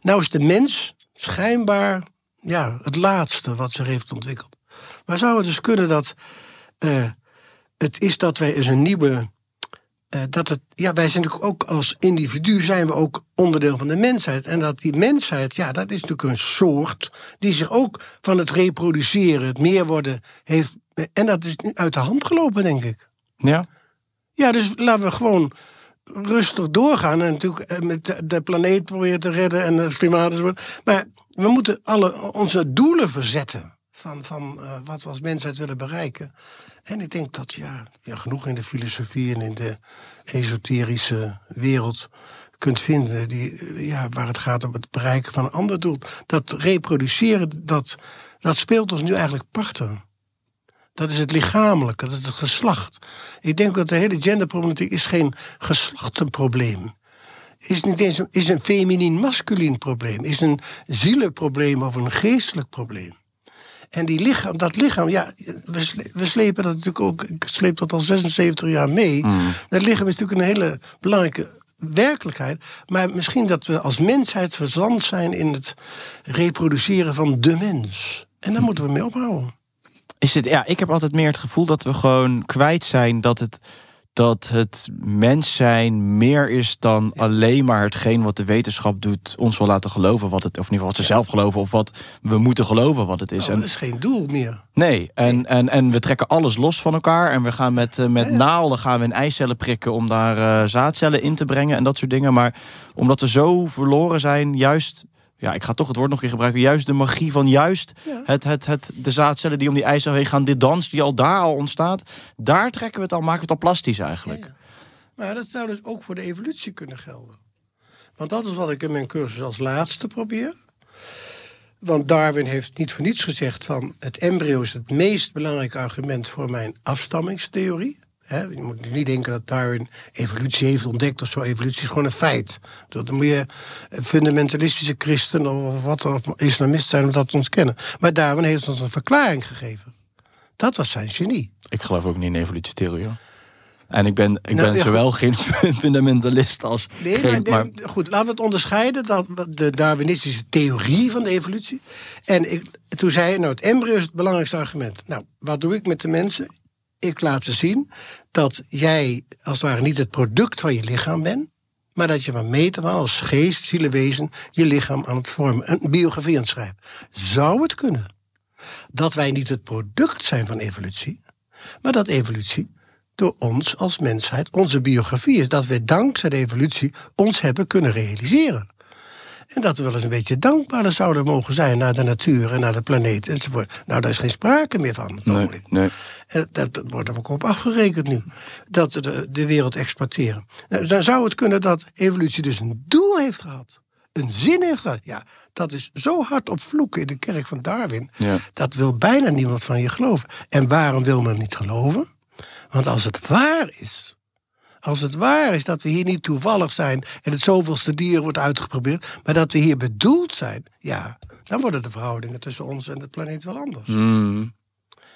Speaker 1: nou is de mens schijnbaar ja, het laatste wat zich heeft ontwikkeld. Maar zou het dus kunnen dat eh, het is dat wij eens een nieuwe eh, dat het, ja, wij zijn natuurlijk ook als individu zijn we ook onderdeel van de mensheid. En dat die mensheid, ja, dat is natuurlijk een soort die zich ook van het reproduceren, het meer worden heeft. Eh, en dat is uit de hand gelopen, denk ik. Ja. Ja, dus laten we gewoon rustig doorgaan. En natuurlijk eh, met de planeet proberen te redden en het klimaat enzovoort. Maar we moeten alle onze doelen verzetten. Van, van wat we als mensheid willen bereiken. En ik denk dat ja, ja, genoeg in de filosofie en in de esoterische wereld kunt vinden die, ja, waar het gaat om het bereiken van een ander doel. Dat reproduceren, dat, dat speelt ons nu eigenlijk prachtig. Dat is het lichamelijke, dat is het geslacht. Ik denk dat de hele genderproblematiek is geen geslachtenprobleem is niet eens is een feminien-masculien probleem, is een zielenprobleem of een geestelijk probleem. En die lichaam, dat lichaam, ja, we, we slepen dat natuurlijk ook, ik sleep dat al 76 jaar mee. Mm. Dat lichaam is natuurlijk een hele belangrijke werkelijkheid. Maar misschien dat we als mensheid verzand zijn in het reproduceren van de mens. En daar moeten we mee ophouden.
Speaker 2: Is het, ja, ik heb altijd meer het gevoel dat we gewoon kwijt zijn dat het dat het mens zijn meer is dan alleen maar hetgeen wat de wetenschap doet, ons wil laten geloven wat het, of in ieder geval wat ze zelf geloven, of wat we moeten geloven wat het is. Nou, dat is
Speaker 1: geen doel meer.
Speaker 2: Nee, en, En, en we trekken alles los van elkaar en we gaan met, eh, met naalden gaan we in eicellen prikken om daar eh, zaadcellen in te brengen en dat soort dingen. Maar omdat we zo verloren zijn, juist ja, ik ga toch het woord nog een keer gebruiken. Juist de magie van juist. Het, het, het, de zaadcellen die om die ijzer heen gaan. Dit dans die al daar al ontstaat. Daar trekken we het al, maken we het al plastisch eigenlijk.
Speaker 1: maar dat zou dus ook voor de evolutie kunnen gelden. Want dat is wat ik in mijn cursus als laatste probeer. Want Darwin heeft niet voor niets gezegd van... het embryo is het meest belangrijke argument voor mijn afstammingstheorie je moet niet denken dat Darwin evolutie heeft ontdekt of zo. Evolutie is gewoon een feit. Dat dan moet je fundamentalistische christen of wat of islamist zijn om dat te ontkennen. Maar Darwin heeft ons een verklaring gegeven. Dat was zijn genie.
Speaker 2: Ik geloof ook niet in evolutietheorie En ik ben, ik nou, ben zowel geen fundamentalist als. Nee, geen, maar,
Speaker 1: goed, laten we het onderscheiden. Dat, de Darwinistische theorie van de evolutie. En ik, toen zei nou, het embryo is het belangrijkste argument. Nou, wat doe ik met de mensen? ik laten zien dat jij als het ware niet het product van je lichaam bent, maar dat je van meter van als geest, zielenwezen je lichaam aan het vormen, een biografie aan het schrijven. Zou het kunnen dat wij niet het product zijn van evolutie, maar dat evolutie door ons als mensheid, onze biografie is dat we dankzij de evolutie ons hebben kunnen realiseren. En dat we wel eens een beetje dankbaar zouden mogen zijn naar de natuur en naar de planeet enzovoort. Nou, daar is geen sprake meer van.
Speaker 2: nee.
Speaker 1: Eh, dat, wordt er ook op afgerekend nu. Dat we de, de wereld exporteren. Nou, dan zou het kunnen dat evolutie dus een doel heeft gehad een zin heeft gehad. Ja, dat is zo hard op vloeken in de kerk van Darwin. Ja. Dat wil bijna niemand van je geloven. En waarom wil men niet geloven? Want als het waar is, als het waar is dat we hier niet toevallig zijn en het zoveelste dier wordt uitgeprobeerd, maar dat we hier bedoeld zijn, ja, dan worden de verhoudingen tussen ons en de planeet wel anders. Mm.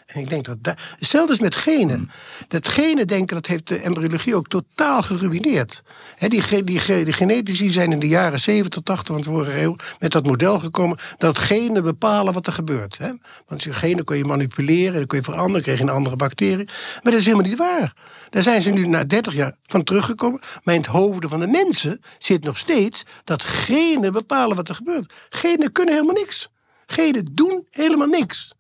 Speaker 1: En ik denk dat, dat hetzelfde is met genen. Hmm. Dat genen denken, dat heeft de embryologie ook totaal geruineerd. die, die, genetici zijn in de jaren 70 80 van de vorige eeuw met dat model gekomen dat genen bepalen wat er gebeurt. Want je genen kun je manipuleren, dan kun je veranderen, krijg je een andere bacterie. Maar dat is helemaal niet waar. Daar zijn ze nu na 30 jaar van teruggekomen. Maar in het hoofden van de mensen zit nog steeds dat genen bepalen wat er gebeurt. Genen kunnen helemaal niks. Genen doen helemaal niks.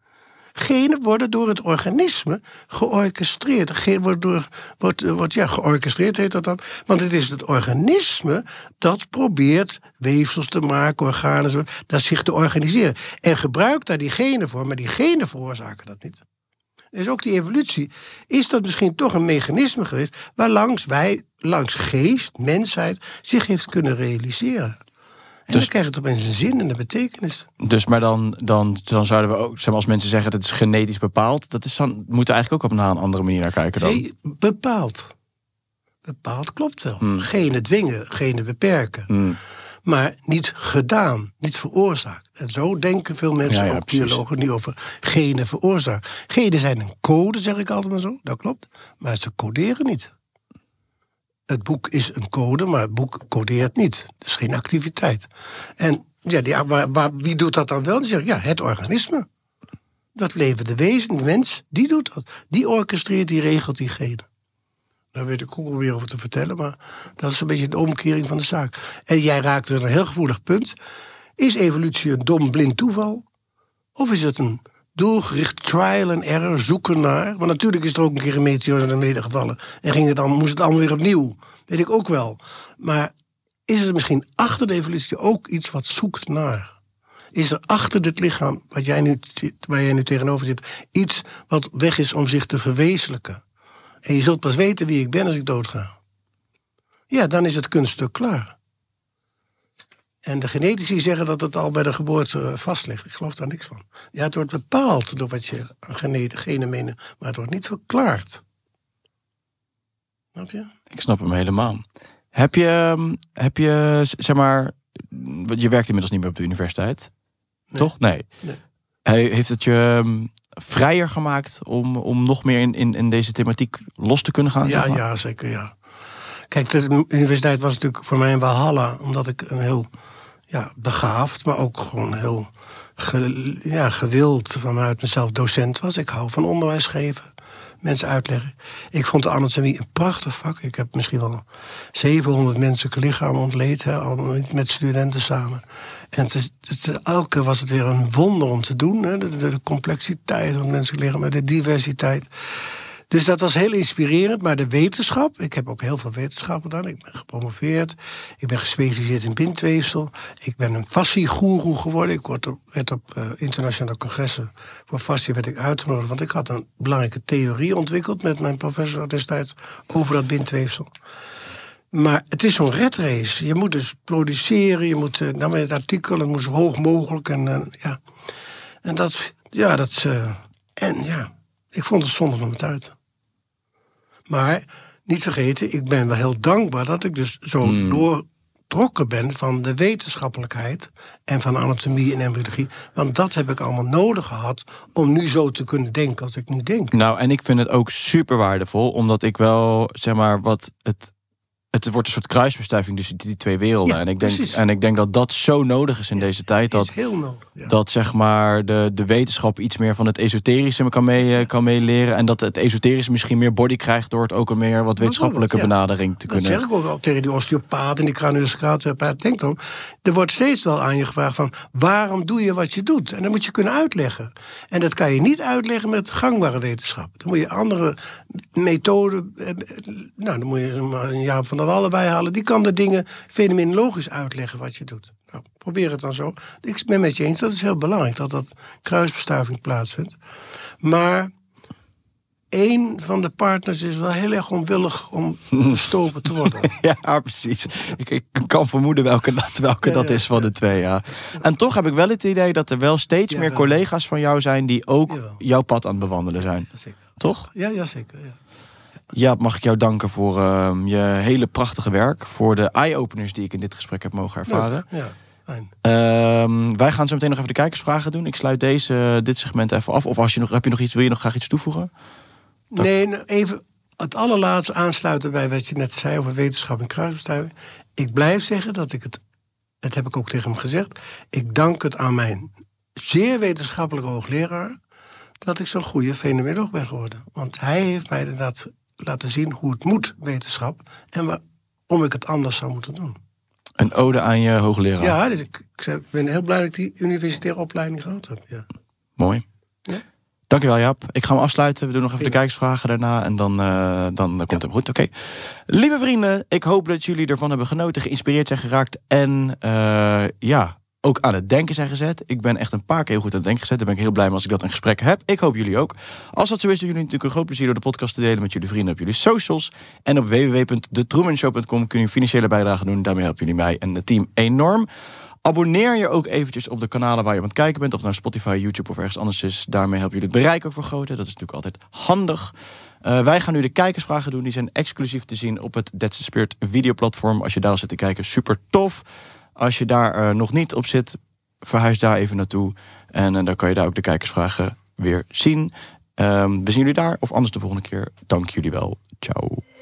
Speaker 1: Genen worden door het organisme georchestreerd. Genen wordt, door, wordt, wordt ja, georchestreerd heet dat dan. Want het is het organisme dat probeert weefsels te maken, organen, dat zich te organiseren. En gebruikt daar die genen voor, maar die genen veroorzaken dat niet. Dus ook die evolutie, is dat misschien toch een mechanisme geweest waarlangs wij, langs geest, mensheid, zich heeft kunnen realiseren. En dus, dan krijgt het opeens een zin en een betekenis.
Speaker 2: Dus, maar dan, dan, dan zouden we ook, zeg maar, als mensen zeggen dat het is genetisch bepaald, dat is dan, moeten we eigenlijk ook op een andere manier naar kijken dan. Nee,
Speaker 1: bepaald. Bepaald klopt wel. Hmm. Genen dwingen, genen beperken. Hmm. Maar niet gedaan, niet veroorzaakt. En zo denken veel mensen, ook biologen, nu over genen veroorzaakt. Genen zijn een code, zeg ik altijd maar zo, dat klopt. Maar ze coderen niet het boek is een code, maar het boek codeert niet. Het is geen activiteit. En ja, die, waar, wie doet dat dan wel? Die zeggen ja, het organisme. Dat levende wezen, de mens, die doet dat. Die orchestreert, die regelt diegene. Daar weet ik ook wel weer over te vertellen, maar dat is een beetje de omkering van de zaak. En jij raakte een heel gevoelig punt. Is evolutie een dom blind toeval? Of is het een doelgericht trial and error zoeken naar. Want natuurlijk is er ook een keer een meteor naar beneden gevallen. En ging het dan, moest het allemaal weer opnieuw. Weet ik ook wel. Maar is er misschien achter de evolutie ook iets wat zoekt naar? Is er achter dit lichaam wat jij nu, waar jij nu tegenover zit iets wat weg is om zich te verwezenlijken? En je zult pas weten wie ik ben als ik doodga. Ja, dan is het kunststuk klaar. En de genetici zeggen dat het al bij de geboorte eh, vast ligt. Ik geloof daar niks van. Ja, het wordt bepaald door wat je genen menen, maar het wordt niet verklaard. Snap je?
Speaker 2: Ik snap hem helemaal. Heb je, ehm, heb je zeg maar, je werkt inmiddels niet meer op de universiteit. Toch? Nee. Heeft het je ehm, vrijer gemaakt om, om nog meer in, in, in deze thematiek los te kunnen gaan? Ja, ja
Speaker 1: zeker. Ja. Kijk, de universiteit was natuurlijk voor mij een walhalla, omdat ik een heel ja, begaafd, maar ook gewoon heel ja, gewild vanuit mezelf docent was. Ik hou van onderwijs geven, mensen uitleggen. Ik vond de anatomie een prachtig vak. Ik heb misschien wel 700 menselijke lichamen ontleed hè, met studenten samen. En het, elke was het weer een wonder om te doen. Hè, de, complexiteit van het menselijk lichaam, de diversiteit. Dus dat was heel inspirerend. Maar de wetenschap, ik heb ook heel veel wetenschap gedaan. Ik ben gepromoveerd. Ik ben gespecialiseerd in bindweefsel. Ik ben een fasciegoeroe geworden. Ik werd op, werd op uh, internationale congressen voor fascie werd ik uitgenodigd. Want ik had een belangrijke theorie ontwikkeld met mijn professor destijds over dat bindweefsel. Maar het is zo'n redrace. Je moet dus produceren, je moet eh, nou met het artikel, het zo hoog mogelijk. En, eh, ja. en dat, ja, dat. en ja, ik vond het zonde van mijn tijd. Maar niet vergeten, ik ben wel heel dankbaar dat ik dus zo hmm. doortrokken ben van de wetenschappelijkheid en van anatomie en embryologie. Want dat heb ik allemaal nodig gehad om nu zo te kunnen denken als ik nu denk.
Speaker 2: Nou, en ik vind het ook super waardevol, omdat ik wel, zeg maar, wat het het wordt een soort kruisbestuiving tussen die twee werelden. en, ik denk, en ik denk dat dat zo nodig is in deze tijd. Dat, heel nodig, dat zeg maar de, de wetenschap iets meer van het esoterische kan, mee, eh, kan meeleren. En dat het esoterische misschien meer body krijgt door het ook een meer wat wetenschappelijke benadering te kunnen. Dat zeg
Speaker 1: ik ook tegen die osteopaat en die craniosacotherapeut. Eh, denk om. er wordt steeds wel aan je gevraagd van waarom doe je wat je doet? En dat moet je kunnen uitleggen. En dat kan je niet uitleggen met gangbare wetenschap. Dan moet je andere methode, eh, eh, nou dan moet je een Jaap van der Wallen bijhalen, Die kan de dingen fenomenologisch uitleggen wat je doet. Nou, probeer het dan zo. Ik ben met je eens, dat is heel belangrijk dat dat kruisbestuiving plaatsvindt. Maar één van de partners is wel heel erg onwillig
Speaker 2: om gestoken te worden. ja, precies. Ik, kan vermoeden welke dat, welke dat is van de twee. Ja. En toch heb ik wel het idee dat er wel steeds meer collega's van jou zijn die ook jouw pad aan het bewandelen zijn. Zeker toch?
Speaker 1: Ja, ja zeker.
Speaker 2: Ja. mag ik jou danken voor ehm, je hele prachtige werk. Voor de eye-openers die ik in dit gesprek heb mogen ervaren. ja. Ehm, wij gaan zo meteen nog even de kijkersvragen doen. Ik sluit deze, dit segment even af. Of als je nog, heb je nog iets, wil je nog graag iets toevoegen?
Speaker 1: Dat... Nee, nou, even het allerlaatste aansluiten bij wat je net zei over wetenschap en kruisbestuiving. Ik blijf zeggen dat ik het, dat heb ik ook tegen hem gezegd, ik dank het aan mijn zeer wetenschappelijke hoogleraar, dat ik zo'n goede fenomenoloog ben geworden. Want hij heeft mij inderdaad laten zien hoe het moet, wetenschap, en waarom ik het anders zou moeten doen.
Speaker 2: Een ode aan je hoogleraar. Ja,
Speaker 1: dus ik, ben heel blij dat ik die universitaire opleiding gehad heb. Ja. Mooi. Ja?
Speaker 2: Dankjewel Jaap. Ik ga hem afsluiten. We doen nog even de kijksvragen daarna en eh, dan, dan komt ja. het goed. Oké. Lieve vrienden, ik hoop dat jullie ervan hebben genoten, geïnspireerd zijn geraakt. En eh, ja, ook aan het denken zijn gezet. Ik ben echt een paar keer heel goed aan het denken gezet. Daar ben ik heel blij mee als ik dat in gesprek heb. Ik hoop jullie ook. Als dat zo is, doen jullie natuurlijk een groot plezier door de podcast te delen met jullie vrienden op jullie socials. En op www.detroemenshow.com kun je financiële bijdrage doen. Daarmee helpen jullie mij en het team enorm. Abonneer je ook eventjes op de kanalen waar je aan het kijken bent. Of naar Spotify, YouTube of ergens anders is. Daarmee helpen jullie het bereik ook vergroten. Dat is natuurlijk altijd handig. Eh, wij gaan nu de kijkersvragen doen. Die zijn exclusief te zien op het Dead Speert video videoplatform. Als je daar zit te kijken, super tof. Als je daar eh, nog niet op zit, verhuis daar even naartoe. En eh, dan kan je daar ook de kijkersvragen weer zien. Um, we zien jullie daar, of anders de volgende keer. Dank jullie wel. Ciao.